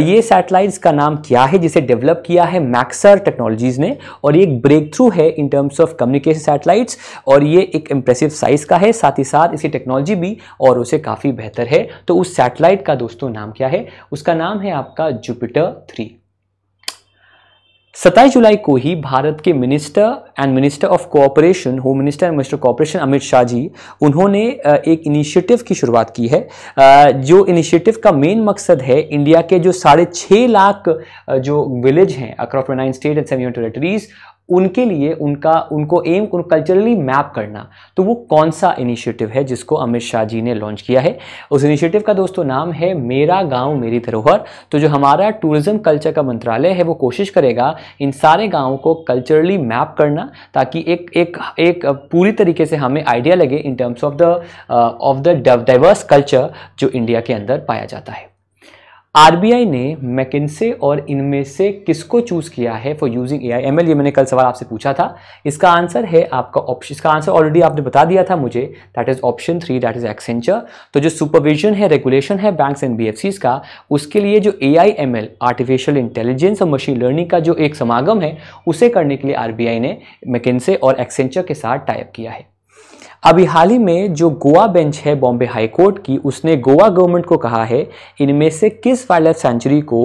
ये सैटेलाइट्स का नाम क्या है जिसे डेवलप किया है मैक्सर टेक्नोलॉजीज़ ने और ये एक ब्रेक थ्रू है in terms of communication satellites और ये एक इम्प्रेसिव साइज़ का है साथ ही साथ इसकी टेक्नोलॉजी भी और उसे काफ़ी बेहतर है तो उस सैटेलाइट का दोस्तों नाम क्या है उसका नाम है आपका जुपिटर थ्री सत्ताईस जुलाई को ही भारत के minister and minister of cooperation home minister and minister cooperation Amit Shah ji उन्होंने एक इनिशिएटिव की शुरुआत की है जो इनिशिएटिव का मेन मकसद है इंडिया के जो साढ़े छः लाख जो विलेज हैं across nine state and seven territories उनके लिए उनका उनको एम उन कल्चरली मैप करना तो वो कौन सा इनिशिएटिव है जिसको अमित शाह जी ने लॉन्च किया है उस इनिशिएटिव का दोस्तों नाम है मेरा गांव मेरी धरोहर तो जो हमारा टूरिज्म कल्चर का मंत्रालय है वो कोशिश करेगा इन सारे गांवों को कल्चरली मैप करना ताकि एक एक एक पूरी तरीके से हमें आइडिया लगे in terms of the of the diverse culture जो इंडिया के अंदर पाया जाता है आरबीआई ने मैकिनसे और इनमें से किसको चूज किया है फॉर यूजिंग एआई एमएल ये मैंने कल सवाल आपसे पूछा था इसका आंसर है आपका ऑप्शन इसका आंसर ऑलरेडी आपने बता दिया था मुझे that is option three that is Accenture तो जो सुपरविजन है रेगुलेशन है बैंक्स एंड सीज का उसके लिए जो A I M L artificial intelligence और मशीन लर्निंग का जो एक समागम है उसे करने के लिए आर ने मैकिनसे और एक्सेंचर के साथ टाइप किया है अभी हाल ही में जो गोवा बेंच है बॉम्बे हाई कोर्ट की उसने गोवा गवर्नमेंट को कहा है इनमें से किस वाइल्ड लाइफ सेंचुरी को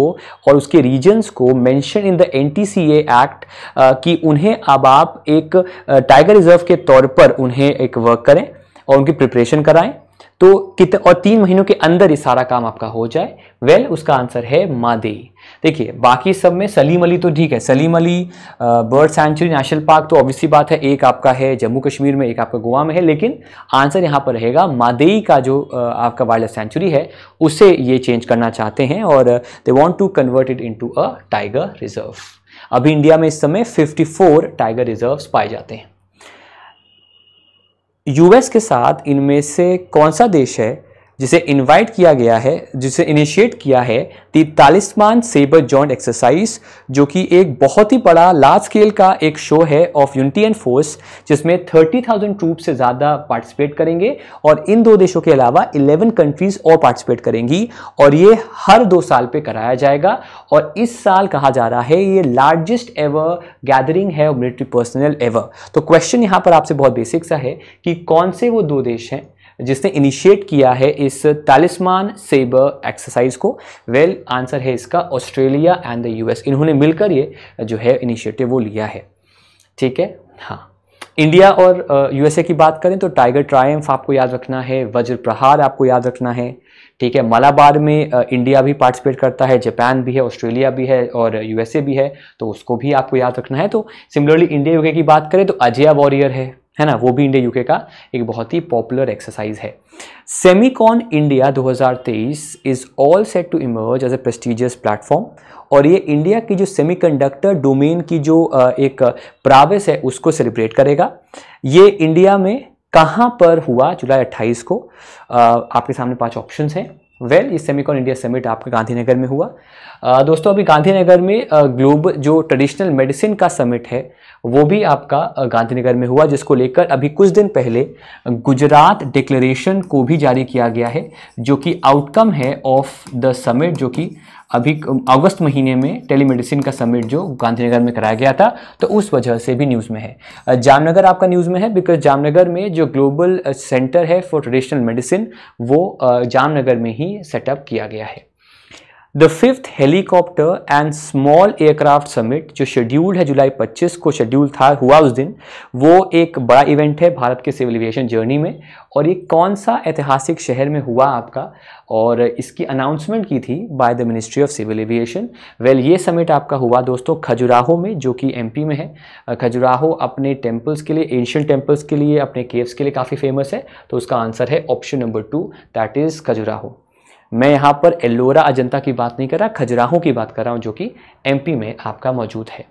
और उसके रीजन्स को mention in the N act कि उन्हें अब आप एक टाइगर रिजर्व के तौर पर उन्हें एक वर्क करें और उनकी प्रिपरेशन कराएं तो कित और तीन महीनों के अंदर ये सारा काम आपका हो जाए वेल well, उसका आंसर है मादेई देखिए बाकी सब में सलीम अली तो ठीक है Salim Ali bird sanctuary national park तो ऑब्वियसली बात है एक आपका है जम्मू कश्मीर में एक आपका गोवा में है लेकिन आंसर यहाँ पर रहेगा मादेई का जो आपका वाइल्ड लाइफ सेंचुरी है उसे ये चेंज करना चाहते हैं और they want to convert it into a tiger reserve अभी इंडिया में इस समय 54 टाइगर रिजर्व्स पाए जाते हैं यूएस के साथ इनमें से कौन सा देश है जिसे इनवाइट किया गया है जिसे इनिशिएट किया है the Talisman Sabre joint exercise जो कि एक बहुत ही बड़ा लार्ज स्केल का एक शो है ऑफ यूनिटी एंड फोर्स जिसमें 30,000 ट्रूप से ज़्यादा पार्टिसिपेट करेंगे और इन दो देशों के अलावा 11 कंट्रीज और पार्टिसिपेट करेंगी और ये हर दो साल पर कराया जाएगा और इस साल कहा जा रहा है ये लार्जेस्ट एवर गैदरिंग है मिलिट्री पर्सनल एवर तो क्वेश्चन यहाँ पर आपसे बहुत बेसिक सा है कि कौन से वो दो देश हैं जिसने इनिशिएट किया है इस तालिस्मान सेबर एक्सरसाइज को वेल well, आंसर है इसका ऑस्ट्रेलिया एंड द यूएस इन्होंने मिलकर ये जो है इनिशिएटिव वो लिया है ठीक है हाँ इंडिया और यूएसए uh, की बात करें तो टाइगर ट्रायम्फ आपको याद रखना है वज्र प्रहार आपको याद रखना है ठीक है मलाबार में इंडिया uh, भी पार्टिसिपेट करता है जापान भी है ऑस्ट्रेलिया भी है और यूएसए भी है तो उसको भी आपको याद रखना है तो सिमिलरली इंडिया यूके की बात करें तो अजय वॉरियर है है ना वो भी इंडिया यूके का एक बहुत ही पॉपुलर एक्सरसाइज है Semicon India 2023 is all set to emerge as a prestigious platform और ये इंडिया की जो सेमीकंडक्टर डोमेन की जो एक प्रावेस है उसको सेलिब्रेट करेगा ये इंडिया में कहाँ पर हुआ जुलाई 28 को आपके सामने पांच ऑप्शंस हैं वेल well, ये सेमिकॉन इंडिया समिट आपका गांधीनगर में हुआ आ, दोस्तों अभी गांधीनगर में ग्लोब जो ट्रेडिशनल मेडिसिन का समिट है वो भी आपका गांधीनगर में हुआ जिसको लेकर अभी कुछ दिन पहले गुजरात डिक्लेरेशन को भी जारी किया गया है जो कि आउटकम है ऑफ द समिट जो कि अभी अगस्त महीने में टेलीमेडिसिन का समिट जो गांधीनगर में कराया गया था तो उस वजह से भी न्यूज़ में है जामनगर आपका न्यूज़ में है बिकॉज जामनगर में जो ग्लोबल सेंटर है फॉर ट्रेडिशनल मेडिसिन वो जामनगर में ही सेटअप किया गया है the fifth helicopter and small aircraft summit जो शेड्यूल्ड है जुलाई 25 को शेड्यूल था हुआ उस दिन वो एक बड़ा इवेंट है भारत के सिविल एविएशन जर्नी में और ये कौन सा ऐतिहासिक शहर में हुआ आपका और इसकी अनाउंसमेंट की थी by the ministry of civil aviation well ये समिट आपका हुआ दोस्तों खजुराहो में जो कि एम में है खजुराहो अपने टेम्पल्स के लिए एंशियन टेम्पल्स के लिए अपने केव्स के लिए काफ़ी फेमस है तो उसका आंसर है option number two that is Khajuraho मैं यहाँ पर एलोरा अजंता की बात नहीं कर रहा खजुराहों की बात कर रहा हूँ जो कि एमपी में आपका मौजूद है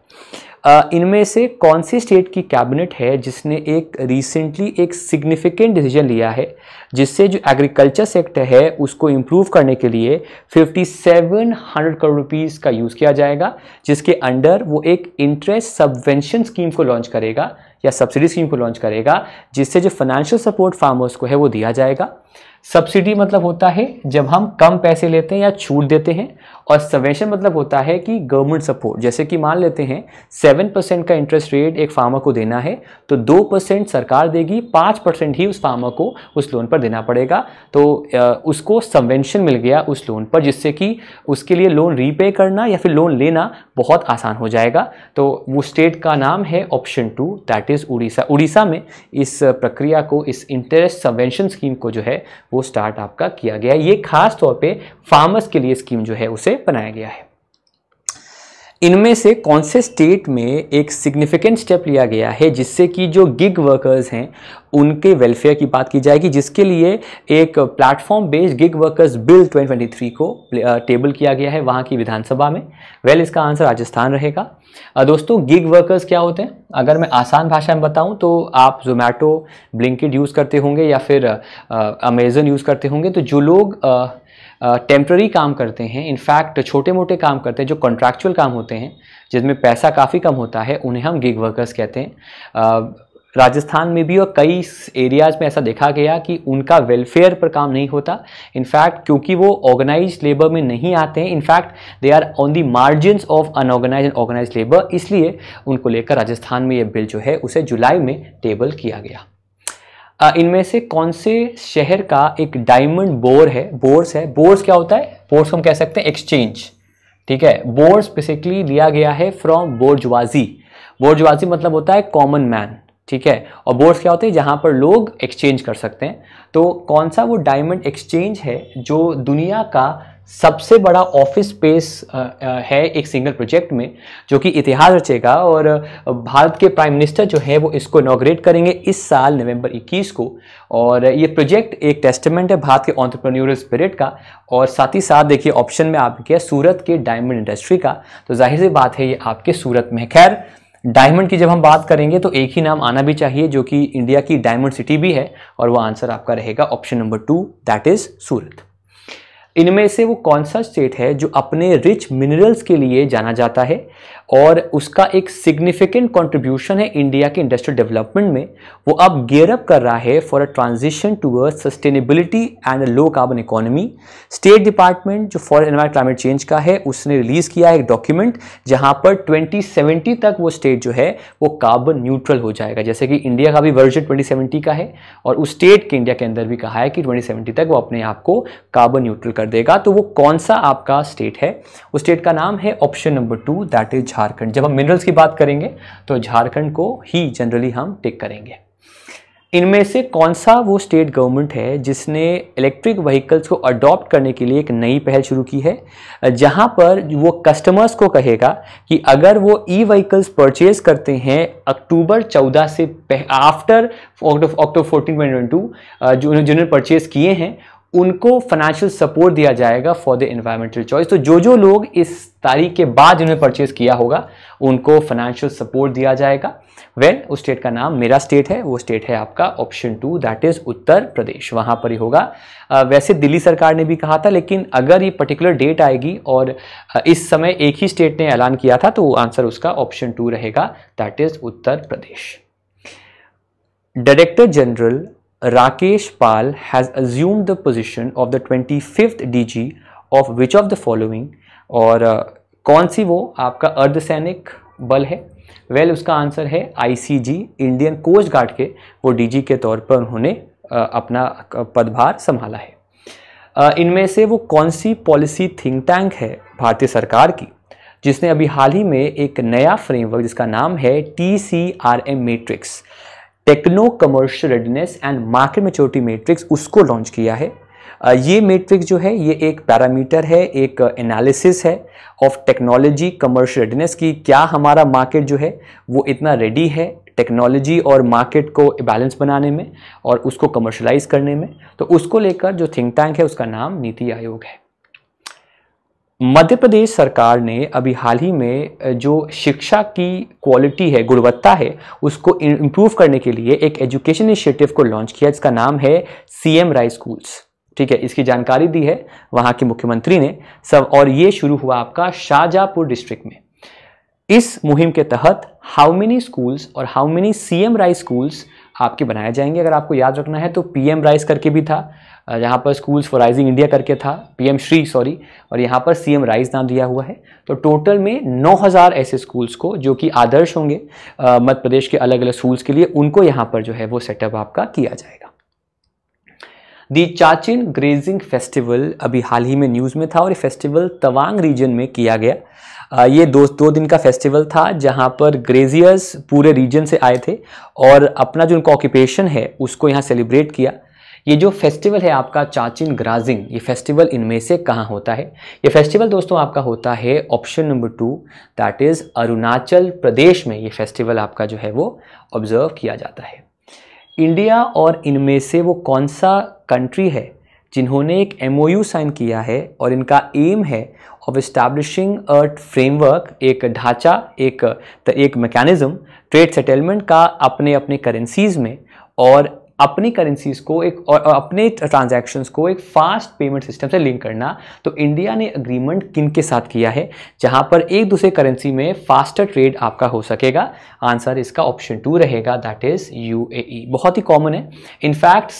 इनमें से कौन सी स्टेट की कैबिनेट है जिसने एक रिसेंटली एक सिग्निफिकेंट डिसीजन लिया है जिससे जो एग्रीकल्चर सेक्टर है उसको इम्प्रूव करने के लिए 5700 करोड़ रुपीज़ का यूज़ किया जाएगा जिसके अंडर वो एक इंटरेस्ट सबवेंशन स्कीम को लॉन्च करेगा या सब्सिडी स्कीम को लॉन्च करेगा जिससे जो फाइनेंशियल सपोर्ट फार्मर्स को है वो दिया जाएगा सब्सिडी मतलब होता है जब हम कम पैसे लेते हैं या छूट देते हैं और सवेंशन मतलब होता है कि गवर्नमेंट सपोर्ट जैसे कि मान लेते हैं सेवन परसेंट का इंटरेस्ट रेट एक फार्मर को देना है तो दो परसेंट सरकार देगी पाँच परसेंट ही उस फार्मर को उस लोन पर देना पड़ेगा तो उसको सवेंशन मिल गया उस लोन पर जिससे कि उसके लिए लोन रीपे करना या फिर लोन लेना बहुत आसान हो जाएगा तो वो स्टेट का नाम है option two that is Orissa Orissa में इस प्रक्रिया को इस इंटरेस्ट सबवेंशन स्कीम को जो है वो स्टार्ट आपका किया गया ये खास तौर पे फार्मर्स के लिए स्कीम जो है उसे बनाया गया है इनमें से कौन से स्टेट में एक सिग्निफिकेंट स्टेप लिया गया है जिससे कि जो गिग वर्कर्स हैं उनके वेलफेयर की बात की जाएगी जिसके लिए एक platform based gig workers bill 2023 को टेबल किया गया है वहाँ की विधानसभा में वेल इसका आंसर राजस्थान रहेगा दोस्तों गिग वर्कर्स क्या होते हैं अगर मैं आसान भाषा में बताऊँ तो आप जोमेटो ब्लिंकिट यूज़ करते होंगे या फिर अमेज़न यूज़ करते होंगे तो जो लोग टेम्प्ररी काम करते हैं इनफैक्ट छोटे मोटे काम करते हैं जो कॉन्ट्रैक्चुअल काम होते हैं जिसमें पैसा काफ़ी कम होता है उन्हें हम गिग वर्कर्स कहते हैं राजस्थान में भी और कई एरियाज़ में ऐसा देखा गया कि उनका वेलफेयर पर काम नहीं होता इनफैक्ट क्योंकि वो ऑर्गेनाइज लेबर में नहीं आते हैं in fact they are on the margins of unorganise and organise labour इसलिए उनको लेकर राजस्थान में ये बिल जो है उसे जुलाई में टेबल किया गया इनमें से कौन से शहर का एक डायमंड बोर है बोर्स है बोर्स क्या होता है बोर्स हम कह सकते हैं एक्सचेंज ठीक है बोर्स बेसिकली लिया गया है फ्रॉम बोर्जवाजी बोर्जवाजी मतलब होता है कॉमन मैन ठीक है और बोर्स क्या होते हैं जहाँ पर लोग एक्सचेंज कर सकते हैं तो कौन सा वो डायमंड एक्सचेंज है जो दुनिया का सबसे बड़ा ऑफिस स्पेस है एक सिंगल प्रोजेक्ट में जो कि इतिहास रचेगा और भारत के प्राइम मिनिस्टर जो है वो इसको इनाग्रेट करेंगे इस साल नवंबर 21 को और ये प्रोजेक्ट एक टेस्टमेंट है भारत के ऑन्टरप्रन्यूर स्पिरिट का और साथ ही साथ देखिए ऑप्शन में आप है सूरत के डायमंड इंडस्ट्री का तो जाहिर सी बात है ये आपके सूरत में खैर डायमंड की जब हम बात करेंगे तो एक ही नाम आना भी चाहिए जो कि इंडिया की डायमंड सिटी भी है और वह आंसर आपका रहेगा option number two that is Surat इनमें से वो कौन सा स्टेट है जो अपने रिच मिनरल्स के लिए जाना जाता है और उसका एक सिग्निफिकेंट कंट्रीब्यूशन है इंडिया के इंडस्ट्रियल डेवलपमेंट में वो अब गेयर अप कर रहा है for a transition towards sustainability and a low carbon economy state department जो फॉर एनवायर क्लाइमेट चेंज का है उसने रिलीज़ किया है एक डॉक्यूमेंट जहाँ पर 2070 तक वो स्टेट जो है वो कार्बन न्यूट्रल हो जाएगा जैसे कि इंडिया का भी वर्जन ट्वेंटी का है और उस स्टेट के इंडिया के अंदर भी कहा है कि ट्वेंटी तक वो अपने आप को कार्बन न्यूट्रल कर देगा तो वो कौन सा आपका स्टेट है उस स्टेट का नाम है option number two that is Jharkhand जब हम मिनरल्स की बात करेंगे तो झारखंड को ही जनरली हम टिक करेंगे इनमें से कौन सा वो स्टेट गवर्नमेंट है जिसने इलेक्ट्रिक व्हीकल्स को अडॉप्ट करने के लिए एक नई पहल शुरू की है जहां पर वो कस्टमर्स को कहेगा कि अगर वो ई व्हीकल्स परचेज करते हैं अक्टूबर 14 से after October fourteen twenty two जिन्होंने परचेज किए हैं उनको फाइनेंशियल सपोर्ट दिया जाएगा फॉर द इन्वायरमेंटल चॉइस तो जो जो लोग इस तारीख के बाद जिन्होंने परचेज किया होगा उनको फाइनेंशियल सपोर्ट दिया जाएगा वेल well, उस स्टेट का नाम मेरा स्टेट है वो स्टेट है आपका option two that is Uttar Pradesh वहां पर ही होगा वैसे दिल्ली सरकार ने भी कहा था लेकिन अगर ये पर्टिकुलर डेट आएगी और इस समय एक ही स्टेट ने ऐलान किया था तो आंसर उसका ऑप्शन टू रहेगा that is Uttar Pradesh director general Rakesh Pal has assumed the position of the 25th DG of which of the following और uh, कौन सी वो आपका अर्धसैनिक बल है वेल well, उसका आंसर है आईसीजी इंडियन कोस्ट गार्ड के वो डीजी के तौर पर उन्होंने uh, अपना uh, पदभार संभाला है uh, इनमें से वो कौन सी पॉलिसी थिंक टैंक है भारतीय सरकार की जिसने अभी हाल ही में एक नया फ्रेमवर्क जिसका नाम है T C R M metrics techno commercial readiness and market maturity matrix उसको लॉन्च किया है ये मैट्रिक्स जो है ये एक पैरामीटर है एक एनालिसिस है ऑफ टेक्नोलॉजी कमर्शियल रेडनेस की क्या हमारा मार्केट जो है वो इतना रेडी है टेक्नोलॉजी और मार्केट को बैलेंस बनाने में और उसको कमर्शलाइज करने में तो उसको लेकर जो थिंक टैंक है उसका नाम नीति आयोग है मध्य प्रदेश सरकार ने अभी हाल ही में जो शिक्षा की क्वालिटी है गुणवत्ता है उसको इम्प्रूव करने के लिए एक एजुकेशन इनिशिएटिव को लॉन्च किया जिसका नाम है सी एम राय स्कूल्स ठीक है इसकी जानकारी दी है वहाँ के मुख्यमंत्री ने सब और ये शुरू हुआ आपका शाहजहाँपुर डिस्ट्रिक्ट में इस मुहिम के तहत हाउ मेनी स्कूल्स और how many C M rise schools आपके बनाए जाएंगे अगर आपको याद रखना है तो पीएम राइज़ करके भी था यहाँ पर स्कूल्स फॉर राइजिंग इंडिया करके था पीएम श्री सॉरी और यहाँ पर सीएम राइज नाम दिया हुआ है तो टोटल में 9000 ऐसे स्कूल्स को जो कि आदर्श होंगे मध्य प्रदेश के अलग अलग स्कूल्स के लिए उनको यहाँ पर जो है वो सेटअप आपका किया जाएगा दी चाचिन ग्रेजिंग फेस्टिवल अभी हाल ही में न्यूज़ में था और ये फेस्टिवल तवांग रीजन में किया गया ये दो दो दिन का फेस्टिवल था जहाँ पर ग्रेजियर्स पूरे रीजन से आए थे और अपना जो उनका ऑक्यूपेशन है उसको यहाँ सेलिब्रेट किया ये जो फेस्टिवल है आपका चाचिन ग्राजिंग ये फेस्टिवल इनमें से कहाँ होता है ये फेस्टिवल दोस्तों आपका होता है option number two that is Arunachal Pradesh में ये फेस्टिवल आपका जो है वो ऑब्ज़र्व किया जाता है इंडिया और इनमें से वो कौन सा कंट्री है जिन्होंने एक एम साइन किया है और इनका एम है ऑफ इस्टाब्लिशिंग अ फ्रेमवर्क एक ढांचा एक एक मैकेनिज़्म ट्रेड सेटलमेंट का अपने अपने करेंसीज़ में और अपनी करेंसीज को एक और अपने ट्रांजैक्शंस को एक फास्ट पेमेंट सिस्टम से लिंक करना तो इंडिया ने अग्रीमेंट किन के साथ किया है जहां पर एक दूसरे करेंसी में फास्टर ट्रेड आपका हो सकेगा आंसर इसका ऑप्शन टू रहेगा दैट इज़ यू बहुत ही कॉमन है इनफैक्ट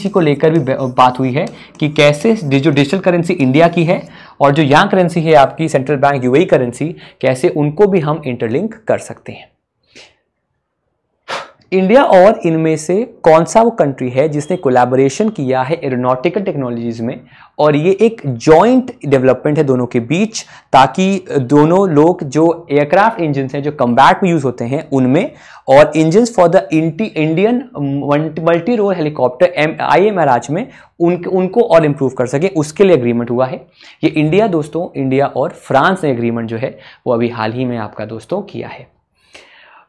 सी को लेकर भी बात हुई है कि कैसे जो डिजिटल करेंसी इंडिया की है और जो यहाँ करेंसी है आपकी सेंट्रल बैंक यू करेंसी कैसे उनको भी हम इंटरलिंक कर सकते हैं इंडिया और इनमें से कौन सा वो कंट्री है जिसने कोलैबोरेशन किया है एरोनॉटिकल टेक्नोलॉजीज़ में और ये एक जॉइंट डेवलपमेंट है दोनों के बीच ताकि दोनों लोग जो एयरक्राफ्ट इंजन हैं जो कम्बैट में यूज़ होते हैं उनमें और engine for the Indian multi role helicopter M I M R आज में उन उनको और इम्प्रूव कर सके उसके लिए अग्रीमेंट हुआ है ये इंडिया दोस्तों इंडिया और फ्रांस ने अग्रीमेंट जो है वो अभी हाल ही में आपका दोस्तों किया है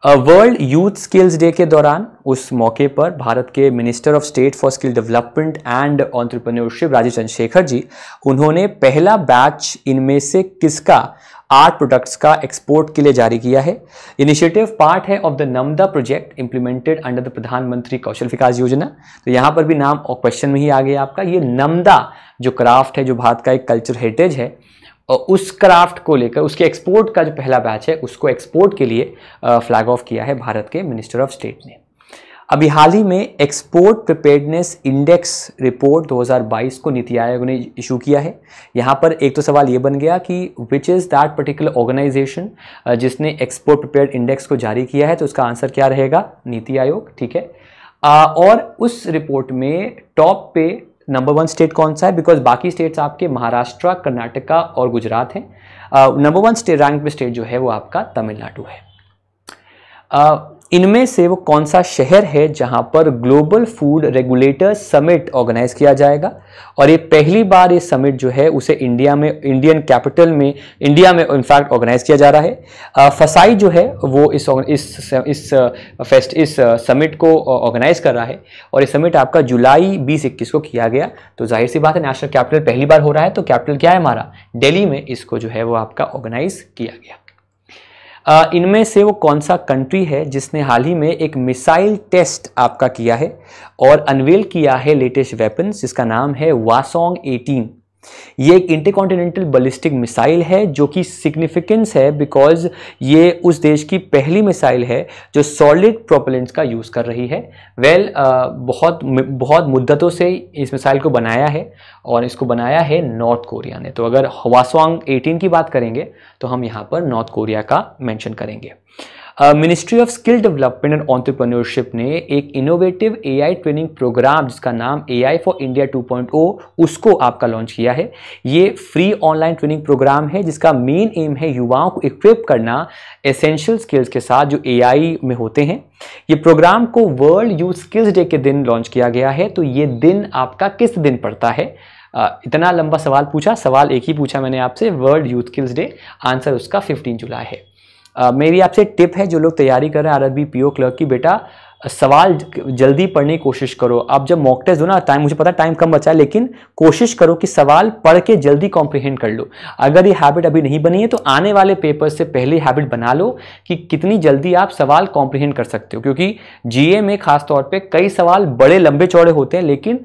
वर्ल्ड यूथ स्किल्स डे के दौरान उस मौके पर भारत के minister of state for skill development and entrepreneurship Rajeev Chandrasekhar ji उन्होंने पहला बैच इनमें से किसका आर्ट प्रोडक्ट्स का एक्सपोर्ट के लिए जारी किया है इनिशिएटिव पार्ट है ऑफ द नमदा project implemented under the Pradhan Mantri Kaushal विकास योजना तो यहाँ पर भी नाम और क्वेश्चन में ही आ गया आपका ये नमदा जो क्राफ्ट है जो भारत का एक कल्चर हेरिटेज है और उस क्राफ्ट को लेकर उसके एक्सपोर्ट का जो पहला बैच है उसको एक्सपोर्ट के लिए फ्लैग ऑफ किया है भारत के मिनिस्टर ऑफ स्टेट ने अभी हाल ही में एक्सपोर्ट प्रिपेयर्डनेस इंडेक्स रिपोर्ट 2022 को नीति आयोग ने इशू किया है यहाँ पर एक तो सवाल ये बन गया कि which is that particular organisation जिसने एक्सपोर्ट प्रिपेयर्ड इंडेक्स को जारी किया है तो उसका आंसर क्या रहेगा नीति आयोग ठीक है और उस रिपोर्ट में टॉप पे नंबर वन स्टेट कौन सा है बिकॉज बाकी स्टेट्स आपके महाराष्ट्र कर्नाटका और गुजरात हैं नंबर वन स्टेट रैंक पे स्टेट जो है वो आपका तमिलनाडु है uh, इनमें से वो कौन सा शहर है जहां पर global food regulator summit organise किया जाएगा और ये पहली बार ये समिट जो है उसे इंडिया में इंडियन कैपिटल में इंडिया में इनफैक्ट ऑर्गेनाइज किया जा रहा है फसाई जो है वो इस इस इस फेस्ट इस समिट को ऑर्गेनाइज कर रहा है और ये समिट आपका जुलाई बीस इक्कीस को किया गया तो जाहिर सी बात है नेशनल कैपिटल पहली बार हो रहा है तो कैपिटल क्या है हमारा डेली में इसको जो है वो आपका ऑर्गेनाइज किया गया इनमें से वो कौन सा कंट्री है जिसने हाल ही में एक मिसाइल टेस्ट आपका किया है और अनवेल किया है लेटेस्ट वेपन्स जिसका नाम है वासोंग ये एक इंटरकॉन्टिनेंटल बलिस्टिक मिसाइल है जो कि सिग्निफिकेंस है बिकॉज ये उस देश की पहली मिसाइल है जो सॉलिड प्रोपेलेंट्स का यूज़ कर रही है वेल well, uh, बहुत बहुत मुद्दतों से इस मिसाइल को बनाया है और इसको बनाया है नॉर्थ कोरिया ने तो अगर हवासवांग 18 की बात करेंगे तो हम यहाँ पर नॉर्थ कोरिया का मैंशन करेंगे ministry of skill development and entrepreneurship ने एक इनोवेटिव एआई ट्रेनिंग प्रोग्राम जिसका नाम एआई फॉर इंडिया 2.0 उसको आपका लॉन्च किया है ये फ्री ऑनलाइन ट्रेनिंग प्रोग्राम है जिसका मेन एम है युवाओं को इक्विप करना एसेंशियल स्किल्स के साथ जो एआई में होते हैं ये प्रोग्राम को वर्ल्ड यूथ स्किल्स डे के दिन लॉन्च किया गया है तो ये दिन आपका किस दिन पड़ता है uh, इतना लंबा सवाल पूछा सवाल एक ही पूछा मैंने आपसे world youth skills day answer उसका 15 जुलाई है मेरी आपसे टिप है जो लोग तैयारी कर रहे हैं आरबी पीओ क्लर्क की बेटा सवाल जल्दी पढ़ने की कोशिश करो आप जब मॉक टेस्ट हो ना टाइम मुझे पता टाइम कम बचा है लेकिन कोशिश करो कि सवाल पढ़ के जल्दी कॉम्प्रिहेंड कर लो अगर ये हैबिट अभी नहीं बनी है तो आने वाले पेपर से पहले हैबिट बना लो कि कितनी जल्दी आप सवाल कॉम्प्रिहेंड कर सकते हो क्योंकि जीए में खासतौर पर कई सवाल बड़े लंबे चौड़े होते हैं लेकिन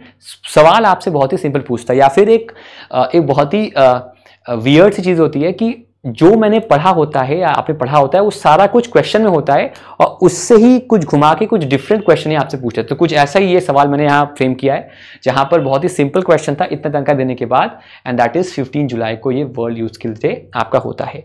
सवाल आपसे बहुत ही सिंपल पूछता है या फिर एक एक बहुत ही वियर्ड सी चीज़ होती है कि जो मैंने पढ़ा होता है या आपने पढ़ा होता है वो सारा कुछ क्वेश्चन में होता है और उससे ही कुछ घुमा के कुछ डिफरेंट क्वेश्चन ही आपसे पूछते हैं तो कुछ ऐसा ही ये सवाल मैंने यहाँ फ्रेम किया है जहाँ पर बहुत ही सिंपल क्वेश्चन था इतना तनखा देने के बाद एंड दैट इज़ 15 जुलाई को ये वर्ल्ड यूथ स्किल डे आपका होता है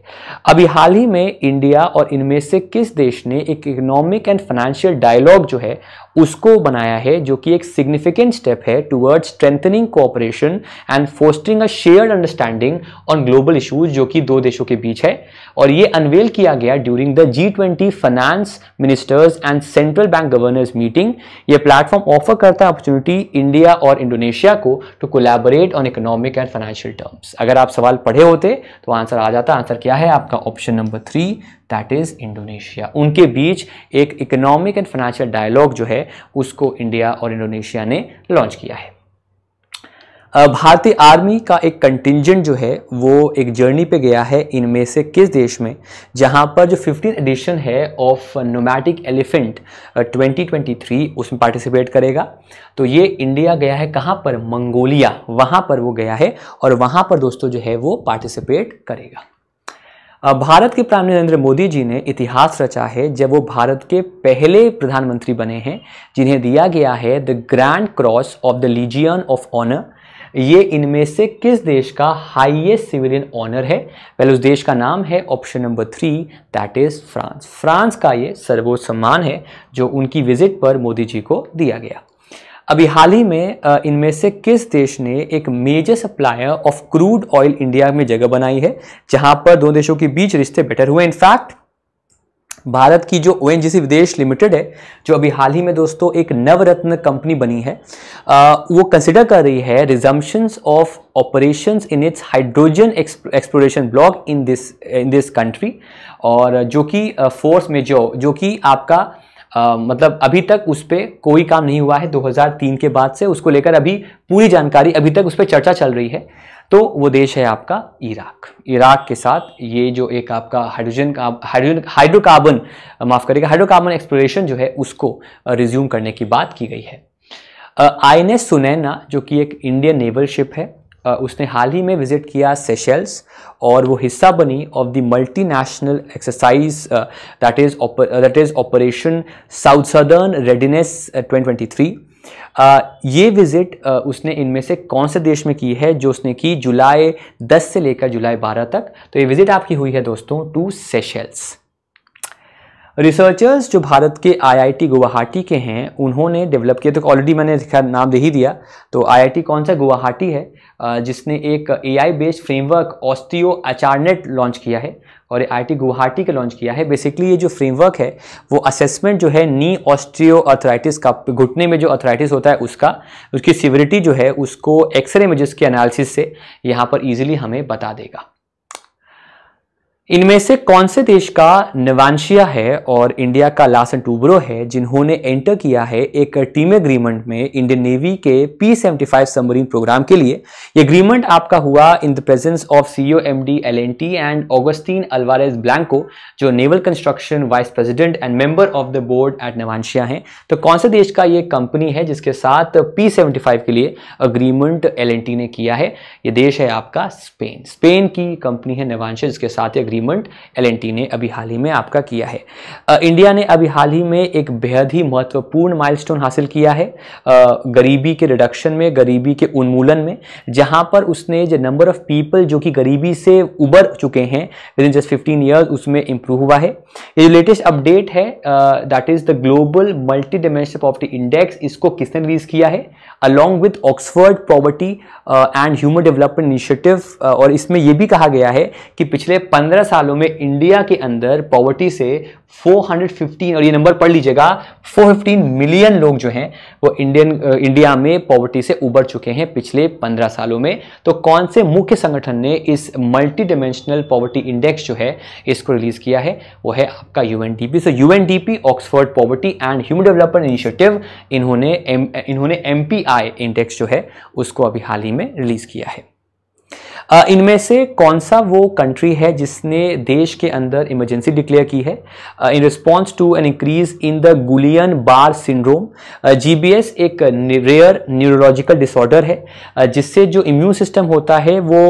अभी हाल ही में इंडिया और इनमें से किस देश ने एक इकोनॉमिक एंड फाइनेंशियल डायलॉग जो है उसको बनाया है जो कि एक सिग्निफिकेंट स्टेप है towards strengthening cooperation and fostering a shared understanding on global issues जो कि दो देशों के बीच है और ये अनवेल किया गया during the G twenty finance ministers and central bank governors meeting ये प्लेटफॉर्म ऑफर करता है अपॉर्चुनिटी इंडिया और इंडोनेशिया को to collaborate on economic and financial terms अगर आप सवाल पढ़े होते तो आंसर आ जाता आंसर क्या है आपका option number three that is Indonesia उनके बीच एक इकोनॉमिक एंड फाइनेंशियल डायलॉग जो है उसको इंडिया और इंडोनेशिया ने लॉन्च किया है भारतीय आर्मी का एक कंटिजेंट जो है वो एक जर्नी पे गया है इनमें से किस देश में जहाँ पर जो फिफ्टीन एडिशन है ऑफ नोमैटिक एलिफेंट 2023 उसमें पार्टिसिपेट करेगा तो ये इंडिया गया है कहाँ पर मंगोलिया वहाँ पर वो गया है और वहाँ पर दोस्तों जो है वो पार्टिसिपेट करेगा भारत के प्रधान नरेंद्र मोदी जी ने इतिहास रचा है जब वो भारत के पहले प्रधानमंत्री बने हैं जिन्हें दिया गया है the grand cross of the legion of honour ये इनमें से किस देश का हाईएस्ट सिविलियन ऑनर है पहले उस देश का नाम है option number three that is France France का ये सर्वोच्च सम्मान है जो उनकी विजिट पर मोदी जी को दिया गया अभी हाल ही में इनमें से किस देश ने एक major supplier of crude oil India में जगह बनाई है जहां पर दो देशों के बीच रिश्ते बेटर हुए इनफैक्ट भारत की जो ओ विदेश लिमिटेड है जो अभी हाल ही में दोस्तों एक नवरत्न कंपनी बनी है आ, वो कंसिडर कर रही है resumption of operation in its hydrogen exploration block in this in this country और जो कि फोर्स में जो जो कि आपका आ, मतलब अभी तक उस पर कोई काम नहीं हुआ है 2003 के बाद से उसको लेकर अभी पूरी जानकारी अभी तक उस पर चर्चा चल रही है तो वो देश है आपका इराक इराक के साथ ये जो एक आपका हाइड्रोजन का हाइड्रोजन हाइड्रोकार्बन माफ़ करेगा हाइड्रोकार्बन एक्सप्लोरेशन जो है उसको रिज्यूम करने की बात की गई है आई एन एस सुनैना जो कि एक इंडियन नेवल शिप है उसने हाल ही में विज़िट किया सेशल्स और वो हिस्सा बनी of the multi national exercise that is that is operation south southern readiness 2023 Uh, ये विज़िट उसने इनमें से कौन से देश में की है जो उसने की जुलाई 10 से लेकर जुलाई 12 तक तो ये विज़िट आपकी हुई है दोस्तों टू सेशल्स रिसर्चर्स जो भारत के आईआईटी गुवाहाटी के हैं उन्होंने डेवलप किया तो ऑलरेडी मैंने नाम दे ही दिया तो आईआईटी कौन सा गुवाहाटी है जिसने एक A I based framework osteo अचारनेट लॉन्च किया है और आई टी गुवाहाटी का लॉन्च किया है बेसिकली ये जो फ्रेमवर्क है वो असेसमेंट जो है नी ऑस्ट्रियो अर्थराइटिस का घुटने में जो अर्थराइटिस होता है उसका उसकी सिवरिटी जो है उसको एक्सरे इमेजेस के एनालिसिस से यहाँ पर ईजिली हमें बता देगा इनमें से कौन से देश का नवांशिया है और इंडिया का लासन टूब्रो है जिन्होंने एंटर किया है एक टीम एग्रीमेंट में इंडियन नेवी के P seventy five submarine programme के लिए ये एग्रीमेंट आपका हुआ in the presence of C O M D L and T and Agustin Alvarez Blanco जो naval construction vice president and member of the board at Navantia हैं तो कौन से देश का ये कंपनी है जिसके साथ पी सेवेंटी फाइव के लिए अग्रीमेंट एल एन टी ने किया है ये देश है आपका स्पेन स्पेन की कंपनी है नवांशिया जिसके साथ एग्रीमेंट एग्रीमेंट एल ने अभी हाल ही में आपका किया है आ, इंडिया ने अभी हाल ही में एक बेहद ही महत्वपूर्ण माइलस्टोन हासिल किया है आ, गरीबी के रिडक्शन में गरीबी के उन्मूलन में जहां पर उसने जो नंबर ऑफ पीपल जो कि गरीबी से उबर चुके हैं with in just fifteen years उसमें इंप्रूव हुआ है ये जो लेटेस्ट अपडेट है that is the global multi dimensional poverty index इसको किसने रिलीज किया है along with Oxford poverty and human development initiative और इसमें यह भी कहा गया है कि पिछले पंद्रह सालों में इंडिया के अंदर पॉवर्टी से 415 और ये नंबर पढ़ लीजिएगा 415 मिलियन लोग जो हैं वो इंडियन इंडिया में पॉवर्टी से उबर चुके हैं पिछले 15 सालों में तो कौन से मुख्य संगठन ने इस मल्टी डिमेंशनल पॉवर्टी इंडेक्स जो है इसको रिलीज किया है वो है आपका UNDP so UNDP Oxford poverty and human development initiative इन्होंने इन्होंने आई इंडेक्स जो है उसको अभी हाल ही में रिलीज किया है इनमें से कौन सा वो कंट्री है जिसने देश के अंदर इमरजेंसी डिक्लेयर की है in response to an increase in the Guillain Barre syndrome GBS एक रेयर न्यूरोलॉजिकल डिसऑर्डर है जिससे जो इम्यून सिस्टम होता है वो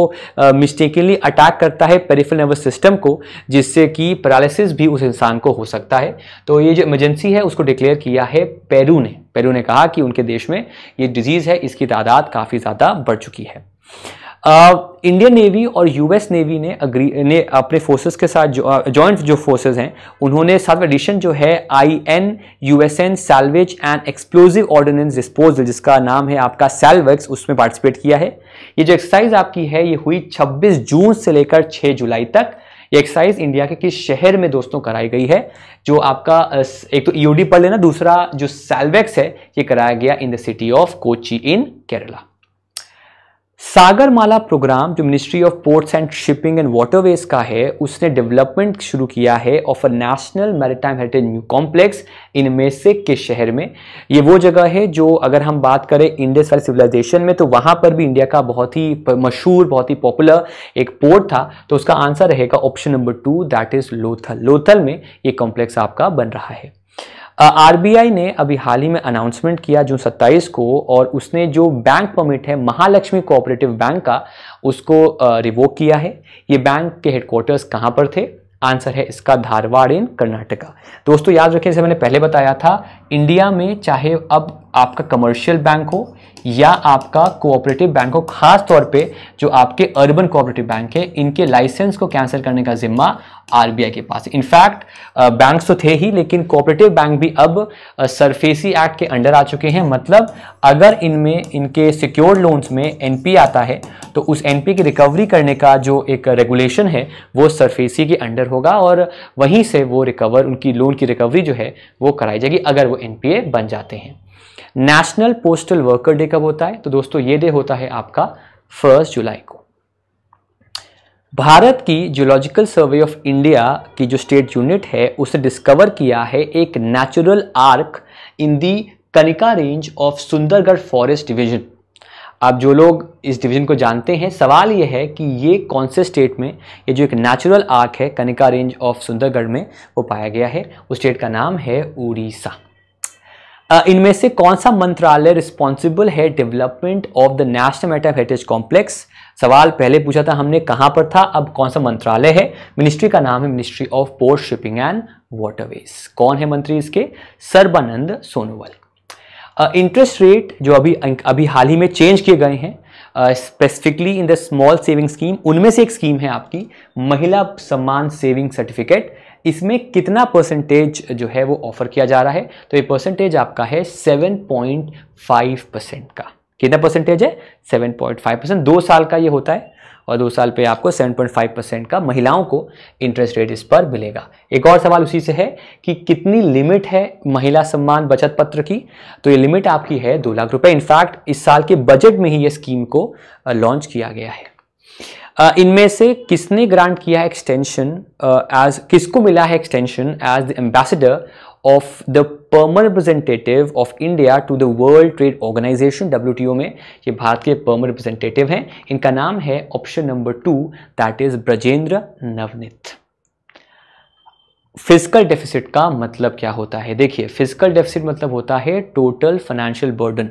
मिस्टेकली अटैक करता है पेरिफेरल नर्वस सिस्टम को जिससे कि पैरालिसिस भी उस इंसान को हो सकता है तो ये जो इमरजेंसी है उसको डिक्लेयर किया है पेरू ने पेरू ने कहा कि उनके देश में ये डिजीज़ है इसकी तादाद काफ़ी ज़्यादा बढ़ चुकी है इंडियन uh, नेवी और यूएस नेवी ने अग्री ने अपने फोर्सेस के साथ जॉइंट जो, uh, जो फोर्सेस हैं उन्होंने साथ एडिशन जो है I N U S N salvage and explosive ordnance disposal जिसका नाम है आपका सैलवेक्स उसमें पार्टिसिपेट किया है ये जो एक्सरसाइज आपकी है ये हुई 26 जून से लेकर 6 जुलाई तक ये एक्सरसाइज इंडिया के किस शहर में दोस्तों कराई गई है जो आपका uh, एक तो ईओडी पढ़ लेना दूसरा जो सेलवेक्स है ये कराया गया in the city of Kochi in Kerala Sagarmala programme जो ministry of ports and shipping and waterways का है उसने डेवलपमेंट शुरू किया है of a national maritime heritage new complex in मेसिक के शहर में ये वो जगह है जो अगर हम बात करें इंडस वाले सिविलाइजेशन में तो वहाँ पर भी इंडिया का बहुत ही मशहूर बहुत ही पॉपुलर एक पोर्ट था तो उसका आंसर रहेगा option number two that is Lothal Lothal में ये कॉम्प्लेक्स आपका बन रहा है आरबीआई ने अभी हाल ही में अनाउंसमेंट किया जून 27 को और उसने जो बैंक परमिट है महालक्ष्मी कोऑपरेटिव बैंक का उसको रिवोक किया है ये बैंक के हेडक्वार्टर्स कहाँ पर थे आंसर है इसका धारवाड़ इन कर्नाटका दोस्तों याद रखें जैसे मैंने पहले बताया था इंडिया में चाहे अब आपका कमर्शियल बैंक हो या आपका कोऑपरेटिव बैंक हो खास तौर पे जो आपके अर्बन कोऑपरेटिव बैंक है इनके लाइसेंस को कैंसिल करने का जिम्मा आरबीआई के पास इनफैक्ट बैंक्स तो थे ही लेकिन कोऑपरेटिव बैंक भी अब सरफेसी एक्ट के अंडर आ चुके हैं मतलब अगर इनमें इनके सिक्योर्ड लोन्स में एनपी आता है तो उस एनपी की रिकवरी करने का जो एक रेगुलेशन है वो सरफेसी के अंडर होगा और वहीं से वो रिकवर उनकी लोन की रिकवरी जो है वो कराई जाएगी अगर वो एन बन जाते हैं नेशनल पोस्टल वर्कर डे कब होता है तो दोस्तों ये डे होता है आपका फर्स्ट जुलाई को भारत की जियोलॉजिकल सर्वे ऑफ इंडिया की जो स्टेट यूनिट है उसे डिस्कवर किया है एक natural arch in the Kanika range of Sundargarh forest division आप जो लोग इस डिवीजन को जानते हैं सवाल यह है कि ये कौन से स्टेट में ये जो एक नेचुरल आर्क है कनिका रेंज ऑफ सुंदरगढ़ में वो पाया गया है उस स्टेट का नाम है उड़ीसा इनमें से कौन सा मंत्रालय रिस्पॉन्सिबल है development of the national maritime heritage complex सवाल पहले पूछा था हमने कहां पर था अब कौन सा मंत्रालय है मिनिस्ट्री का नाम है ministry of port shipping and waterways कौन है मंत्री इसके सर्बानंद सोनोवाल इंटरेस्ट रेट जो अभी अभी हाल ही में चेंज किए गए हैं specifically in the small saving scheme उनमें से एक स्कीम है आपकी महिला सम्मान सेविंग सर्टिफिकेट इसमें कितना परसेंटेज जो है वो ऑफर किया जा रहा है तो ये परसेंटेज आपका है 7.5 परसेंट का कितना परसेंटेज है 7.5 परसेंट दो साल का ये होता है और दो साल पे आपको 7.5 परसेंट का महिलाओं को इंटरेस्ट रेट इस पर मिलेगा एक और सवाल उसी से है कि कितनी लिमिट है महिला सम्मान बचत पत्र की तो ये लिमिट आपकी है दो लाख रुपए इनफैक्ट इस साल के बजट में ही ये स्कीम को लॉन्च किया गया है इनमें से किसने ग्रांट किया एक्सटेंशन एज किसको मिला है extension as the ambassador of the permanent representative of India to the World trade Organization W में ये भारत के परमन रिप्रेजेंटेटिव हैं इनका नाम है option number two that is Brajendra Navnit physical deficit का मतलब क्या होता है देखिए फिजिकल डेफिसिट मतलब होता है टोटल फाइनेंशियल बर्डन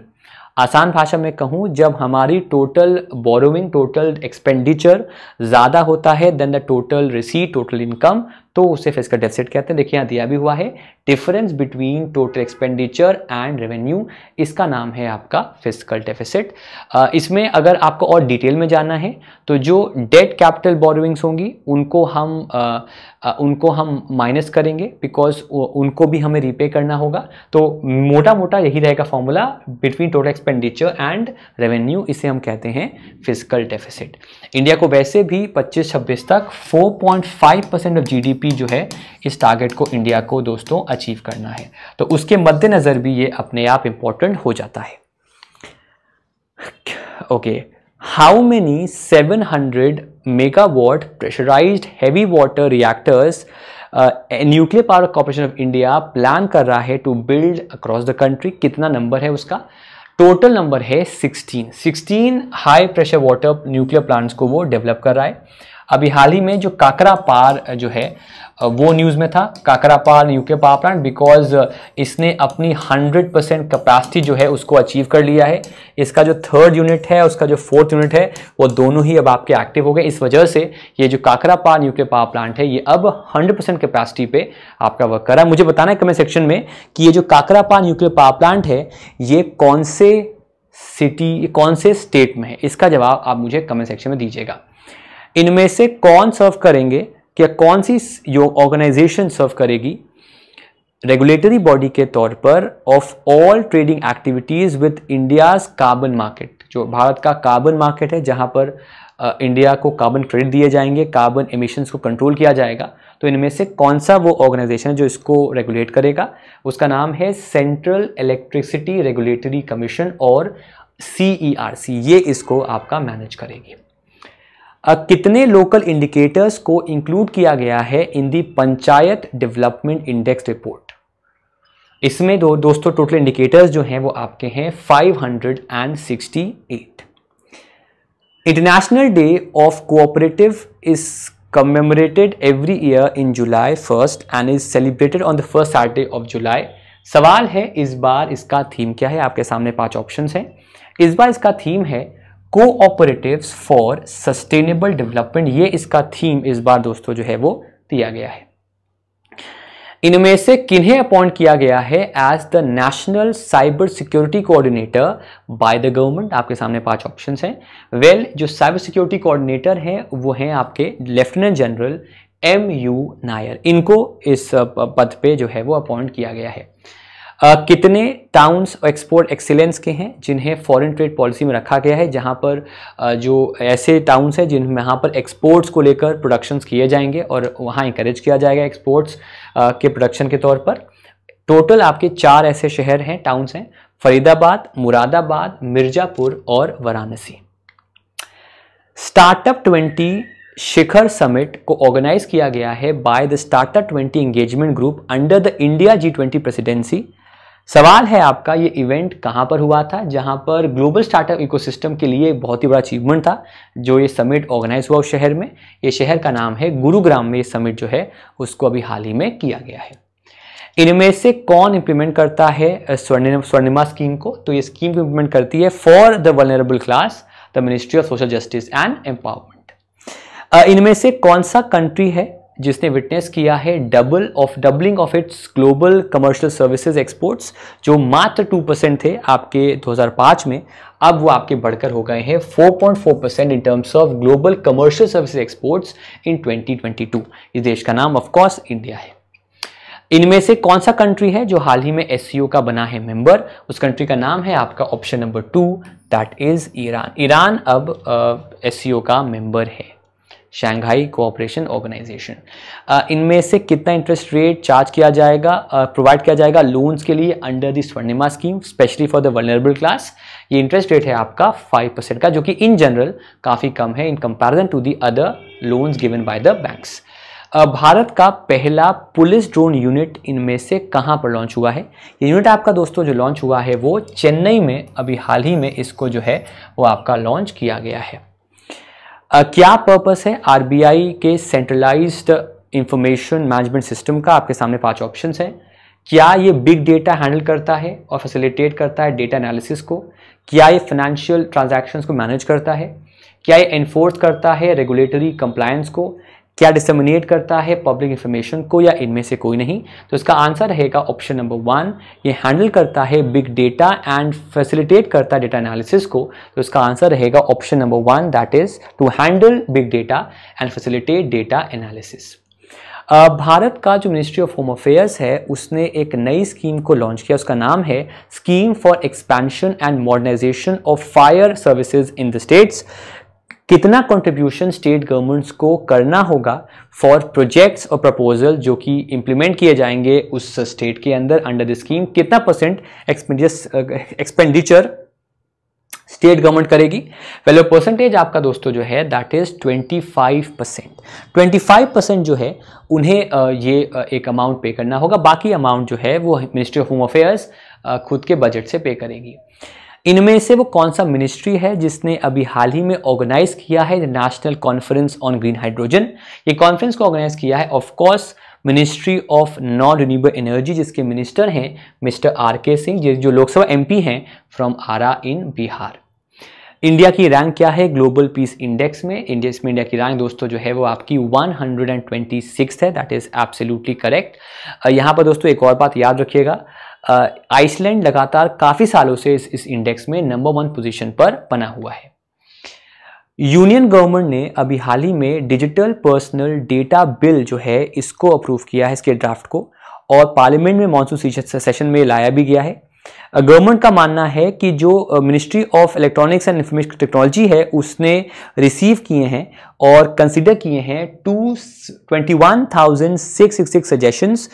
आसान भाषा में कहूँ जब हमारी टोटल बोरोविंग टोटल एक्सपेंडिचर ज़्यादा होता है than the total receipt total income तो उसे फिजिकल डेफिसिट कहते हैं देखिए यहाँ दिया भी हुआ है difference between total expenditure and revenue इसका नाम है आपका फिजिकल डेफिसिट इसमें अगर आपको और डिटेल में जानना है तो जो डेट कैपिटल बोरोइंग्स होंगी उनको हम uh, uh, उनको हम माइनस करेंगे बिकॉज उनको भी हमें रीपे करना होगा तो मोटा मोटा यही रहेगा formula between total expenditure and revenue इसे हम कहते हैं फिजिकल डेफिसिट इंडिया को वैसे भी 25-26 तक 4.5 परसेंट ऑफ जीडीपी जो है इस टारगेट को इंडिया को दोस्तों अचीव करना है तो उसके मद्देनज़र भी ये अपने आप इंपॉर्टेंट हो जाता है okay how many 700 watt pressurised heavy water reactors nuclear power corporation of India plan कर रहा है to build across the country कितना नंबर है उसका टोटल नंबर है 16 16 high pressure water nuclear plants को वो डेवलप कर रहा है अभी हाल ही में जो काकरा पार जो है वो न्यूज़ में था Kakrapar UK power plant because इसने अपनी 100 परसेंट कैपेसिटी जो है उसको अचीव कर लिया है इसका जो थर्ड यूनिट है उसका जो फोर्थ यूनिट है वो दोनों ही अब आपके एक्टिव हो गए इस वजह से ये जो Kakrapar UK power plant है ये अब 100 परसेंट कैपेसिटी पे आपका वर्क कर रहा है मुझे बताना है कमेंट सेक्शन में कि ये जो Kakrapar nuclear power plant है ये कौन से सिटी कौन से स्टेट में है इसका जवाब आप मुझे कमेंट सेक्शन में दीजिएगा इनमें से कौन सर्व करेंगे क्या कौन सी ऑर्गेनाइजेशन सर्व करेगी रेगुलेटरी बॉडी के तौर पर of all trading activities with India's carbon market जो भारत का कार्बन मार्केट है जहां पर इंडिया को कार्बन क्रेडिट दिए जाएंगे कार्बन इमिशन को कंट्रोल किया जाएगा तो इनमें से कौन सा वो ऑर्गेनाइजेशन जो इसको रेगुलेट करेगा उसका नाम है सेंट्रल इलेक्ट्रिसिटी रेगुलेटरी कमीशन और सी e ये इसको आपका मैनेज करेगी कितने लोकल इंडिकेटर्स को इंक्लूड किया गया है in the panchayat development index report इसमें दो दोस्तों टोटल इंडिकेटर्स जो हैं वो आपके हैं 568 international day of cooperative is commemorated every year in July first and is celebrated on the first Saturday of July सवाल है इस बार इसका थीम क्या है आपके सामने पांच ऑप्शंस हैं इस बार इसका थीम है कोऑपरेटिव्स फॉर सस्टेनेबल डेवलपमेंट ये इसका थीम इस बार दोस्तों जो है वो दिया गया है इनमें से किन्हें अपॉइंट किया गया है as the national cyber security coordinator by the government आपके सामने पांच ऑप्शंस हैं वेल जो साइबर सिक्योरिटी कोऑर्डिनेटर हैं वो हैं आपके lieutenant general M U Nair इनको इस पद पे जो है वो अपॉइंट किया गया है कितने टाउन्स एक्सपोर्ट एक्सीलेंस के हैं जिन्हें फॉरेन ट्रेड पॉलिसी में रखा गया है जहां पर जो ऐसे टाउन्स हैं जिन यहाँ पर एक्सपोर्ट्स को लेकर प्रोडक्शंस किए जाएंगे और वहां इंकरेज किया जाएगा एक्सपोर्ट्स के प्रोडक्शन के तौर पर टोटल आपके चार ऐसे शहर हैं टाउन्स हैं फरीदाबाद मुरादाबाद मिर्ज़ापुर और Varanasi startup twenty Shikhar summit को ऑर्गेनाइज किया गया है by the startup 20 engagement group under the India G twenty presidency सवाल है आपका ये इवेंट कहाँ पर हुआ था जहाँ पर ग्लोबल स्टार्टअप इकोसिस्टम के लिए बहुत ही बड़ा अचीवमेंट था जो ये समिट ऑर्गेनाइज हुआ उस शहर में ये शहर का नाम है गुरुग्राम में ये समिट जो है उसको अभी हाल ही में किया गया है इनमें से कौन इम्प्लीमेंट करता है स्वर्णिम स्वर्णिमा स्कीम को तो ये स्कीम इम्प्लीमेंट करती है for the vulnerable class the ministry of social justice and empowerment इनमें से कौन सा कंट्री है जिसने विटनेस किया है double of doubling of its global commercial services exports जो मात्र टू परसेंट थे आपके 2005 में अब वो आपके बढ़कर हो गए हैं 4.4 percent in terms of global commercial service exports in 2022 इस देश का नाम ऑफकोर्स इंडिया है इनमें से कौन सा कंट्री है जो हाल ही में एस का बना है मेंबर उस कंट्री का नाम है आपका option number two that is Iran Iran अब एस uh, का मेंबर है शंघाई कोऑपरेशन ऑर्गेनाइजेशन इनमें से कितना इंटरेस्ट रेट चार्ज किया जाएगा प्रोवाइड किया जाएगा लोन्स के लिए under the Swarnima scheme specially for the vulnerable class ये इंटरेस्ट रेट है आपका 5 परसेंट का जो कि इन जनरल काफ़ी कम है in comparison to the other loans given by the banks Bharat का पहला पुलिस ड्रोन यूनिट इनमें से कहाँ पर लॉन्च हुआ है ये यूनिट आपका दोस्तों जो लॉन्च हुआ है वो चेन्नई में अभी हाल ही में इसको जो है वो आपका लॉन्च किया गया है क्या पर्पस है आरबीआई के सेंट्रलाइज्ड इंफॉर्मेशन मैनेजमेंट सिस्टम का आपके सामने पांच ऑप्शंस हैं क्या ये बिग डेटा हैंडल करता है और फैसिलिटेट करता है डेटा एनालिसिस को क्या ये फाइनेंशियल ट्रांजैक्शंस को मैनेज करता है क्या ये इन्फोर्स करता है रेगुलेटरी कंप्लायंस को क्या डिसमिनेट करता है पब्लिक इंफॉर्मेशन को या इनमें से कोई नहीं तो इसका आंसर रहेगा ऑप्शन नंबर वन ये हैंडल करता है बिग डेटा एंड फैसिलिटेट करता है डेटा एनालिसिस को तो इसका आंसर रहेगा option number one that is to handle big data and facilitate data analysis Bharat का जो मिनिस्ट्री ऑफ होम अफेयर्स है उसने एक नई स्कीम को लॉन्च किया उसका नाम है scheme for expansion and modernisation of fire services in the states कितना कंट्रीब्यूशन स्टेट गवर्नमेंट्स को करना होगा फॉर प्रोजेक्ट्स और प्रपोजल जो कि इंप्लीमेंट किए जाएंगे उस स्टेट के अंदर अंडर द स्कीम कितना परसेंट एक्सपेंडिचर स्टेट गवर्नमेंट करेगी वेलो परसेंटेज आपका दोस्तों जो है that is 25 percent twenty percent जो है उन्हें ये एक अमाउंट पे करना होगा बाकी अमाउंट जो है वो मिनिस्ट्री ऑफ होम अफेयर्स खुद के बजट से पे करेगी इनमें से वो कौन सा मिनिस्ट्री है जिसने अभी हाल ही में ऑर्गेनाइज किया है national conference on green hydrogen ये कॉन्फ्रेंस को ऑर्गेनाइज किया है of course ministry of non renewable energy जिसके मिनिस्टर हैं मिस्टर आर के सिंह जो लोकसभा एम हैं from Arrah in Bihar India की रैंक क्या है ग्लोबल पीस इंडेक्स में इंडिया में इंडिया की रैंक दोस्तों जो है वो आपकी 126 है दैट इज़ एब्सोल्युटली करेक्ट यहाँ पर दोस्तों एक और बात याद रखिएगा आइसलैंड लगातार काफ़ी सालों से इस इस इंडेक्स में नंबर वन पोजीशन पर बना हुआ है यूनियन गवर्नमेंट ने अभी हाल ही में डिजिटल पर्सनल डेटा बिल जो है इसको अप्रूव किया है इसके ड्राफ्ट को और पार्लियामेंट में मानसून सेशन में लाया भी गया है गवर्नमेंट का मानना है कि जो ministry of electronics and information technology है उसने रिसीव किए हैं और कंसिडर किए हैं two twenty one thousand six six six suggestions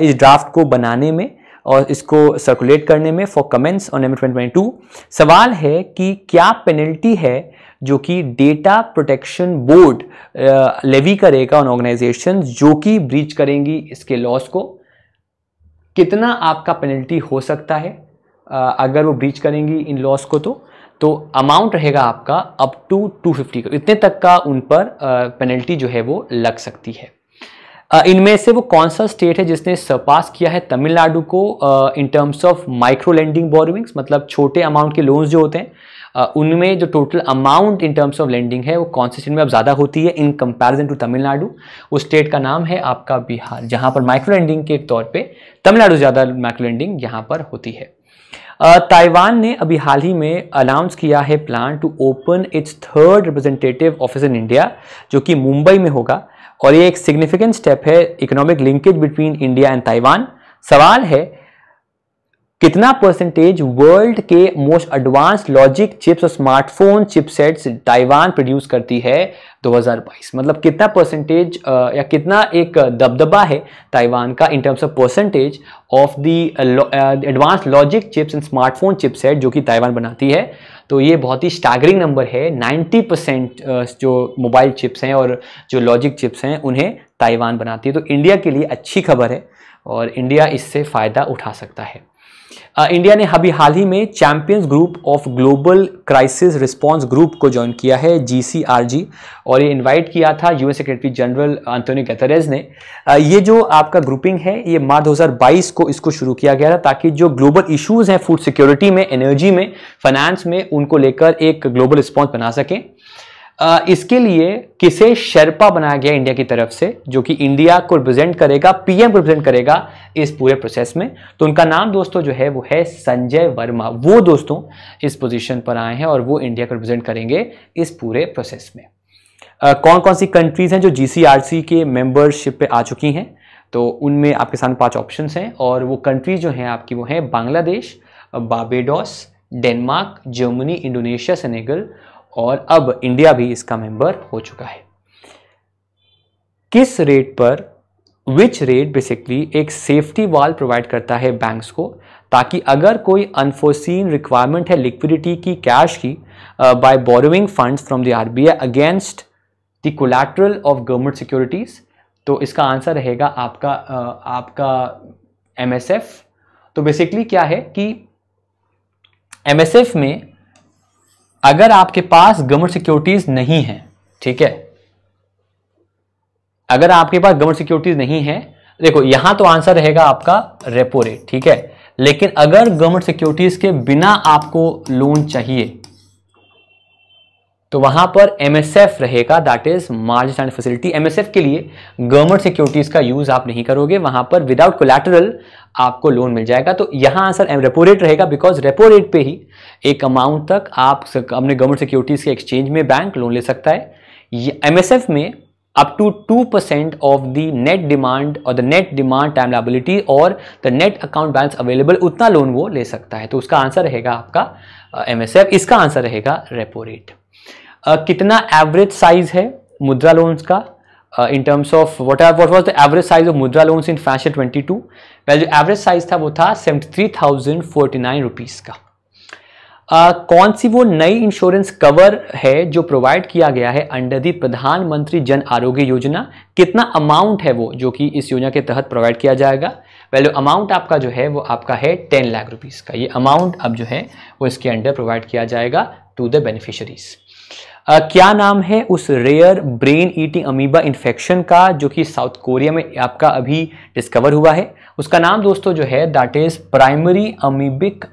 इस ड्राफ्ट को बनाने में और इसको सर्कुलेट करने में फॉर कमेंट्स ऑन एमएट टू सवाल है कि क्या पेनल्टी है जो कि डेटा प्रोटेक्शन बोर्ड लेवी करेगा ऑन ऑर्गेनाइजेशन जो कि ब्रीच करेंगी इसके लॉस को कितना आपका पेनल्टी हो सकता है अगर वो ब्रीच करेंगी इन लॉस को तो तो अमाउंट रहेगा आपका अप टू 250 का इतने तक का उन पर पेनल्टी जो है वो लग सकती है Uh, इनमें से वो कौन सा स्टेट है जिसने सरपास किया है तमिलनाडु को in terms of micro lending borrowings मतलब छोटे अमाउंट के लोन्स जो होते हैं uh, उनमें जो total amount in terms of lending है वो कौन से स्टेट में अब ज़्यादा होती है इन कंपैरिजन टू तमिलनाडु उस स्टेट का नाम है आपका बिहार जहाँ पर माइक्रो लैंडिंग के तौर पर तमिलनाडु ज़्यादा माइक्रो लैंडिंग यहाँ पर होती है uh, ताइवान ने अभी हाल ही में अनाउंस किया है plan to open its third representative office in India जो कि मुंबई में होगा और ये एक सिग्निफिकेंट स्टेप है economic linkage between India and Taiwan सवाल है कितना परसेंटेज वर्ल्ड के मोस्ट एडवांस लॉजिक चिप्स और स्मार्टफोन चिपसेट्स ताइवान प्रोड्यूस करती है 2022 मतलब कितना परसेंटेज या कितना एक दबदबा है ताइवान का in terms of percentage of the advance logic chips and smartphone chipset जो कि ताइवान बनाती है तो ये बहुत ही स्टागरिंग नंबर है 90 परसेंट uh, जो मोबाइल चिप्स हैं और जो लॉजिक चिप्स हैं उन्हें ताइवान बनाती है तो इंडिया के लिए अच्छी खबर है और इंडिया इससे फ़ायदा उठा सकता है इंडिया ने अभी हाल ही में champions group of global crisis response group को ज्वाइन किया है जीसीआरजी और ये इनवाइट किया था UN secretary general Antonio Guterres ने ये जो आपका ग्रुपिंग है ये मार्च 2022 को इसको शुरू किया गया था ताकि जो ग्लोबल इश्यूज हैं फूड सिक्योरिटी में एनर्जी में फाइनेंस में उनको लेकर एक ग्लोबल रिस्पॉन्स बना सकें इसके लिए किसे शर्पा बनाया गया इंडिया की तरफ से जो कि इंडिया को रिप्रेजेंट करेगा पीएम को रिप्रेजेंट करेगा इस पूरे प्रोसेस में तो उनका नाम दोस्तों जो है वो है संजय वर्मा वो दोस्तों इस पोजीशन पर आए हैं और वो इंडिया को रिप्रेजेंट करेंगे इस पूरे प्रोसेस में आ, कौन कौन सी कंट्रीज हैं जो जी के मेंबरशिप पर आ चुकी हैं तो उनमें आपके सामने पाँच ऑप्शन हैं और वो कंट्रीज जो हैं आपकी वो हैं Bangladesh Barbados Denmark Germany Indonesia Senegal और अब इंडिया भी इसका मेंबर हो चुका है किस रेट पर विच रेट बेसिकली एक सेफ्टी वाल प्रोवाइड करता है बैंक्स को ताकि अगर कोई अनफोर्सीन रिक्वायरमेंट है लिक्विडिटी की कैश की by borrowing funds from the RBI against the collateral of government securities तो इसका आंसर रहेगा आपका uh, आपका एम तो बेसिकली क्या है कि एम में अगर आपके पास गवर्नमेंट सिक्योरिटीज नहीं है ठीक है अगर आपके पास गवर्नमेंट सिक्योरिटीज नहीं है देखो यहां तो आंसर रहेगा आपका रेपो रेट ठीक है लेकिन अगर गवर्नमेंट सिक्योरिटीज के बिना आपको लोन चाहिए तो वहाँ पर एम रहेगा that is margin and facility M के लिए गवर्नमेंट सिक्योरिटीज़ का यूज़ आप नहीं करोगे वहाँ पर विदाउट कोलेटरल आपको लोन मिल जाएगा तो यहाँ आंसर रेपो रेट रहेगा बिकॉज रेपो रेट पे ही एक अमाउंट तक आप अपने गवर्नमेंट सिक्योरिटीज़ के एक्सचेंज में बैंक लोन ले सकता है एम में up to two percent of the net demand और the net demand time liability और the net account balance available उतना लोन वो ले सकता है तो उसका आंसर रहेगा आपका एम uh, इसका आंसर रहेगा रेपो रेट कितना एवरेज साइज है मुद्रा लोन्स का in terms of what are what was the average size of Mudra loans in fashion twenty two well जो एवरेज साइज था वो था seventy three thousand forty nine rupees का Uh, कौन सी वो नई इंश्योरेंस कवर है जो प्रोवाइड किया गया है अंडर दी प्रधानमंत्री जन आरोग्य योजना कितना अमाउंट है वो जो कि इस योजना के तहत प्रोवाइड किया जाएगा वैल्यू अमाउंट आपका जो है वो आपका है टेन लाख रुपीज़ का ये अमाउंट अब जो है वो इसके अंडर प्रोवाइड किया जाएगा टू द बेनिफिशरीज़ क्या नाम है उस rare brain eating amoeba infection का जो कि साउथ कोरिया में आपका अभी डिस्कवर हुआ है उसका नाम दोस्तों जो है that is primary amoebic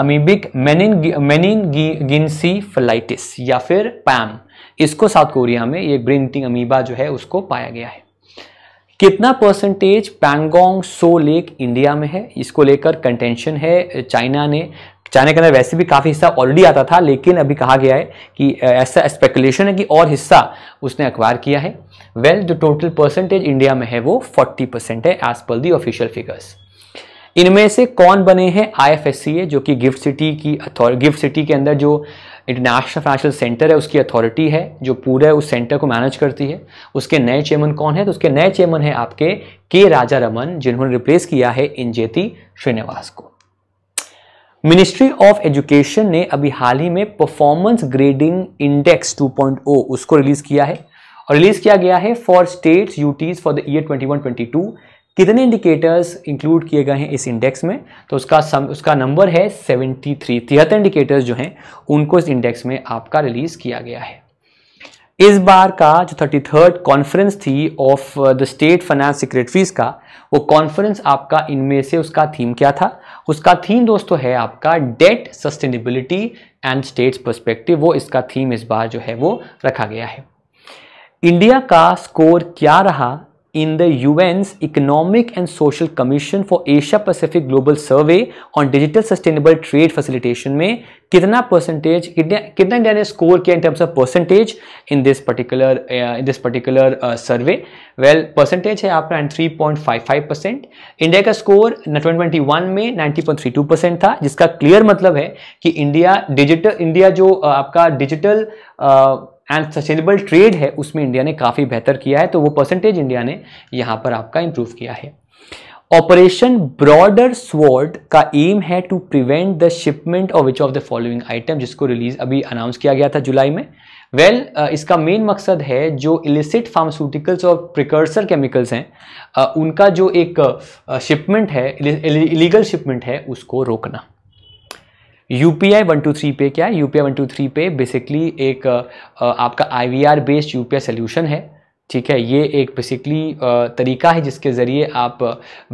amoebic menin meningoencephalitis या फिर पैम इसको साउथ कोरिया में ये ब्रेन ईटिंग अमीबा जो है उसको पाया गया है कितना percentage Pangong Tso lake India में है इसको लेकर कंटेंशन है चाइना ने चाइना के अंदर वैसे भी काफ़ी हिस्सा ऑलरेडी आता था लेकिन अभी कहा गया है कि ऐसा स्पेकुलेशन है कि और हिस्सा उसने अखबार किया है वेल well, जो टोटल परसेंटेज इंडिया में है वो 40 परसेंट है एज पर दी ऑफिशियल फिगर्स इनमें से कौन बने हैं आई जो कि गिफ्ट सिटी की गिफ्ट सिटी के अंदर जो इंटरनेशनल फाइनेंशियल सेंटर है उसकी अथॉरिटी है जो पूरे उस सेंटर को मैनेज करती है उसके नए चेयरमैन कौन है तो उसके नए चेयरमैन है आपके के राजा रमन जिन्होंने रिप्लेस किया है इंजेती श्रीनिवास को मिनिस्ट्री ऑफ एजुकेशन ने अभी हाल ही में परफॉर्मेंस ग्रेडिंग इंडेक्स 2.0 उसको रिलीज किया है और रिलीज किया गया है for states UTs for the year 21-22 कितने इंडिकेटर्स इंक्लूड किए गए हैं इस इंडेक्स में तो उसका सम उसका नंबर है 73 तिहत्तर इंडिकेटर्स जो हैं उनको इस इंडेक्स में आपका रिलीज किया गया है इस बार का जो थर्टी थर्ड कॉन्फ्रेंस थी of the state finance secretaries का वो कॉन्फ्रेंस आपका इनमें से उसका थीम क्या था उसका थीम दोस्तों है आपका debt sustainability and states perspective वो इसका थीम इस बार जो है वो रखा गया है इंडिया का स्कोर क्या रहा in the UN's Economic and Social Commission for Asia Pacific Global Survey on Digital Sustainable Trade Facilitation में कितना परसेंटेज कितना कितना इंडिया ने स्कोर किया in terms of percentage in this particular in this particular survey well percentage है आपका three point five five percent India का score twenty one में ninety point three two percent था जिसका क्लियर मतलब है कि इंडिया डिजिटल इंडिया जो uh, आपका डिजिटल एंड सस्टेनेबल ट्रेड है उसमें इंडिया ने काफ़ी बेहतर किया है तो वो परसेंटेज इंडिया ने यहाँ पर आपका इंप्रूव किया है ऑपरेशन ब्रॉडर स्वॉर्ड का एम है to prevent the shipment of which of the following item जिसको रिलीज अभी अनाउंस किया गया था जुलाई में वेल well, uh, इसका मेन मकसद है जो इलिसिट फार्मास्यूटिकल्स और प्रिकर्सर केमिकल्स हैं uh, उनका जो एक शिपमेंट uh, है इलीगल शिपमेंट है उसको रोकना U P I one two three pay क्या है U P I one two three पे बेसिकली एक आपका I V R based U P I solution है ठीक है ये एक बेसिकली तरीका है जिसके ज़रिए आप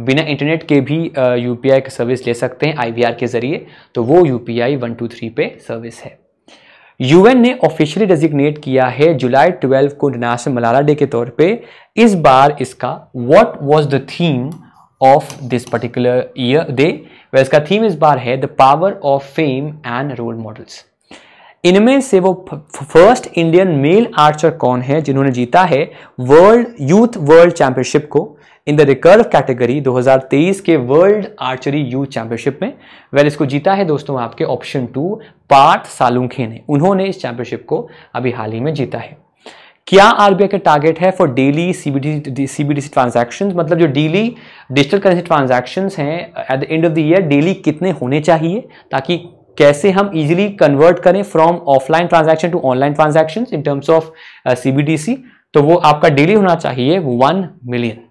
बिना इंटरनेट के भी यू पी आई का सर्विस ले सकते हैं आई वी आर के ज़रिए तो वो U P I one two three pay service है यू एन ने ऑफिशियली डेजिग्नेट किया है जुलाई ट्वेल्व को इंटरनेशनल मलाला डे के तौर पर इस बार इसका what was the theme of this particular year day इसका थीम इस बार है the power of fame and role models इनमें से वो फर्स्ट इंडियन मेल आर्चर कौन है जिन्होंने जीता है वर्ल्ड यूथ वर्ल्ड चैंपियनशिप को इन द रिकर्व कैटेगरी 2023 के वर्ल्ड आर्चरी यूथ चैंपियनशिप में वेल इसको जीता है दोस्तों आपके ऑप्शन टू पार्थ सालुखे ने उन्होंने इस चैंपियनशिप को अभी हाल ही में जीता है क्या आरबीआई का टारगेट है for daily CBDC CBDC transactions मतलब जो डेली डिजिटल करेंसी ट्रांजैक्शंस हैं at the end of the year daily कितने होने चाहिए ताकि कैसे हम इजीली कन्वर्ट करें from offline transaction to online transactions in terms of CBDC तो वो आपका डेली होना चाहिए वन मिलियन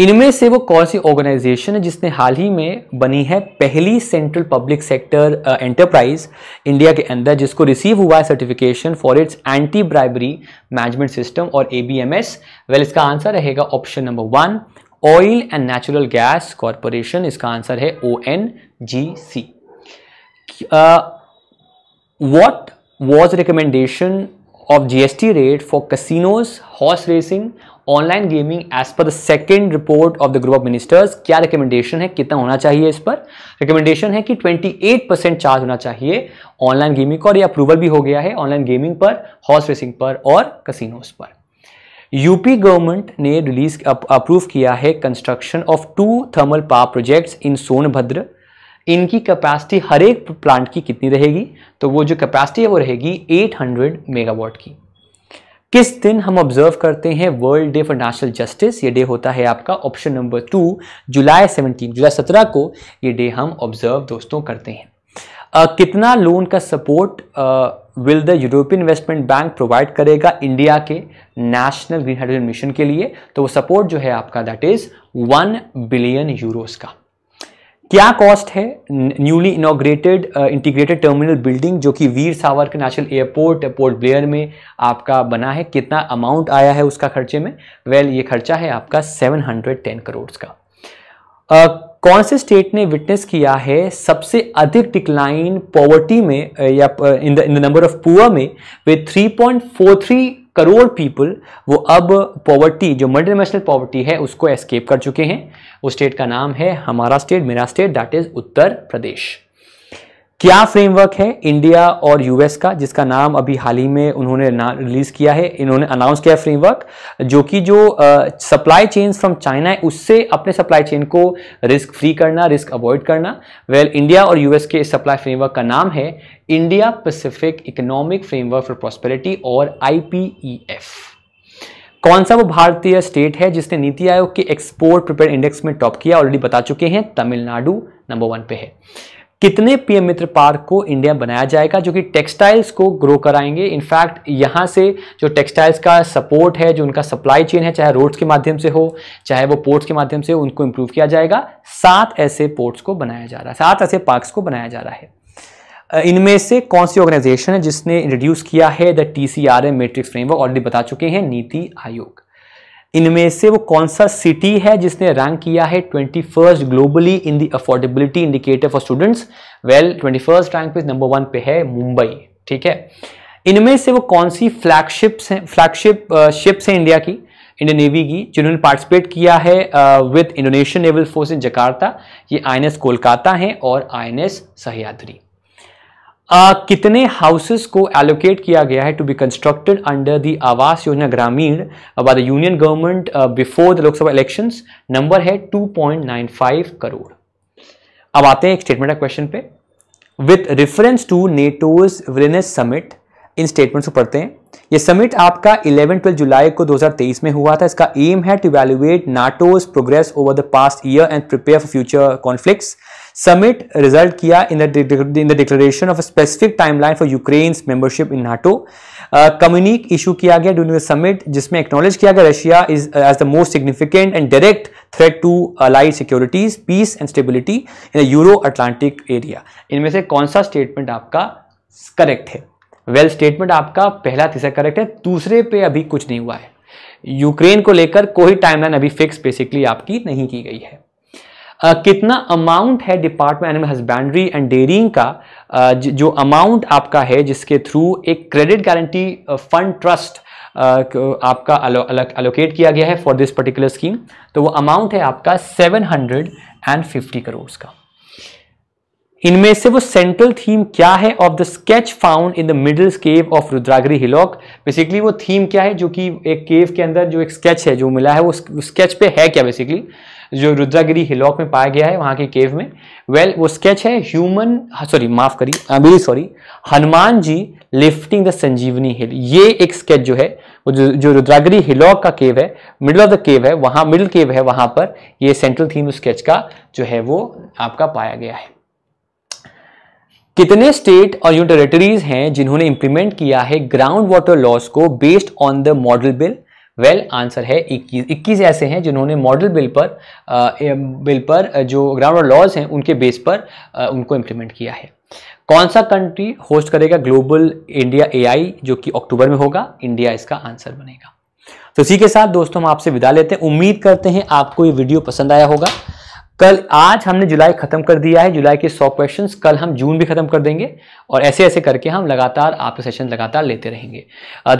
इनमें से वो कौन सी ऑर्गेनाइजेशन है जिसने हाल ही में बनी है पहली central public sector enterprise India के अंदर जिसको रिसीव हुआ है certification for its anti bribery management system और A B M S well इसका आंसर रहेगा option number one oil and natural gas corporation इसका आंसर है O N G C what was recommendation of G S T rate for casinos horse racing online gaming as per the second report of the group of ministers क्या recommendation है कितना होना चाहिए इस पर recommendation है कि 28 परसेंट चार्ज होना चाहिए ऑनलाइन गेमिंग और ये अप्रूवल भी हो गया है ऑनलाइन गेमिंग पर हॉर्स रेसिंग पर और कसिनोज पर यूपी गवर्नमेंट ने रिलीज अप्रूव किया है construction of two thermal power projects in Sonbhadra इनकी कैपेसिटी हर एक प्लांट की कितनी रहेगी तो वो जो कैपेसिटी है वो रहेगी 800 मेगावाट की किस दिन हम ऑब्जर्व करते हैं world day for national justice ये डे होता है आपका option number two July seventeen जुलाई सत्रह को ये डे हम ऑब्जर्व दोस्तों करते हैं आ, कितना लोन का support will the European Investment Bank provide करेगा इंडिया के नेशनल ग्रीन हाइड्रोजन मिशन के लिए तो वो सपोर्ट जो है आपका that is one billion euros का क्या कॉस्ट है newly inaugurated integrated terminal building जो कि वीर सावरकर नेशनल एयरपोर्ट पोर्ट ब्लेयर में आपका बना है कितना अमाउंट आया है उसका खर्चे में वेल well, ये खर्चा है आपका 710 करोड़ का uh, कौन से स्टेट ने विटनेस किया है सबसे अधिक डिक्लाइन पॉवर्टी में या in the in the number of poor में वे 3.43 करोड़ पीपल वो अब पॉवर्टी जो मल्टी नेशनल पॉवर्टी है उसको एस्केप कर चुके हैं उस स्टेट का नाम है हमारा स्टेट मेरा state that is Uttar Pradesh क्या फ्रेमवर्क है इंडिया और यूएस का जिसका नाम अभी हाल ही में उन्होंने रिलीज किया है इन्होंने अनाउंस किया फ्रेमवर्क जो कि जो सप्लाई चेन फ्रॉम चाइना है उससे अपने सप्लाई चेन को रिस्क फ्री करना रिस्क अवॉइड करना वेल इंडिया और यूएस के इस सप्लाई फ्रेमवर्क का नाम है India Pacific Economic Framework for Prosperity और आई e कौन सा वो भारतीय स्टेट है जिसने नीति आयोग के एक्सपोर्ट प्रिपेयर इंडेक्स में टॉप किया ऑलरेडी बता चुके हैं तमिलनाडु नंबर वन पे है कितने पीएम मित्र पार्क को इंडिया बनाया जाएगा जो कि टेक्सटाइल्स को ग्रो कराएंगे इनफैक्ट यहाँ से जो टेक्सटाइल्स का सपोर्ट है जो उनका सप्लाई चेन है चाहे रोड्स के माध्यम से हो चाहे वो पोर्ट्स के माध्यम से उनको इम्प्रूव किया जाएगा सात ऐसे पोर्ट्स को बनाया जा रहा है सात ऐसे पार्क्स को बनाया जा रहा है इनमें से कौन सी ऑर्गेनाइजेशन है जिसने इंट्रोड्यूस किया है the T C R M metric framework already बता चुके हैं नीति आयोग इनमें से वो कौन सा सिटी है जिसने रैंक किया है twenty first globally in the affordability indicator for students well twenty first rank पे नंबर वन पे है मुंबई ठीक है इनमें से वो कौन सी फ्लैगशिप्स हैं फ्लैगशिप शिप्स uh, हैं इंडिया की इंडियन नेवी की जिन्होंने पार्टिसिपेट किया है with Indonesian Naval Force in Jakarta ये आई कोलकाता है और आई एन सहयाद्री आ, कितने हाउसेस को एलोकेट किया गया है to be constructed under the Awas Yojana Gramin by the Union government before the Lok Sabha elections number है 2.95 करोड़ अब आते हैं एक स्टेटमेंट का क्वेश्चन पे with reference to NATO's Vilnius summit इन स्टेटमेंट्स को पढ़ते हैं ये समिट आपका 11 ट्वेल्थ जुलाई को 2023 में हुआ था इसका एम है to evaluate NATO's progress over the past year and prepare for future conflicts summit result किया in the declaration of specific timeline for Ukraine membership in NATO communique issue किया गया ड्यूरिंग द समिट जिसमें acknowledge किया गया Russia is as the most significant and direct threat to allied securities peace and stability in the Euro Atlantic area इनमें से कौन सा statement आपका करेक्ट है वेल well, स्टेटमेंट आपका पहला तीसरा करेक्ट है दूसरे पे अभी कुछ नहीं हुआ है यूक्रेन को लेकर कोई टाइमलाइन अभी फिक्स बेसिकली आपकी नहीं की गई है कितना अमाउंट है department animal husbandry and dairying का ज, जो अमाउंट आपका है जिसके थ्रू एक क्रेडिट गारंटी फंड ट्रस्ट आपका अलो, अलोकेट किया गया है फॉर दिस पर्टिकुलर स्कीम तो वो अमाउंट है आपका seven hundred and fifty crore का इनमें से वो सेंट्रल थीम क्या है of the sketch found in the middle cave of Rudragiri hillock basically वो थीम क्या है जो कि एक केव के अंदर जो एक स्केच है जो मिला है वो स्केच पे है क्या बेसिकली जो रुद्रागिरी हिलॉक में पाया गया है वहां के केव में वेल well, वो स्केच है ह्यूमन हाँ, सॉरी माफ करी अभी sorry Hanuman ji lifting the Sanjeevani hill ये एक स्केच जो है वो जो, जो रुद्रागिरी हिलॉक का केव है मिडल ऑफ द केव है वहाँ मिडल केव है वहाँ पर ये सेंट्रल थीम स्केच का जो है वो आपका पाया गया है कितने स्टेट और यूनियन टेरेटरीज हैं जिन्होंने इंप्लीमेंट किया है ग्राउंड वाटर लॉस को based on the model bill well answer है 21 21 ऐसे हैं जिन्होंने मॉडल बिल पर बिल पर जो ग्राउंड वाटर लॉज हैं उनके बेस पर उनको इंप्लीमेंट किया है कौन सा कंट्री होस्ट करेगा ग्लोबल इंडिया एआई जो कि अक्टूबर में होगा इंडिया इसका आंसर बनेगा तो इसी के साथ दोस्तों हम आपसे विदा लेते हैं उम्मीद करते हैं आपको ये वीडियो पसंद आया होगा कल आज हमने जुलाई खत्म कर दिया है जुलाई के सौ क्वेश्चन कल हम जून भी खत्म कर देंगे और ऐसे ऐसे करके हम लगातार आपके सेशन लगातार लेते रहेंगे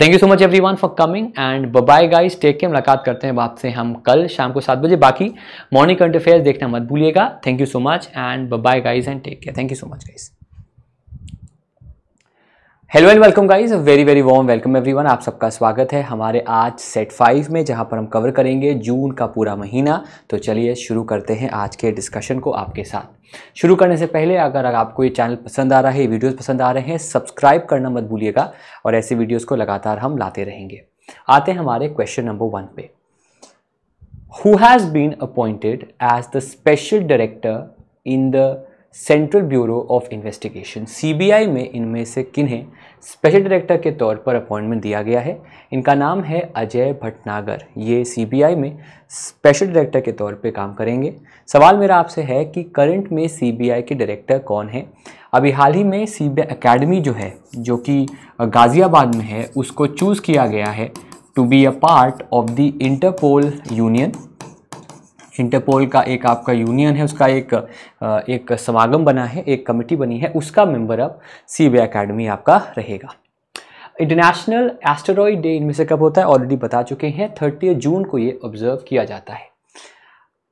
thank you so much everyone for coming and bye guys take के मुलाकात करते हैं आपसे हम कल शाम को सात बजे बाकी मॉर्निंग करंट अफेयर देखना मत भूलिएगा thank you so much and bye guys and take care thank you so much guys hello and welcome guys very very warm welcome everyone आप सबका स्वागत है हमारे आज सेट फाइव में जहां पर हम कवर करेंगे जून का पूरा महीना तो चलिए शुरू करते हैं आज के डिस्कशन को आपके साथ शुरू करने से पहले अगर आपको ये चैनल पसंद आ रहा है वीडियोस पसंद आ रहे हैं सब्सक्राइब करना मत भूलिएगा और ऐसे वीडियोज़ को लगातार हम लाते रहेंगे आते हैं हमारे क्वेश्चन नंबर वन पे who has been appointed as the special director in the Central Bureau of Investigation CBI में इनमें से किन्हें स्पेशल डायरेक्टर के तौर पर अपॉइंटमेंट दिया गया है इनका नाम है अजय भटनागर ये सीबीआई में स्पेशल डायरेक्टर के तौर पे काम करेंगे सवाल मेरा आपसे है कि करंट में सीबीआई के डायरेक्टर कौन है अभी हाल ही में सी बी अकेडमी जो है जो कि गाज़ियाबाद में है उसको चूज़ किया गया है to be a part of the Interpol union Interpol का एक आपका यूनियन है उसका एक एक समागम बना है एक कमेटी बनी है उसका मेंबर अब सी बी अकेडमी आपका रहेगा इंटरनेशनल एस्टेरॉयड डे इनमें से कब होता है ऑलरेडी बता चुके हैं थर्टी जून को ये ऑब्जर्व किया जाता है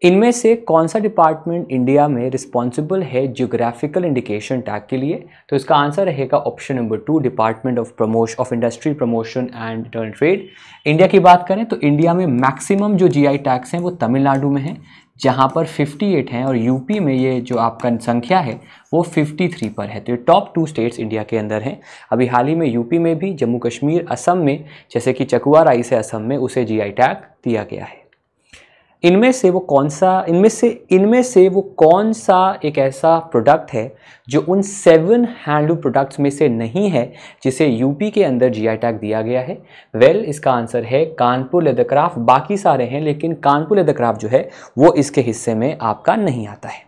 इनमें से कौन सा डिपार्टमेंट इंडिया में रिस्पॉन्सिबल है जियोग्राफिकल इंडिकेशन टैग के लिए तो इसका आंसर रहेगा option number two department of promotion of industry promotion and internal trade India की बात करें तो इंडिया में मैक्सिमम जो जीआई टैक्स हैं वो तमिलनाडु में हैं जहाँ पर 58 हैं और यूपी में ये जो आपका संख्या है वो 53 पर है तो ये टॉप टू स्टेट्स इंडिया के अंदर हैं अभी हाल ही में यूपी में भी जम्मू कश्मीर असम में जैसे कि चकुआ राइस है असम में उसे जीआई टैग दिया गया है इनमें से वो कौन सा इनमें से इनमें से वो कौन सा एक ऐसा प्रोडक्ट है जो उन सेवन हैंडलूम प्रोडक्ट्स में से नहीं है जिसे यूपी के अंदर जी टैग दिया गया है वेल well, इसका आंसर है कानपुर लेदक्राफ्ट बाकी सारे हैं लेकिन कानपुर लेदक्राफ्ट जो है वो इसके हिस्से में आपका नहीं आता है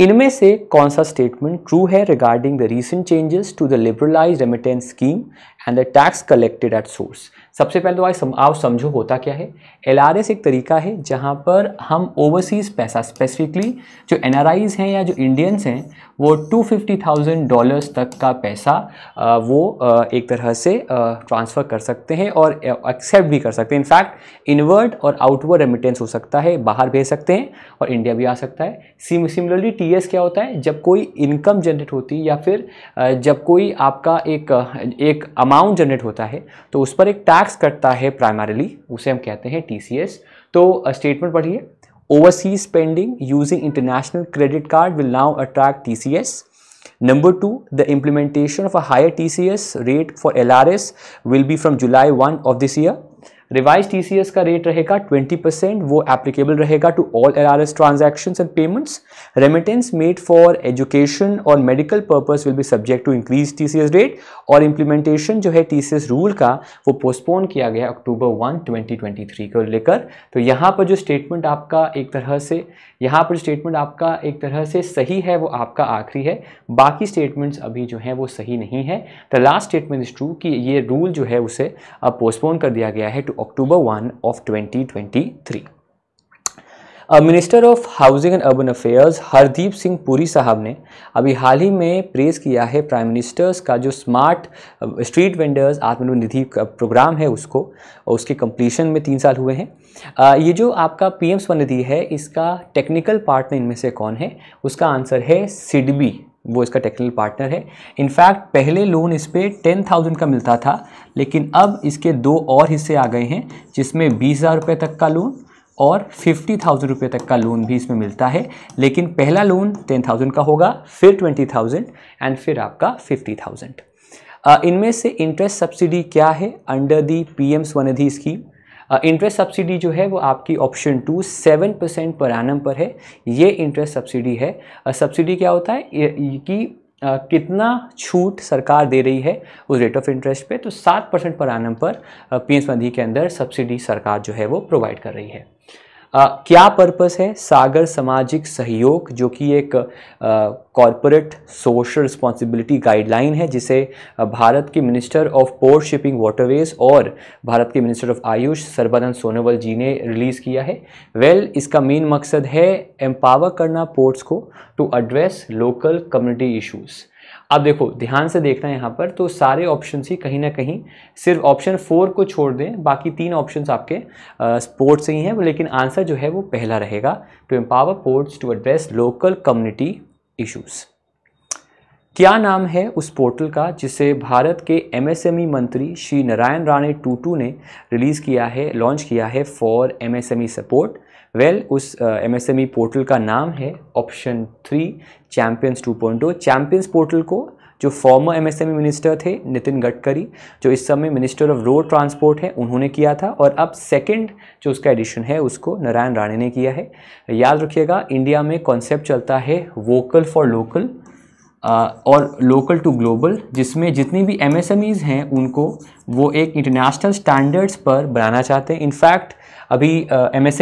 इनमें से कौन सा स्टेटमेंट ट्रू है regarding the recent changes to the liberalise remittance scheme and the tax collected at source सबसे पहले तो आज सम, आओ समझो होता क्या है एल एक तरीका है जहाँ पर हम ओवरसीज़ पैसा स्पेसिफिकली जो एन हैं या जो इंडियंस हैं वो टू फिफ्टी थाउजेंड डॉलर्स तक का पैसा वो एक तरह से ट्रांसफ़र कर सकते हैं और एक्सेप्ट भी कर सकते हैं इनफैक्ट इनवर्ड और आउटवर्ड रेमिटेंस हो सकता है बाहर भेज सकते हैं और इंडिया भी आ सकता है सिमिलरली टी क्या होता है जब कोई इनकम जनरेट होती है या फिर जब कोई आपका एक एक अमाउंट जनरेट होता है तो उस पर एक टैक्स कटता है प्राइमरीली उसे हम कहते हैं टी तो स्टेटमेंट पढ़िए Overseas spending using international credit card will now attract TCS. Number two, the implementation of a higher TCS rate for LRS will be from July 1 of this year. Revise TCS का rate रहेगा 20 percent वो applicable रहेगा to all LRS transactions and payments remittance made for education और medical purpose will be subject to increase TCS rate और implementation जो है TCS rule का वो पोस्टपोन किया गया अक्टूबर वन ट्वेंटी को लेकर तो यहाँ पर जो स्टेटमेंट आपका एक तरह से यहाँ पर स्टेटमेंट आपका एक तरह से सही है वो आपका आखिरी है बाकी स्टेटमेंट्स अभी जो हैं वो सही नहीं है the last statement is true कि ये रूल जो है उसे अब पोस्टपोन कर दिया गया है to October one of twenty minister of housing and urban affairs Hardeep Singh Puri साहब ने अभी हाल ही में प्रेस किया है प्राइम मिनिस्टर्स का जो स्मार्ट स्ट्रीट वेंडर्स आत्मनिर्भर निधि का प्रोग्राम है उसको और उसके कंप्लीशन में तीन साल हुए हैं ये जो आपका पी एम स्वनिधि है इसका टेक्निकल पार्टनर इनमें से कौन है उसका आंसर है सिडबी वो इसका टेक्निकल पार्टनर है इनफैक्ट पहले लोन इस पर टेन थाउजेंड का मिलता था लेकिन अब इसके दो और हिस्से आ गए हैं जिसमें बीस हज़ार रुपये तक का लोन और फिफ्टी थाउजेंड रुपये तक का लोन भी इसमें मिलता है लेकिन पहला लोन टेन थाउजेंड का होगा फिर ट्वेंटी थाउजेंड एंड फिर आपका फिफ्टी थाउजेंड इनमें से इंटरेस्ट सब्सिडी क्या है under the P M SVANidhi scheme interest subsidy जो है वो आपकी option two seven percent per annum पर है ये इंटरेस्ट सब्सिडी है सब्सिडी uh, क्या होता है कि कितना छूट सरकार दे रही है उस रेट ऑफ इंटरेस्ट पे तो सात परसेंट पर आनम पर पी एस के अंदर सब्सिडी सरकार जो है वो प्रोवाइड कर रही है आ, क्या पर्पस है सागर सामाजिक सहयोग जो कि एक कॉरपोरेट सोशल रिस्पॉन्सिबिलिटी गाइडलाइन है जिसे भारत के minister of port shipping waterways और भारत के मिनिस्टर ऑफ आयुष सर्बानंद सोनोवाल जी ने रिलीज़ किया है वेल well, इसका मेन मकसद है एम्पावर करना पोर्ट्स को to address local community issues आप देखो ध्यान से देखना यहाँ पर तो सारे ऑप्शन ही कहीं ना कहीं सिर्फ ऑप्शन फोर को छोड़ दें बाकी तीन ऑप्शन आपके स्पोर्ट्स ही हैं लेकिन आंसर जो है वो पहला रहेगा to empower ports to address local community issues क्या नाम है उस पोर्टल का जिसे भारत के एमएसएमई e मंत्री श्री नारायण राणे टूटू ने रिलीज़ किया है लॉन्च किया है for MSME support well well, उस एमएसएमई uh, e पोर्टल का नाम है option three champions 2.0 champions portal को जो फॉर्मर एमएसएमई मिनिस्टर थे नितिन गडकरी जो इस समय मिनिस्टर ऑफ रोड ट्रांसपोर्ट हैं उन्होंने किया था और अब सेकंड जो उसका एडिशन है उसको नारायण राणे ने किया है याद रखिएगा इंडिया में कॉन्सेप्ट चलता है वोकल फॉर लोकल और लोकल टू ग्लोबल जिसमें जितनी भी एमएसएमईज हैं उनको वो एक इंटरनेशनल स्टैंडर्ड्स पर बनाना चाहते हैं इनफैक्ट अभी एम एस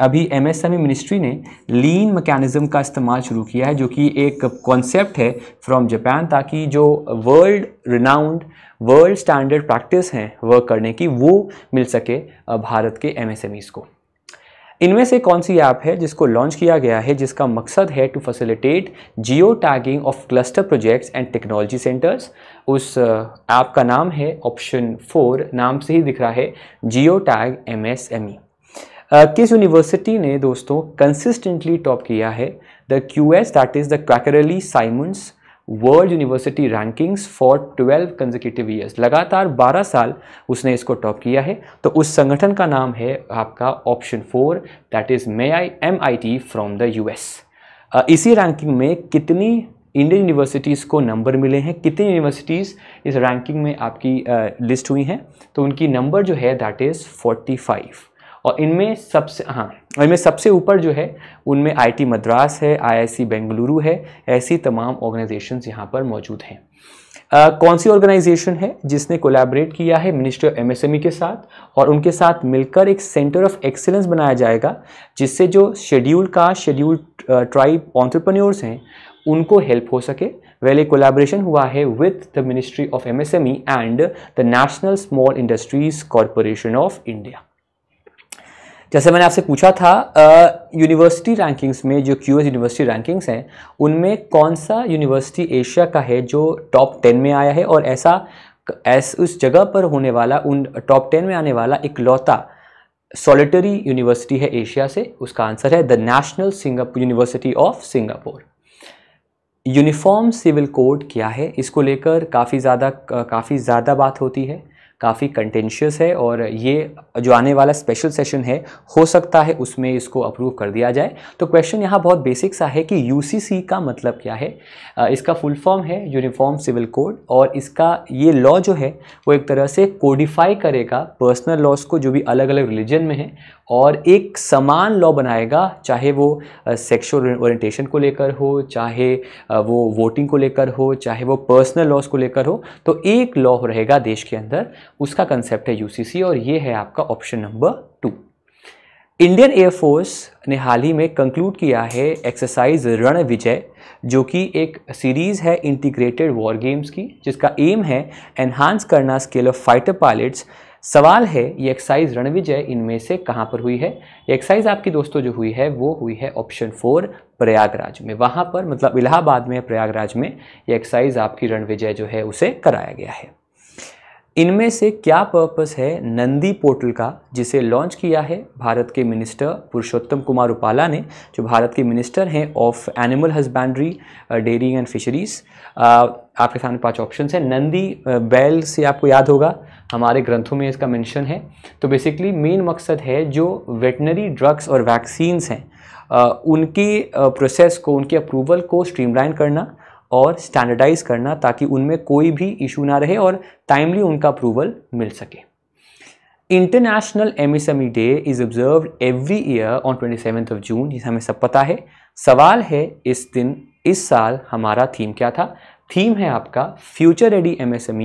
अभी एम एस मिनिस्ट्री ने लीन मैकेनिज़्म का इस्तेमाल शुरू किया है जो कि एक कॉन्सेप्ट है फ्रॉम जापान ताकि जो world renowned world standard practice हैं वर्क करने की वो मिल सके भारत के एम को इनमें से कौन सी ऐप है जिसको लॉन्च किया गया है जिसका मकसद है to facilitate geo tagging of cluster projects and technology centres उस ऐप का नाम है ऑप्शन फोर नाम से ही दिख रहा है geo tag M S M E Uh, किस यूनिवर्सिटी ने दोस्तों कंसिस्टेंटली टॉप किया है the Q S that is the Quacquarelli Symonds world university rankings for 12 consecutive years लगातार 12 साल उसने इसको टॉप किया है तो उस संगठन का नाम है आपका ऑप्शन फोर दैट इज़ मे आई M I T from the U S इसी रैंकिंग में कितनी इंडियन यूनिवर्सिटीज़ को नंबर मिले हैं कितनी यूनिवर्सिटीज़ इस रैंकिंग में आपकी लिस्ट uh, हुई हैं तो उनकी नंबर जो है दैट इज़ 45 और इनमें सबसे हाँ इनमें सबसे ऊपर जो है उनमें आईटी मद्रास है आईआईसी बेंगलुरु है ऐसी तमाम ऑर्गेनाइजेशंस यहाँ पर मौजूद हैं कौन सी ऑर्गेनाइजेशन है जिसने कोलैबोरेट किया है मिनिस्ट्री ऑफ एमएसएमई के साथ और उनके साथ मिलकर एक सेंटर ऑफ एक्सेलेंस बनाया जाएगा जिससे जो शेड्यूल का शेड्यूल ट्राइब ऑन्ट्रप्रन्योर्स हैं उनको हेल्प हो सके वेल एक कोलैबोरेशन हुआ है with the ministry of MSME and the National Small Industries Corporation of India जैसे मैंने आपसे पूछा था यूनिवर्सिटी रैंकिंग्स में जो क्यू यूनिवर्सिटी रैंकिंग्स हैं उनमें कौन सा यूनिवर्सिटी एशिया का है जो टॉप टेन में आया है और ऐसा ऐस उस जगह पर होने वाला उन टॉप टेन में आने वाला इकलौता सॉलिटरी यूनिवर्सिटी है एशिया से उसका आंसर है the national Singapore university of Singapore uniform civil code क्या है इसको लेकर काफ़ी ज़्यादा काफ़ी ज़्यादा बात होती है काफ़ी कंटेंशियस है और ये जो आने वाला स्पेशल सेशन है हो सकता है उसमें इसको अप्रूव कर दिया जाए तो क्वेश्चन यहाँ बहुत बेसिक सा है कि यू का मतलब क्या है इसका फुल फॉर्म है यूनिफॉर्म सिविल कोड और इसका ये लॉ जो है वो एक तरह से कोडिफाई करेगा पर्सनल लॉज को जो भी अलग अलग रिलीजन में है और एक समान लॉ बनाएगा चाहे वो सेक्सुअल ओरिएंटेशन को लेकर हो चाहे वो वोटिंग को लेकर हो चाहे वो पर्सनल लॉस को लेकर हो तो एक लॉ रहेगा देश के अंदर उसका कंसेप्ट है यूसीसी और ये है आपका option number two Indian Air Force ने हाल ही में कंक्लूड किया है एक्सरसाइज रण विजय जो कि एक सीरीज़ है इंटीग्रेटेड वॉर गेम्स की जिसका एम है एनहांस करना स्किल ऑफ फाइटर पायलट्स सवाल है ये एक्साइज रणविजय इनमें से कहाँ पर हुई है ये एक्साइज आपकी दोस्तों जो हुई है वो हुई है ऑप्शन फोर प्रयागराज में वहाँ पर मतलब इलाहाबाद में प्रयागराज में ये एक्साइज आपकी रणविजय जो है उसे कराया गया है इनमें से क्या पर्पस है नंदी पोर्टल का जिसे लॉन्च किया है भारत के मिनिस्टर पुरुषोत्तम कुमार उपाला ने जो भारत के मिनिस्टर हैं of animal husbandry dairying and fisheries आपके सामने पांच ऑप्शंस हैं नंदी uh, बैल से आपको याद होगा हमारे ग्रंथों में इसका मेंशन है तो बेसिकली मेन मकसद है जो वेटनरी ड्रग्स और वैक्सीन्स हैं उनकी प्रोसेस को उनके अप्रूवल को स्ट्रीमलाइन करना और स्टैंडर्डाइज करना ताकि उनमें कोई भी इशू ना रहे और टाइमली उनका अप्रूवल मिल सके international M M S E day is observe every year on twenty seventh of June ये हमें सब पता है सवाल है इस दिन इस साल हमारा थीम क्या था थीम है आपका future ready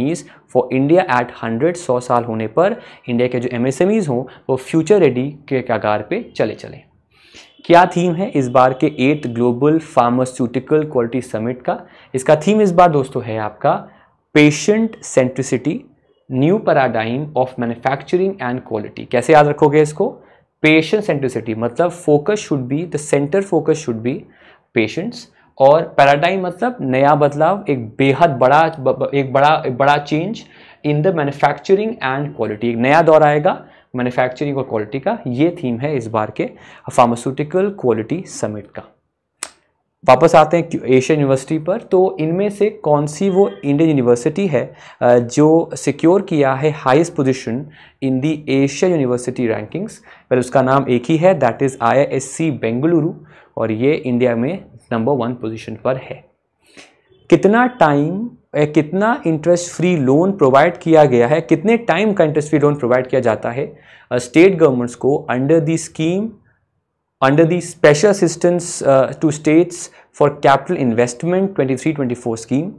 ease for India at hundred सौ साल होने पर इंडिया के जो एम एस एम ईज़ हों वो फ्यूचर रेडी के कागार पे चले चले क्या थीम है इस बार के eighth global pharmaceutical quality summit का इसका थीम इस बार दोस्तों है आपका patient centricity new paradigm of manufacturing and quality कैसे याद रखोगे इसको पेशेंट सेंट्रिसिटी मतलब focus should be the centre focus should be patients और पैराडाइम मतलब नया बदलाव एक बेहद बड़ा एक बड़ा एक बड़ा change in the manufacturing and quality एक नया दौर आएगा मैन्युफैक्चरिंग और क्वालिटी का ये थीम है इस बार के फार्मास्यूटिकल क्वालिटी समिट का वापस आते हैं एशियन यूनिवर्सिटी पर तो इनमें से कौन सी वो इंडियन यूनिवर्सिटी है जो सिक्योर किया है highest position in the Asia university rankings पर उसका नाम एक ही है दैट इज़ आई बेंगलुरु और ये इंडिया में नंबर वन पोजीशन पर है कितना टाइम कितना इंटरेस्ट फ्री लोन प्रोवाइड किया गया है कितने टाइम का इंटरेस्ट फ्री लोन प्रोवाइड किया जाता है स्टेट गवर्नमेंट्स को under the scheme the special assistance to states for capital investment twenty three 23-24 scheme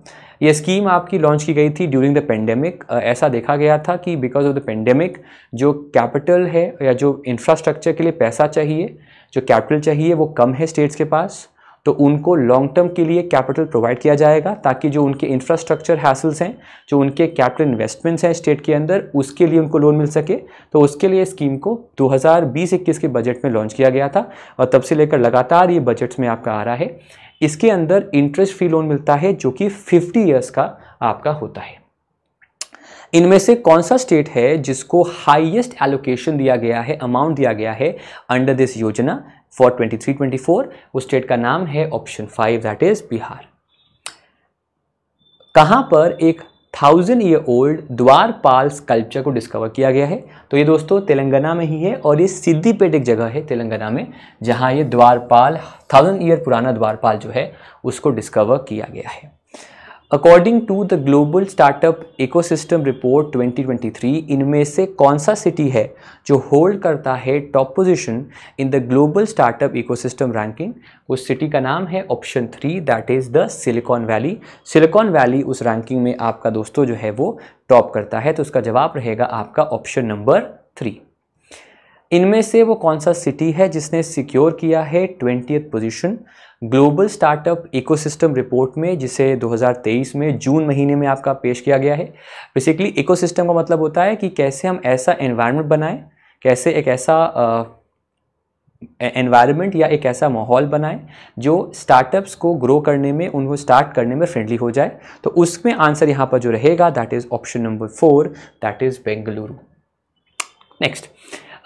ये स्कीम आपकी लॉन्च की गई थी ड्यूरिंग द पेंडेमिक ऐसा देखा गया था कि बिकॉज ऑफ द पेंडेमिक जो कैपिटल है या जो इंफ्रास्ट्रक्चर के लिए पैसा चाहिए जो कैपिटल चाहिए वो कम है स्टेट्स के पास तो उनको लॉन्ग टर्म के लिए कैपिटल प्रोवाइड किया जाएगा ताकि जो उनके इंफ्रास्ट्रक्चर हैसल्स हैं जो उनके कैपिटल इन्वेस्टमेंट्स हैं स्टेट के अंदर उसके लिए उनको लोन मिल सके तो उसके लिए स्कीम को 2020-21 के बजट में लॉन्च किया गया था और तब से लेकर लगातार ये बजट्स में आपका आ रहा है इसके अंदर इंटरेस्ट फ्री लोन मिलता है जो कि फिफ्टी ईयर्स का आपका होता है इनमें से कौन सा स्टेट है जिसको हाईएस्ट एलोकेशन दिया गया है अमाउंट दिया गया है under this yojana for twenty three twenty four उस स्टेट का नाम है option five that is Bihar कहाँ पर एक thousand year old dwarpal sculpture को डिस्कवर किया गया है तो ये दोस्तों तेलंगाना में ही है और ये सिद्धिपेट एक जगह है तेलंगाना में जहाँ ये द्वारपाल थाउजेंड ईयर पुराना द्वारपाल जो है उसको डिस्कवर किया गया है according to the global startup ecosystem report 2023 इनमें से कौन सा सिटी है जो होल्ड करता है top position in the global startup ecosystem ranking उस सिटी का नाम है option three that is the Silicon Valley Silicon Valley उस रैंकिंग में आपका दोस्तों जो है वो टॉप करता है तो उसका जवाब रहेगा आपका ऑप्शन नंबर थ्री इनमें से वो कौन सा सिटी है जिसने सिक्योर किया है twenty position global startup ecosystem report में जिसे 2023 में जून महीने में आपका पेश किया गया है बेसिकली इकोसिस्टम का मतलब होता है कि कैसे हम ऐसा एनवायरनमेंट बनाएं कैसे एक ऐसा एनवायरनमेंट या एक ऐसा माहौल बनाएं जो स्टार्टअप्स को ग्रो करने में उनको स्टार्ट करने में फ्रेंडली हो जाए तो उसमें आंसर यहाँ पर जो रहेगा that is option number four that is Bengaluru next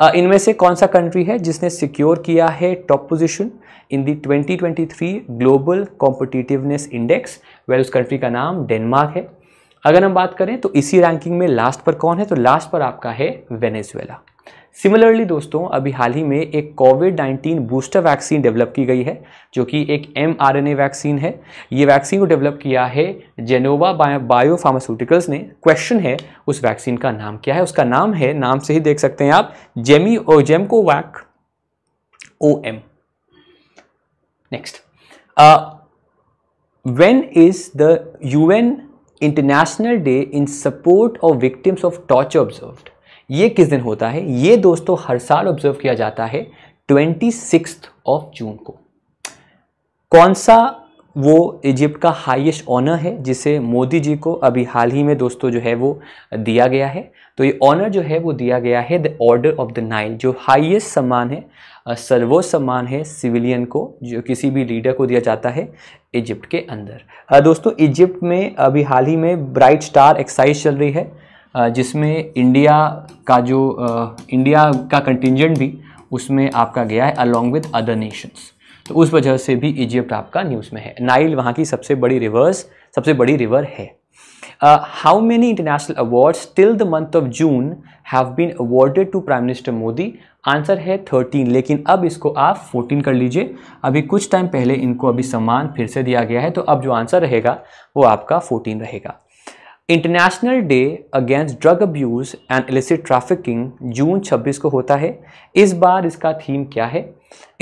Uh, इनमें से कौन सा कंट्री है जिसने सिक्योर किया है top position in the 2023 global competitiveness index well उस कंट्री का नाम डेनमार्क है अगर हम बात करें तो इसी रैंकिंग में लास्ट पर कौन है तो लास्ट पर आपका है वेनेजुएला सिमिलरली दोस्तों अभी हाल ही में एक कोविड 19 बूस्टर वैक्सीन डेवलप की गई है जो कि एक एम वैक्सीन है ये वैक्सीन को डेवलप किया है जेनोवा बायो फार्मास्यूटिकल्स ने क्वेश्चन है उस वैक्सीन का नाम क्या है उसका नाम है नाम से ही देख सकते हैं आप जेमी ओ Gemcovac O M next when is the U international day in support of victims of torture observed ये किस दिन होता है ये दोस्तों हर साल ऑब्जर्व किया जाता है ट्वेंटी ऑफ जून को कौन सा वो इजिप्ट का हाईएस्ट ऑनर है जिसे मोदी जी को अभी हाल ही में दोस्तों जो है वो दिया गया है तो ये ऑनर जो है वो दिया गया है the order of the Nile जो हाईएस्ट सम्मान है सर्वोच्च सम्मान है सिविलियन को जो किसी भी लीडर को दिया जाता है इजिप्ट के अंदर दोस्तों इजिप्ट में अभी हाल ही में ब्राइट स्टार एक्साइज चल रही है जिसमें इंडिया का जो इंडिया का कंटिजेंट भी उसमें आपका गया है अलॉन्ग विद अदर नेशंस तो उस वजह से भी इजिप्ट आपका न्यूज़ में है नाइल वहाँ की सबसे बड़ी रिवर्स सबसे बड़ी रिवर है how many international awards till the month of June have been awarded to prime minister Modi answer है थर्टीन लेकिन अब इसको आप फोर्टीन कर लीजिए अभी कुछ टाइम पहले इनको अभी सम्मान फिर से दिया गया है तो अब जो आंसर रहेगा वो आपका फोर्टीन रहेगा international day against drug abuse and illicit trafficking June 26 को होता है इस बार इसका थीम क्या है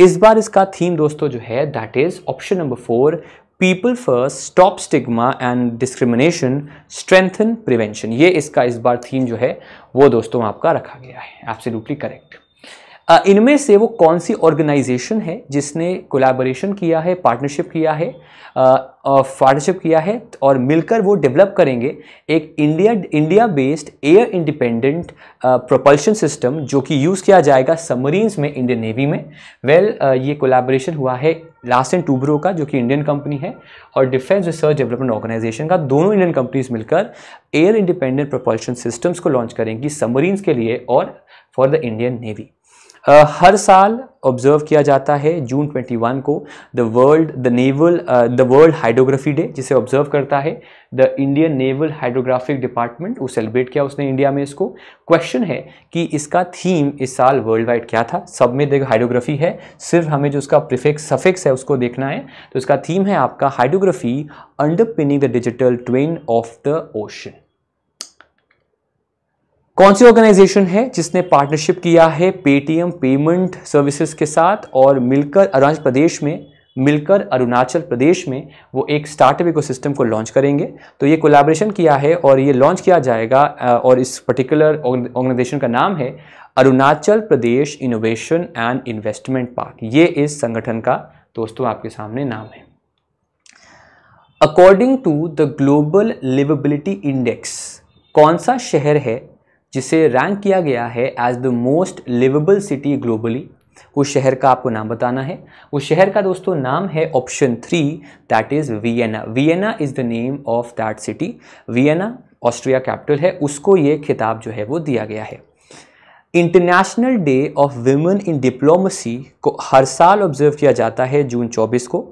इस बार इसका थीम दोस्तों जो है that is option number four people first stop stigma and discrimination strengthen prevention ये इसका इस बार थीम जो है वो दोस्तों आपका रखा गया है एब्सोल्युटली करेक्ट इनमें से वो कौन सी ऑर्गेनाइजेशन है जिसने कोलैबोरेशन किया है पार्टनरशिप किया है पार्टनरशिप किया है और मिलकर वो डेवलप करेंगे एक India India based air independent propulsion system जो कि यूज़ किया जाएगा सबमरीन्स में इंडियन नेवी में वेल well, uh, ये कोलैबोरेशन हुआ है लास्ट एंड टूब्रो का जो कि इंडियन कंपनी है और डिफेंस रिसर्च डेवलपमेंट ऑर्गेनाइजेशन का दोनों इंडियन कंपनीज मिलकर एयर इंडिपेंडेंट प्रोपल्शन सिस्टम्स को लॉन्च करेंगी सबमरीन्स के लिए और फॉर द इंडियन नेवी हर साल ऑब्जर्व किया जाता है जून 21 को the world the naval the world hydrography day जिसे ऑब्जर्व करता है the Indian naval hydrographic department वो सेलिब्रेट किया उसने इंडिया में इसको क्वेश्चन है कि इसका थीम इस साल वर्ल्ड वाइड क्या था सब में देखो हाइड्रोग्राफी है सिर्फ हमें जो उसका प्रिफिक्स सफिक्स है उसको देखना है तो इसका थीम है आपका hydrography underpinning the digital twin of the ocean कौन सी ऑर्गेनाइजेशन है जिसने पार्टनरशिप किया है पेटीएम पेमेंट सर्विसेज के साथ और मिलकर अरुणाचल प्रदेश में मिलकर अरुणाचल प्रदेश में वो एक स्टार्टअप इको को लॉन्च करेंगे तो ये कोलैबोरेशन किया है और ये लॉन्च किया जाएगा और इस पर्टिकुलर ऑर्गेनाइजेशन का नाम है Arunachal Pradesh innovation and investment park ये इस संगठन का दोस्तों आपके सामने नाम है according to the global liveability index कौन सा शहर है जिसे रैंक किया गया है as the most liveable city globally उस शहर का आपको नाम बताना है उस शहर का दोस्तों नाम है option three that is Vienna Vienna is the name of that city Vienna Austria capital है उसको ये खिताब जो है वो दिया गया है international day of women in diplomacy को हर साल ऑब्जर्व किया जाता है जून 24 को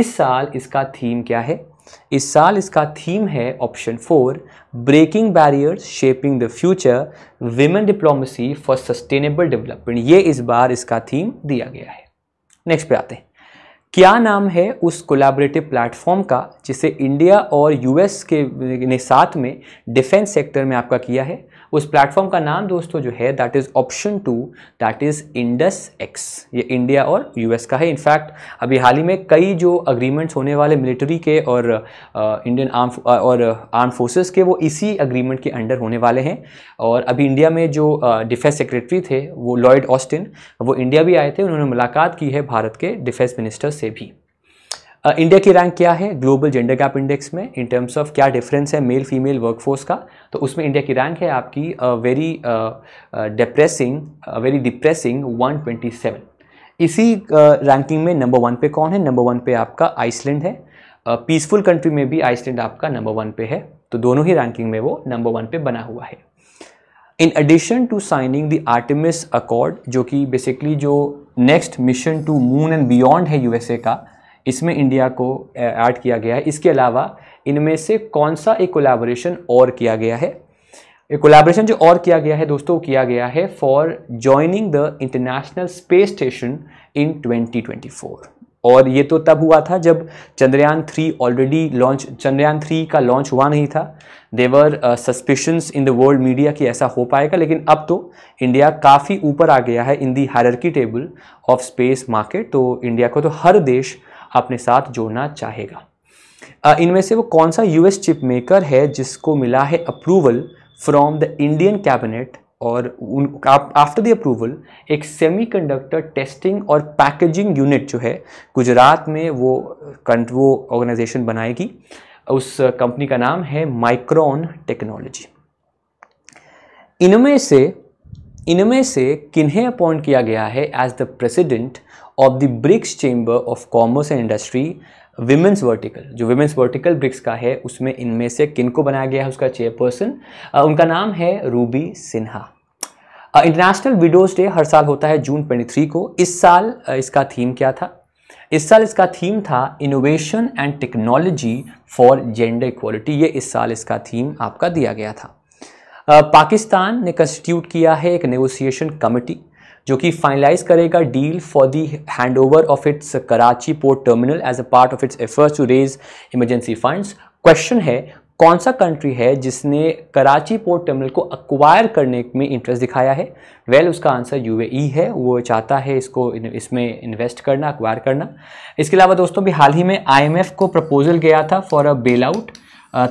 इस साल इसका थीम क्या है इस साल इसका थीम है option four breaking barriers shaping the future women diplomacy for sustainable development ये इस बार इसका थीम दिया गया है नेक्स्ट पे आते हैं क्या नाम है उस कोलाबरेटिव प्लेटफॉर्म का जिसे इंडिया और यूएस के ने साथ में डिफेंस सेक्टर में आपका किया है उस प्लेटफॉर्म का नाम दोस्तों जो है that is option two that is Indus X ये इंडिया और यूएस का है इनफैक्ट अभी हाल ही में कई जो अग्रीमेंट्स होने वाले मिलिट्री के और इंडियन uh, आर्म uh, और आर्म uh, फोर्सेस के वो इसी अग्रीमेंट के अंडर होने वाले हैं और अभी इंडिया में जो डिफेंस सेक्रेटरी थे वो लॉयड ऑस्टिन वो इंडिया भी आए थे उन्होंने मुलाकात की है भारत के डिफेंस मिनिस्टर से भी इंडिया की रैंक क्या है ग्लोबल जेंडर गैप इंडेक्स में इन टर्म्स ऑफ क्या डिफरेंस है मेल फीमेल वर्कफोर्स का तो उसमें इंडिया की रैंक है आपकी वेरी डिप्रेसिंग वेरी डिप्रेसिंग 127 इसी रैंकिंग uh, में नंबर वन पे कौन है नंबर वन पे आपका आइसलैंड है पीसफुल uh, कंट्री में भी आइसलैंड आपका नंबर वन पे है तो दोनों ही रैंकिंग में वो नंबर वन पे बना हुआ है in addition to signing the Artemis accord जो कि बेसिकली जो next mission to moon and beyond है यूएसए का इसमें इंडिया को ऐड किया गया है इसके अलावा इनमें से कौन सा एक कोलाबोरेशन और किया गया है एक कोलाबोरेशन जो और किया गया है दोस्तों किया गया है for joining the international space station in 2024 और ये तो तब हुआ था जब Chandrayaan three already launch Chandrayaan three का लॉन्च हुआ नहीं था there were suspicions in the world media कि ऐसा हो पाएगा लेकिन अब तो इंडिया काफ़ी ऊपर आ गया है in the hierarchy table of space market तो इंडिया को तो हर देश अपने साथ जोड़ना चाहेगा इनमें से वो कौन सा यूएस चिप मेकर है जिसको मिला है approval from the Indian cabinet और उन आफ्टर द अप्रूवल एक सेमीकंडक्टर टेस्टिंग और पैकेजिंग यूनिट जो है गुजरात में वो वो ऑर्गेनाइजेशन बनाएगी उस कंपनी का नाम है माइक्रॉन टेक्नोलॉजी इनमें से इनमें से किन्हें अपॉइंट किया गया है as the president of the BRICS chamber of commerce and industry women's vertical जो विमेंस वर्टिकल ब्रिक्स का है उसमें इनमें से किन को बनाया गया है उसका चेयरपर्सन उनका नाम है Ruby Sinha international widows day हर साल होता है जून 23 को इस साल इसका थीम क्या था इस साल इसका थीम था innovation and technology for gender equality ये इस साल इसका थीम आपका दिया गया था पाकिस्तान ने कंस्टिट्यूट किया है एक नेगोशिएशन कमेटी जो कि फाइनलाइज करेगा deal for the hand over of its Karachi port terminal as a part of its efforts to raise emergency funds question है कौन सा कंट्री है जिसने कराची पोर्ट टर्मिनल को अक्वायर करने में इंटरेस्ट दिखाया है वेल well, उसका आंसर यूएई e है वो चाहता है इसको इसमें इन्वेस्ट करना अक्वायर करना इसके अलावा दोस्तों भी हाल ही में आईएमएफ को प्रपोजल गया था फॉर अ बेल आउट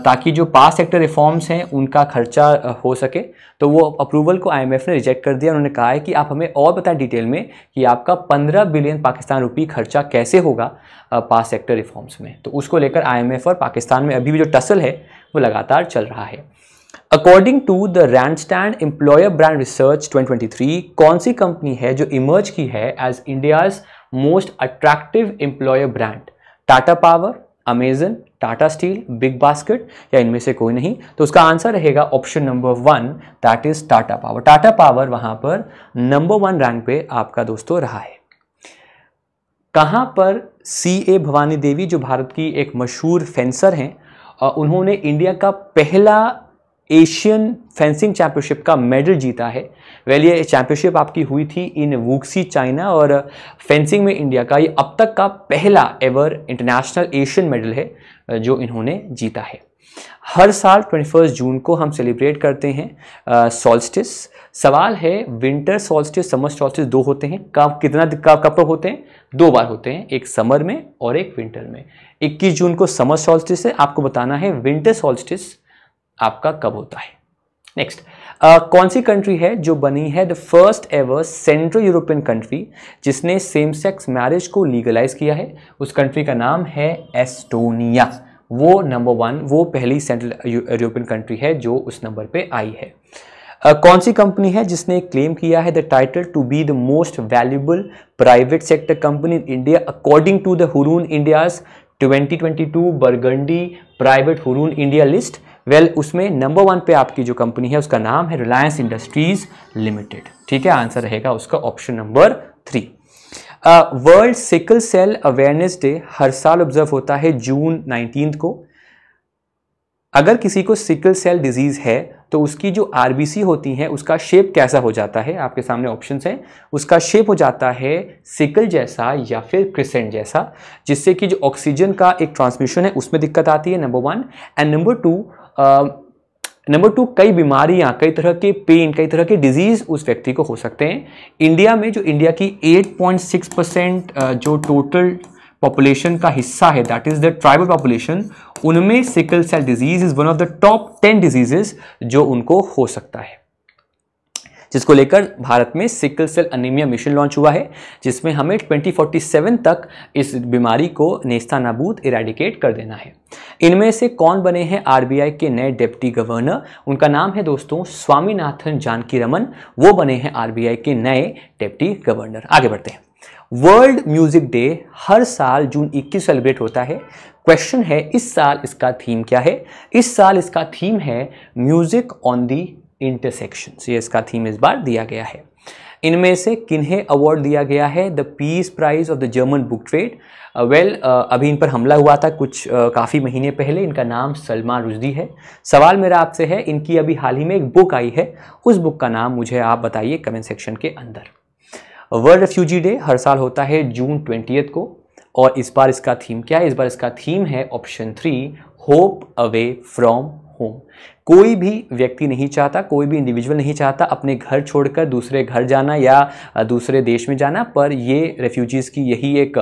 ताकि जो पास सेक्टर रिफॉर्म्स हैं उनका खर्चा हो सके तो वो अप्रूवल को आईएमएफ ने रिजेक्ट कर दिया उन्होंने कहा है कि आप हमें और बताएं डिटेल में कि आपका 15 बिलियन पाकिस्तान रुपी खर्चा कैसे होगा पास सेक्टर रिफॉर्म्स में तो उसको लेकर आईएमएफ और पाकिस्तान में अभी भी जो टसल है वो लगातार चल रहा है according to the Randstad employer brand research twenty कौन सी कंपनी है जो इमर्ज की है as India's most attractive employer brand Tata Power Amazon Tata Steel Big Basket या इनमें से कोई नहीं तो उसका आंसर रहेगा option number one that is Tata Power Tata Power वहां पर नंबर वन रैंक पे आपका दोस्तों रहा है कहां पर सी ए भवानी देवी जो भारत की एक मशहूर फेंसर हैं उन्होंने इंडिया का पहला एशियन फेंसिंग चैंपियनशिप का मेडल जीता है वेल ये चैंपियनशिप आपकी हुई थी इन वूक्सी चाइना और फेंसिंग में इंडिया का ये अब तक का पहला एवर इंटरनेशनल एशियन मेडल है जो इन्होंने जीता है हर साल 21 जून को हम सेलिब्रेट करते हैं सॉल्स्टिस सवाल है विंटर सॉल्स्टिस समर सॉल्स्टिस दो होते हैं कब कितना कब कब होते हैं दो बार होते हैं एक समर में और एक विंटर में 21 जून को समर सॉल्स्टिस है आपको बताना है विंटर सॉल्स्टिस आपका कब होता है नेक्स्ट कौन सी कंट्री है जो बनी है the first ever central European country जिसने सेम सेक्स मैरिज को लीगलाइज किया है उस कंट्री का नाम है एस्टोनिया वो नंबर वन वो पहली सेंट्रल यूरोपियन कंट्री है जो उस नंबर पे आई है Uh, कौन सी कंपनी है जिसने क्लेम किया है the title to be the most valuable private sector company in India according to the Hurun India's 2022 Burgundy private Hurun India list well well, उसमें नंबर वन पे आपकी जो कंपनी है उसका नाम है रिलायंस इंडस्ट्रीज लिमिटेड ठीक है आंसर रहेगा उसका option number three world sickle cell awareness day हर साल ऑब्जर्व होता है जून नाइनटीन को अगर किसी को सिकल सेल डिजीज़ है तो उसकी जो आरबीसी होती है उसका शेप कैसा हो जाता है आपके सामने ऑप्शन है उसका शेप हो जाता है सिकल जैसा या फिर क्रिसेंट जैसा जिससे कि जो ऑक्सीजन का एक ट्रांसमिशन है उसमें दिक्कत आती है number one and number two number two कई बीमारियां कई तरह के पेन कई तरह के डिजीज़ उस व्यक्ति को हो सकते हैं इंडिया में जो इंडिया की 8.6 परसेंट जो टोटल पॉपुलेशन का हिस्सा है that is the tribal population उनमें sickle cell disease is one of the top ten diseases जो उनको हो सकता है जिसको लेकर भारत में sickle cell anaemia mission launch हुआ है जिसमें हमें 2047 तक इस बीमारी को नेस्ता नाबूद इराडिकेट कर देना है इनमें से कौन बने हैं आरबीआई के नए डिप्टी गवर्नर उनका नाम है दोस्तों स्वामीनाथन जानकी रमन वो बने हैं आरबीआई के नए डिप्टी गवर्नर आगे बढ़ते हैं वर्ल्ड म्यूजिक डे हर साल जून 21 सेलिब्रेट होता है क्वेश्चन है इस साल इसका थीम क्या है इस साल इसका थीम है म्यूजिक ऑन दी इंटरसेक्शन ये इसका थीम इस बार दिया गया है इनमें से किन्हें अवार्ड दिया गया है the peace prize of the German book trade well अभी इन पर हमला हुआ था कुछ uh, काफ़ी महीने पहले इनका नाम सलमान रुजदी है सवाल मेरा आपसे है इनकी अभी हाल ही में एक बुक आई है उस बुक का नाम मुझे आप बताइए कमेंट सेक्शन के अंदर वर्ल्ड रेफ्यूजी डे हर साल होता है जून ट्वेंटी को और इस बार इसका थीम क्या है इस बार इसका थीम है option three hope away from home कोई भी व्यक्ति नहीं चाहता कोई भी इंडिविजुअल नहीं चाहता अपने घर छोड़कर दूसरे घर जाना या दूसरे देश में जाना पर ये रेफ्यूजीज़ की यही एक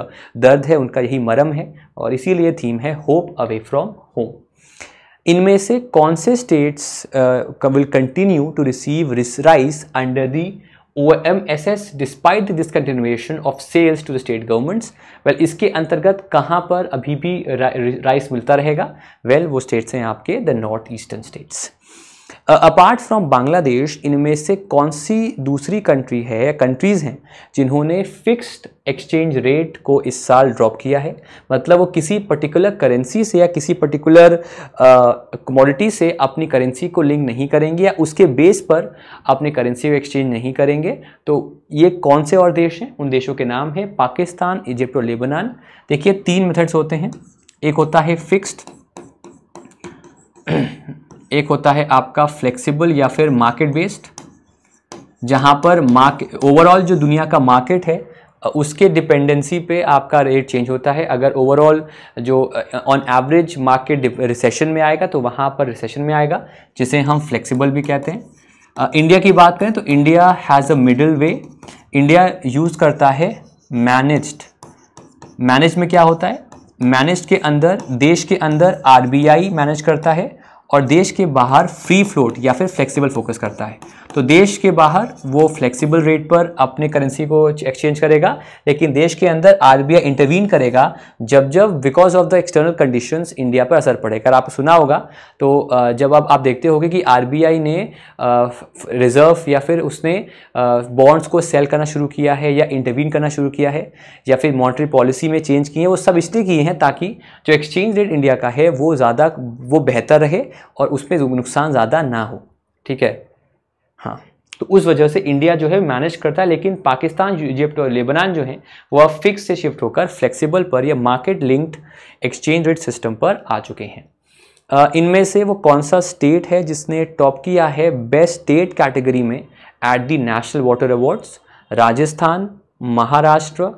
दर्द है उनका यही मरम है और इसीलिए थीम है होप अवे फ्रॉम होम इनमें से कौन से states will continue to receive rice under the OMSS despite the discontinuation of sales to the state governments well इसके अंतर्गत कहाँ पर अभी भी रा, राइस मिलता रहेगा वेल well, वो स्टेट्स हैं आपके the north eastern states apart from Bangladesh इनमें से कौन सी दूसरी कंट्री है या कंट्रीज़ हैं जिन्होंने फिक्स्ड एक्सचेंज रेट को इस साल ड्रॉप किया है मतलब वो किसी पर्टिकुलर करेंसी से या किसी पर्टिकुलर कमोडिटी से अपनी करेंसी को लिंक नहीं करेंगे या उसके बेस पर अपने करेंसी को एक्सचेंज नहीं करेंगे तो ये कौन से और देश हैं उन देशों के नाम हैं पाकिस्तान इजिप्ट और लेबनान देखिए तीन मेथड्स होते हैं एक होता है फिक्स्ड एक होता है आपका फ्लेक्सिबल या फिर मार्केट बेस्ड जहाँ पर मार्केट ओवरऑल जो दुनिया का मार्केट है उसके डिपेंडेंसी पे आपका रेट चेंज होता है अगर ओवरऑल जो ऑन एवरेज मार्केट रिसेशन में आएगा तो वहाँ पर रिसेशन में आएगा जिसे हम फ्लेक्सिबल भी कहते हैं इंडिया की बात करें तो India has a middle way India use करता है मैनेज्ड मैनेज में क्या होता है मैनेज के अंदर देश के अंदर आरबीआई मैनेज करता है और देश के बाहर फ्री फ्लोट या फिर फ्लेक्सिबल फोकस करता है तो देश के बाहर वो फ्लेक्सिबल रेट पर अपने करेंसी को एक्सचेंज करेगा लेकिन देश के अंदर आरबीआई इंटरवीन करेगा जब जब because of the external conditions India पर असर पड़ेगा अगर आप सुना होगा तो जब अब आप, आप देखते होगे कि आरबीआई ने रिज़र्व या फिर उसने बॉन्ड्स को सेल करना शुरू किया है या इंटरवीन करना शुरू किया है या फिर मॉनिटरी पॉलिसी में चेंज किए हैं वो सब इसलिए किए हैं ताकि जो एक्सचेंज रेट इंडिया का है वो ज़्यादा वो बेहतर रहे और उसमें नुकसान ज़्यादा ना हो ठीक है तो उस वजह से इंडिया जो है मैनेज करता है लेकिन पाकिस्तान इजिप्ट और लेबनान जो है वह फिक्स से शिफ्ट होकर फ्लेक्सिबल पर या market linked exchange rate system पर आ चुके हैं इनमें से वो कौन सा स्टेट है जिसने टॉप किया है बेस्ट स्टेट कैटेगरी में at the national water awards Rajasthan Maharashtra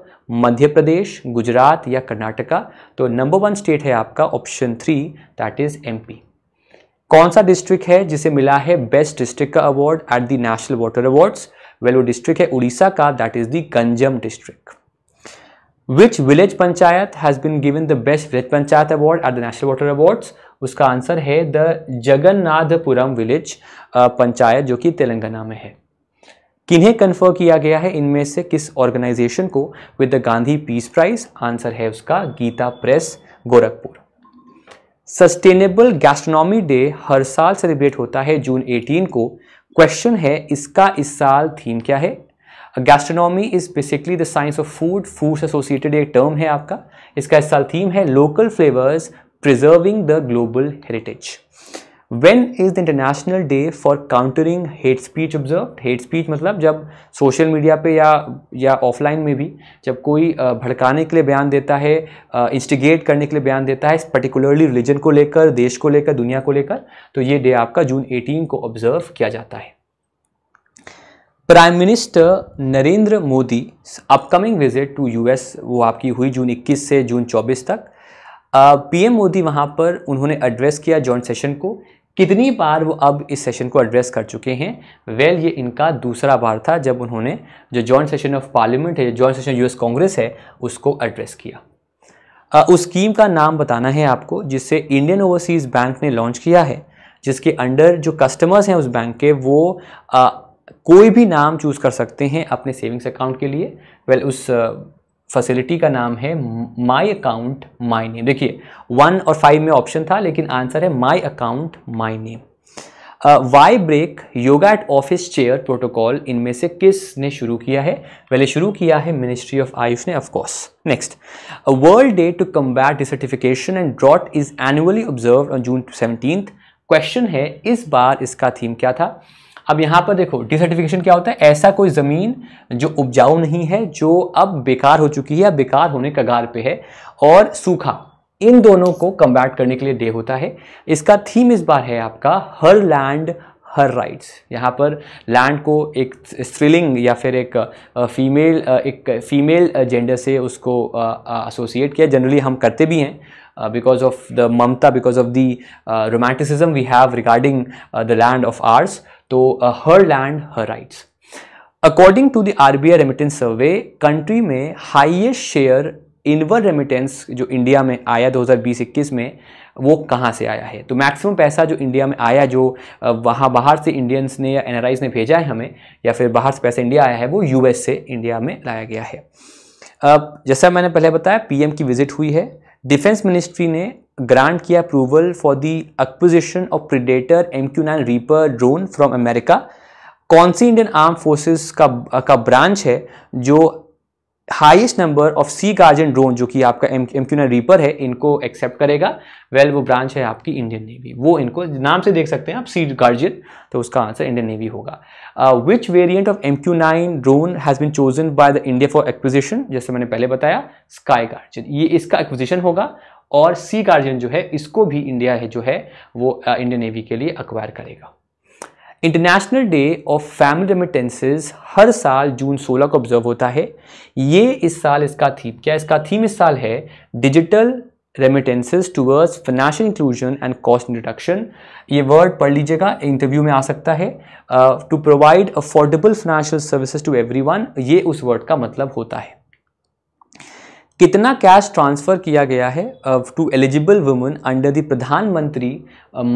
Madhya Pradesh Gujarat या कर्नाटका तो नंबर वन स्टेट है आपका option three that is MP कौन सा डिस्ट्रिक्ट है जिसे मिला है बेस्ट डिस्ट्रिक्ट का award at the national water awards well वो डिस्ट्रिक्ट है उड़ीसा का that is the Ganjam district which village panchayat has been given the best village panchayat award at the national water awards उसका आंसर है द जगन्नाथपुरम विलेज पंचायत जो कि तेलंगाना में है किन्हें कन्फर्म किया गया है इनमें से किस ऑर्गेनाइजेशन को with the Gandhi peace prize answer है उसका Gita Press Gorakhpur sustainable gastronomy day हर साल सेलिब्रेट होता है जून 18 को क्वेश्चन है इसका इस साल थीम क्या है gastronomy is basically the science of food food associated एक टर्म है आपका इसका इस साल थीम है local flavours preserving the global heritage when is the international day for countering hate speech observe hate speech मतलब जब सोशल मीडिया पे या या ऑफलाइन में भी जब कोई भड़काने के लिए बयान देता है इंस्टिगेट करने के लिए बयान देता है पर्टिकुलरली रिलीजन को लेकर देश को लेकर दुनिया को लेकर तो ये डे आपका जून एटीन को ऑब्जर्व किया जाता है prime minister Narendra Modi upcoming visit to US वो आपकी हुई जून 21 से जून 24 तक पीएम मोदी वहाँ पर उन्होंने एड्रेस किया जॉइंट सेशन को कितनी बार वो अब इस सेशन को एड्रेस कर चुके हैं वेल well, ये इनका दूसरा बार था जब उन्होंने जो जॉइंट सेशन ऑफ पार्लियामेंट है जॉइंट सेशन यूएस कांग्रेस है उसको एड्रेस किया आ, उस स्कीम का नाम बताना है आपको जिससे इंडियन ओवरसीज़ बैंक ने लॉन्च किया है जिसके अंडर जो कस्टमर्स हैं उस बैंक के वो आ, कोई भी नाम चूज़ कर सकते हैं अपने सेविंग्स अकाउंट के लिए वेल well, उस फैसिलिटी का नाम है माई अकाउंट माई नेम देखिए वन और फाइव में ऑप्शन था लेकिन आंसर है my account my name Y break yoga at office chair protocol इनमें से किस ने शुरू किया है पहले शुरू किया है मिनिस्ट्री ऑफ आयुष ने of course next world day to combat desertification and drought is annually observe on June seventeen question है इस बार इसका थीम क्या था अब यहाँ पर देखो डिसर्टिफिकेशन क्या होता है ऐसा कोई ज़मीन जो उपजाऊ नहीं है जो अब बेकार हो चुकी है या बेकार होने कगार पे है और सूखा इन दोनों को कम्बैट करने के लिए डे होता है इसका थीम इस बार है आपका हर लैंड हर राइट्स यहाँ पर लैंड को एक स्त्रीलिंग या फिर एक फीमेल एक फीमेल जेंडर से उसको एसोसिएट किया जनरली हम करते भी हैं because of the mamata because of the romanticism we have regarding the land of arts तो her land her rights according to the RBI remittance survey country में हाइएस्ट शेयर इनवर रेमिटेंस जो India में आया 2020-21 में वो कहाँ से आया है तो मैक्सिमम पैसा जो इंडिया में आया जो uh, वहाँ बाहर से इंडियंस ने या एन ने भेजा है हमें या फिर बाहर से पैसा इंडिया आया है वो यूएस से इंडिया में लाया गया है अब जैसा मैंने पहले बताया पीएम की विजिट हुई है डिफेंस मिनिस्ट्री ने approval for the for of predator M Q nine reaper drone from America कौन सी इंडियन आर्म फोर्सेस का का ब्रांच है जो highest number of sea guardian drone जो कि आपका एम क्यू नाइन रीपर है इनको एक्सेप्ट करेगा वेल well, वो ब्रांच है आपकी इंडियन नेवी वो इनको नाम से देख सकते हैं आप सी गार्जियन तो उसका आंसर इंडियन नेवी होगा which variant of M Q nine drone has been chosen by the India for acquisition जैसे मैंने पहले बताया स्काई गार्जियन ये इसका एक्विजिशन होगा और सी गार्जियन जो है इसको भी इंडिया है जो है वो इंडियन नेवी के लिए अक्वायर करेगा international day of family remittances हर साल जून 16 को ऑब्जर्व होता है ये इस साल इसका थीम क्या इसका थीम इस साल है digital remittances towards financial inclusion and cost reduction ये वर्ड पढ़ लीजिएगा इंटरव्यू में आ सकता है to provide affordable financial services to one ये उस वर्ड का मतलब होता है कितना कैश ट्रांसफ़र किया गया है to eligible woman under the Pradhan Mantri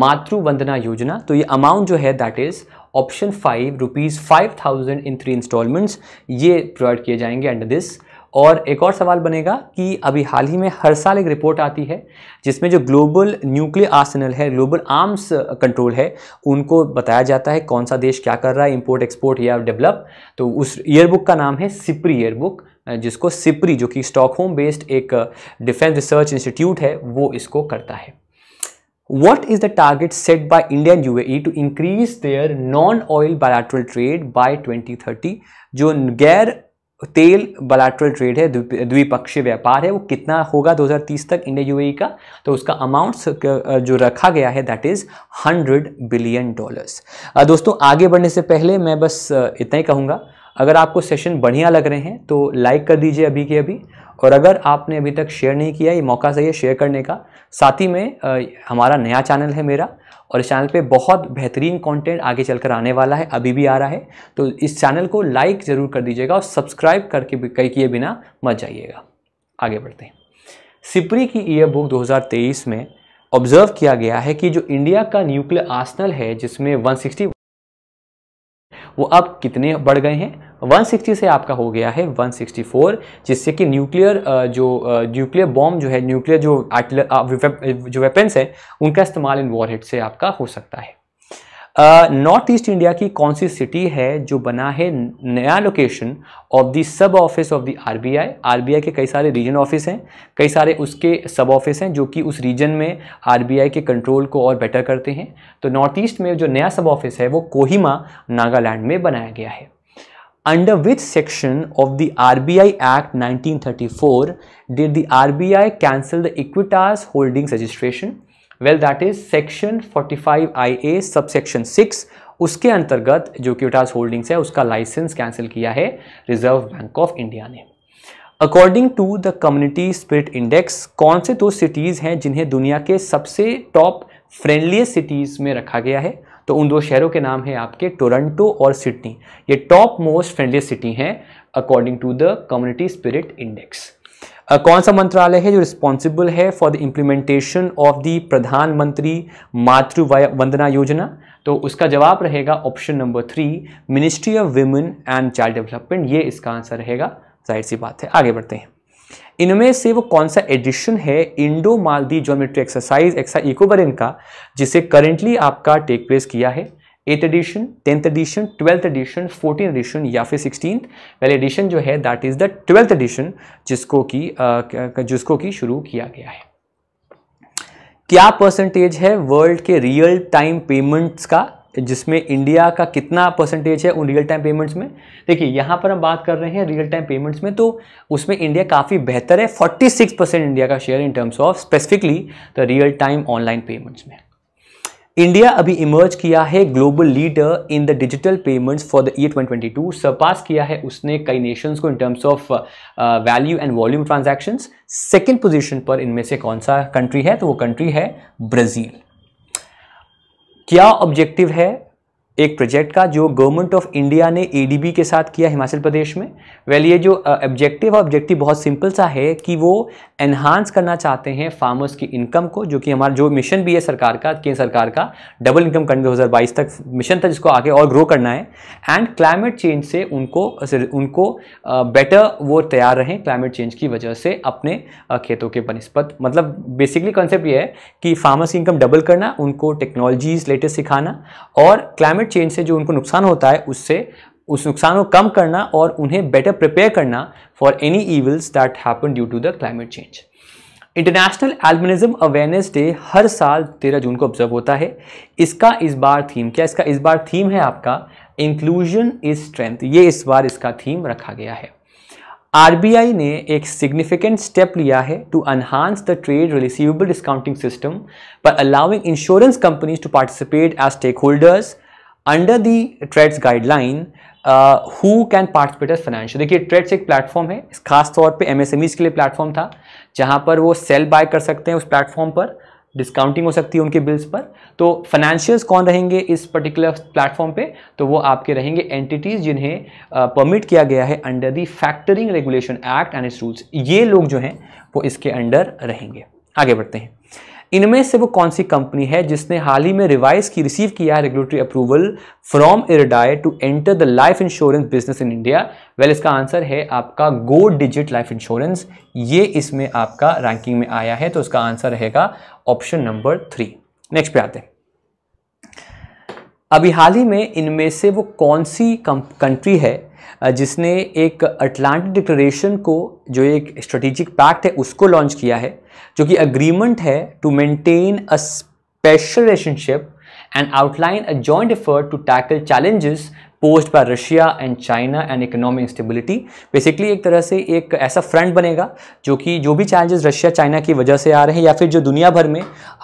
Matru Vandana Yojana तो ये अमाउंट जो है that is option five rupees five thousand in three instalments ये प्रोवाइड किए जाएंगे अंडर दिस और एक और सवाल बनेगा कि अभी हाल ही में हर साल एक रिपोर्ट आती है जिसमें जो ग्लोबल न्यूक्लियर आर्सेनल है ग्लोबल आर्म्स कंट्रोल है उनको बताया जाता है कौन सा देश क्या कर रहा है इंपोर्ट एक्सपोर्ट या डेवलप तो उस ईयरबुक का नाम है सिपरी ईयरबुक जिसको सिपरी जो कि स्टॉकहोम बेस्ड एक डिफेंस रिसर्च इंस्टीट्यूट है वो इसको करता है what is the target set by Indian U to increase their non oil oil trade by by 2030? E जो गैर तेल बायोट्रल ट्रेड है द्विपक्षीय व्यापार है वो कितना होगा 2030 तक इंडिया यूएई e का तो उसका अमाउंट जो रखा गया है दैट इज़ 100 बिलियन डॉलर्स दोस्तों आगे बढ़ने से पहले मैं बस इतना ही कहूँगा अगर आपको सेशन बढ़िया लग रहे हैं तो लाइक कर दीजिए अभी के अभी और अगर आपने अभी तक शेयर नहीं किया ये मौका सही है शेयर करने का साथ ही में आ, हमारा नया चैनल है मेरा और इस चैनल पे बहुत बेहतरीन कंटेंट आगे चलकर आने वाला है अभी भी आ रहा है तो इस चैनल को लाइक ज़रूर कर दीजिएगा और सब्सक्राइब करके कई किए बिना मत जाइएगा आगे बढ़ते हैं सिपरी की ईयर बुक 2023 में ऑब्जर्व किया गया है कि जो इंडिया का न्यूक्लियर आर्सनल है जिसमें 160 वो अब कितने बढ़ गए हैं 160 से आपका हो गया है 164 जिससे कि न्यूक्लियर जो न्यूक्लियर बॉम्ब जो है न्यूक्लियर जो जो वेपन्स हैं उनका इस्तेमाल इन वॉरहेड से आपका हो सकता है नॉर्थ ईस्ट इंडिया की कौन सी सिटी है जो बना है नया location of the sub office of the RBI RBI के कई सारे रीजन ऑफिस हैं कई सारे उसके सब ऑफिस हैं जो कि उस रीजन में आरबीआई के कंट्रोल को और बेटर करते हैं तो नॉर्थ ईस्ट में जो नया सब ऑफिस है वो कोहिमा नागालैंड में बनाया गया है under which section of the RBI Act 1934 did the RBI cancel the Equitas Holdings registration? Well, that is section 45 IA subsection 6 उसके अंतर्गत जो क्यूटास होल्डिंग्स है उसका लाइसेंस कैंसिल किया है रिजर्व बैंक ऑफ इंडिया ने according to the community spirit index कौन से दो सिटीज़ हैं जिन्हें दुनिया के सबसे टॉप फ्रेंडलीस्ट सिटीज़ में रखा गया है तो उन दो शहरों के नाम हैं आपके टोरंटो और सिडनी ये टॉप मोस्ट फ्रेंडली सिटी हैं according to the community spirit index कौन सा मंत्रालय है जो रिस्पॉन्सिबल है for the implementation of the Pradhan Mantri Matru Vandana Yojana तो उसका जवाब रहेगा option number three ministry of women and child development ये इसका आंसर रहेगा जाहिर सी बात है आगे बढ़ते हैं इनमें से वो कौन सा एडिशन है इंडो मालदी ज्योमेट्री एक्सरसाइज एक्सा इकोबरिन का जिसे करेंटली आपका टेक प्लेस किया है eight edition tenth edition twelfth edition fourteen edition या फिर सिक्सटीन पहले एडिशन जो है that is the twelfth edition जिसको कि जिसको कि शुरू किया गया है क्या परसेंटेज है वर्ल्ड के रियल टाइम पेमेंट्स का जिसमें इंडिया का कितना परसेंटेज है उन रियल टाइम पेमेंट्स में देखिए यहाँ पर हम बात कर रहे हैं रियल टाइम पेमेंट्स में तो उसमें इंडिया काफ़ी बेहतर है 46 परसेंट इंडिया का share in terms of specifically the real time online payments में इंडिया अभी इमर्ज किया है global leader in the digital payments for the year 2022 surpass किया है उसने कई नेशंस को इन टर्म्स ऑफ value and volume transactions second position पर इनमें से कौन सा कंट्री है तो वो कंट्री है ब्राज़ील क्या ऑब्जेक्टिव है एक प्रोजेक्ट का जो गवर्नमेंट ऑफ इंडिया ने ए के साथ किया हिमाचल प्रदेश में वेल ये जो ऑब्जेक्टिव और ऑब्जेक्टिव बहुत सिंपल सा है कि वो एनहांस करना चाहते हैं फार्मर्स की इनकम को जो कि हमारा जो मिशन भी है सरकार का केंद्र सरकार का डबल इनकम करने दो हज़ार बाईस तक मिशन था जिसको आगे और ग्रो करना है एंड क्लाइमेट चेंज से उनको उनको बेटर वो तैयार रहें क्लाइमेट चेंज की वजह से अपने खेतों के बनस्पत मतलब बेसिकली कॉन्सेप्ट ये है कि फार्मर्स की इनकम डबल करना उनको टेक्नोलॉजीज लेटेस्ट सिखाना और क्लाइमेट क्लाइमेट चेंज से जो उनको नुकसान होता है उससे उस नुकसान को कम करना और उन्हें बेटर प्रिपेयर करना for any evils that happen due to the climate change international albinism awareness day हर साल तेरह जून को ऑब्जर्व होता है इसका इस बार थीम क्या इसका इस बार थीम है आपका इंक्लूजन इज स्ट्रेंथ ये इस बार इसका थीम रखा गया है आर ने एक सिग्निफिकेंट स्टेप लिया है to enhance the trade receivable discounting system पर allowing insurance companies to participate as stakeholders under the TReDS guideline who can participate as financial देखिए ट्रेड्स एक प्लेटफॉर्म है खास तौर पे एमएसएमईज के लिए प्लेटफॉर्म था जहाँ पर वो सेल बाय कर सकते हैं उस प्लेटफॉर्म पर डिस्काउंटिंग हो सकती है उनके बिल्स पर तो फाइनेंशियल्स कौन रहेंगे इस पर्टिकुलर प्लेटफॉर्म पे तो वो आपके रहेंगे एंटिटीज़ जिन्हें परमिट uh, किया गया है under the factoring regulation act and its rules ये लोग जो हैं वो इसके अंडर रहेंगे आगे बढ़ते हैं इनमें से वो कौन सी कंपनी है जिसने हाल ही में रिवाइज की रिसीव किया है regulatory approval from IRDAI to enter the life insurance business in India well इसका आंसर है आपका गो डिजिट लाइफ इंश्योरेंस ये इसमें आपका रैंकिंग में आया है तो इसका आंसर रहेगा ऑप्शन नंबर थ्री नेक्स्ट पे आते हैं अभी हाल ही में इनमें से वो कौन सी कंट्री है जिसने एक अटलांटिक डिक्लेरेशन को जो एक स्ट्रेटेजिक पैक्ट है उसको लॉन्च किया है जो कि अग्रीमेंट है to maintain a special relationship and outline a joint effort to tackle challenges post by Russia and China and economic stability basically एक तरह से एक ऐसा फ्रंट बनेगा जो कि जो भी चैलेंजेस रशिया चाइना की वजह से आ रहे हैं या फिर जो दुनिया भर में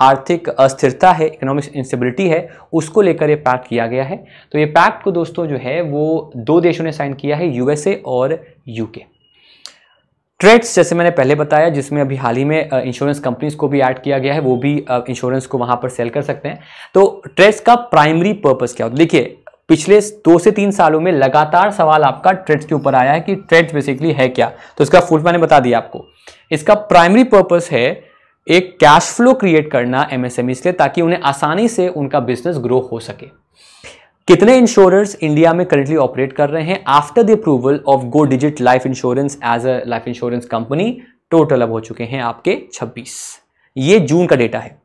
आर्थिक अस्थिरता है इकोनॉमिक इंस्टेबिलिटी है उसको लेकर ये पैक्ट किया गया है तो ये पैक्ट को दोस्तों जो है वो दो देशों ने साइन किया है यूएसए और यूके ट्रेड्स जैसे मैंने पहले बताया जिसमें अभी हाल ही में इंश्योरेंस कंपनीज को भी ऐड किया गया है वो भी इंश्योरेंस को वहां पर सेल कर सकते हैं तो ट्रेड्स का प्राइमरी पर्पस क्या होता है देखिए पिछले दो से तीन सालों में लगातार सवाल आपका ट्रेड्स के ऊपर आया है कि ट्रेड्स बेसिकली है क्या तो इसका फुल मैंने बता दिया आपको इसका प्राइमरी पर्पस है एक कैश फ्लो क्रिएट करना एमएसएमई e, इसलिए ताकि उन्हें आसानी से उनका बिजनेस ग्रो हो सके कितने इंश्योरर्स इंडिया में करंटली ऑपरेट कर रहे हैं after the approval of Go Digit life insurance as a life insurance company total अब हो चुके हैं आपके 26 ये जून का डेटा है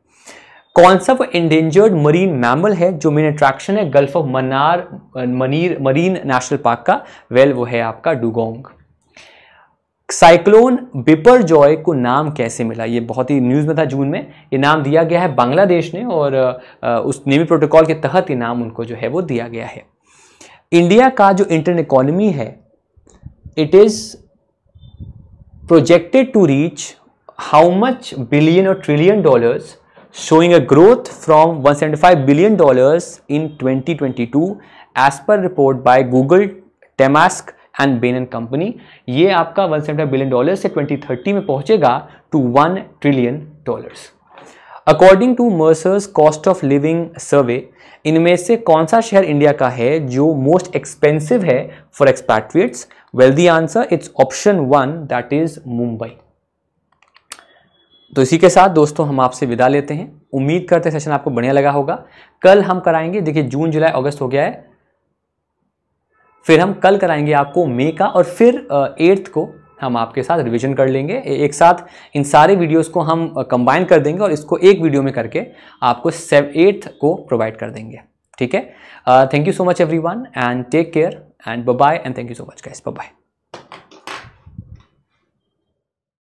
कौन सा वो इंडेंजर्ड मरीन मैमल है जो मेन अट्रैक्शन है gulf of Mannar Mannar marine national park का वेल well, वो है आपका डुगोंग साइक्लोन बिपर जॉय को नाम कैसे मिला ये बहुत ही न्यूज़ में था जून में ये नाम दिया गया है बांग्लादेश ने और उस नेवी प्रोटोकॉल के तहत ये नाम उनको जो है वो दिया गया है इंडिया का जो इंटरन इकोनॉमी है it is projected to reach how much billion और trillion dollars showing a growth from 175 billion dollars in 2022 as per report by Google Temasek and Bain and company ये आपका सेवेंटी बिलियन डॉलर से 2030 में पहुंचेगा to one trillion dollars according to Mercer's cost of living survey इनमें से कौन सा शहर इंडिया का है जो मोस्ट एक्सपेंसिव है for एक्सपैट्रिएट्स well the answer it's option one that is Mumbai तो इसी के साथ दोस्तों हम आपसे विदा लेते हैं उम्मीद करते हैं सेशन आपको बढ़िया लगा होगा कल हम कराएंगे देखिए जून जुलाई अगस्त हो गया है फिर हम कल कराएंगे आपको मे का और फिर एट्थ को हम आपके साथ रिवीजन कर लेंगे एक साथ इन सारे वीडियोस को हम कंबाइन कर देंगे और इसको एक वीडियो में करके आपको सेव एट्थ को प्रोवाइड कर देंगे ठीक है thank you so much everyone and take care and bye and thank you so much guys bye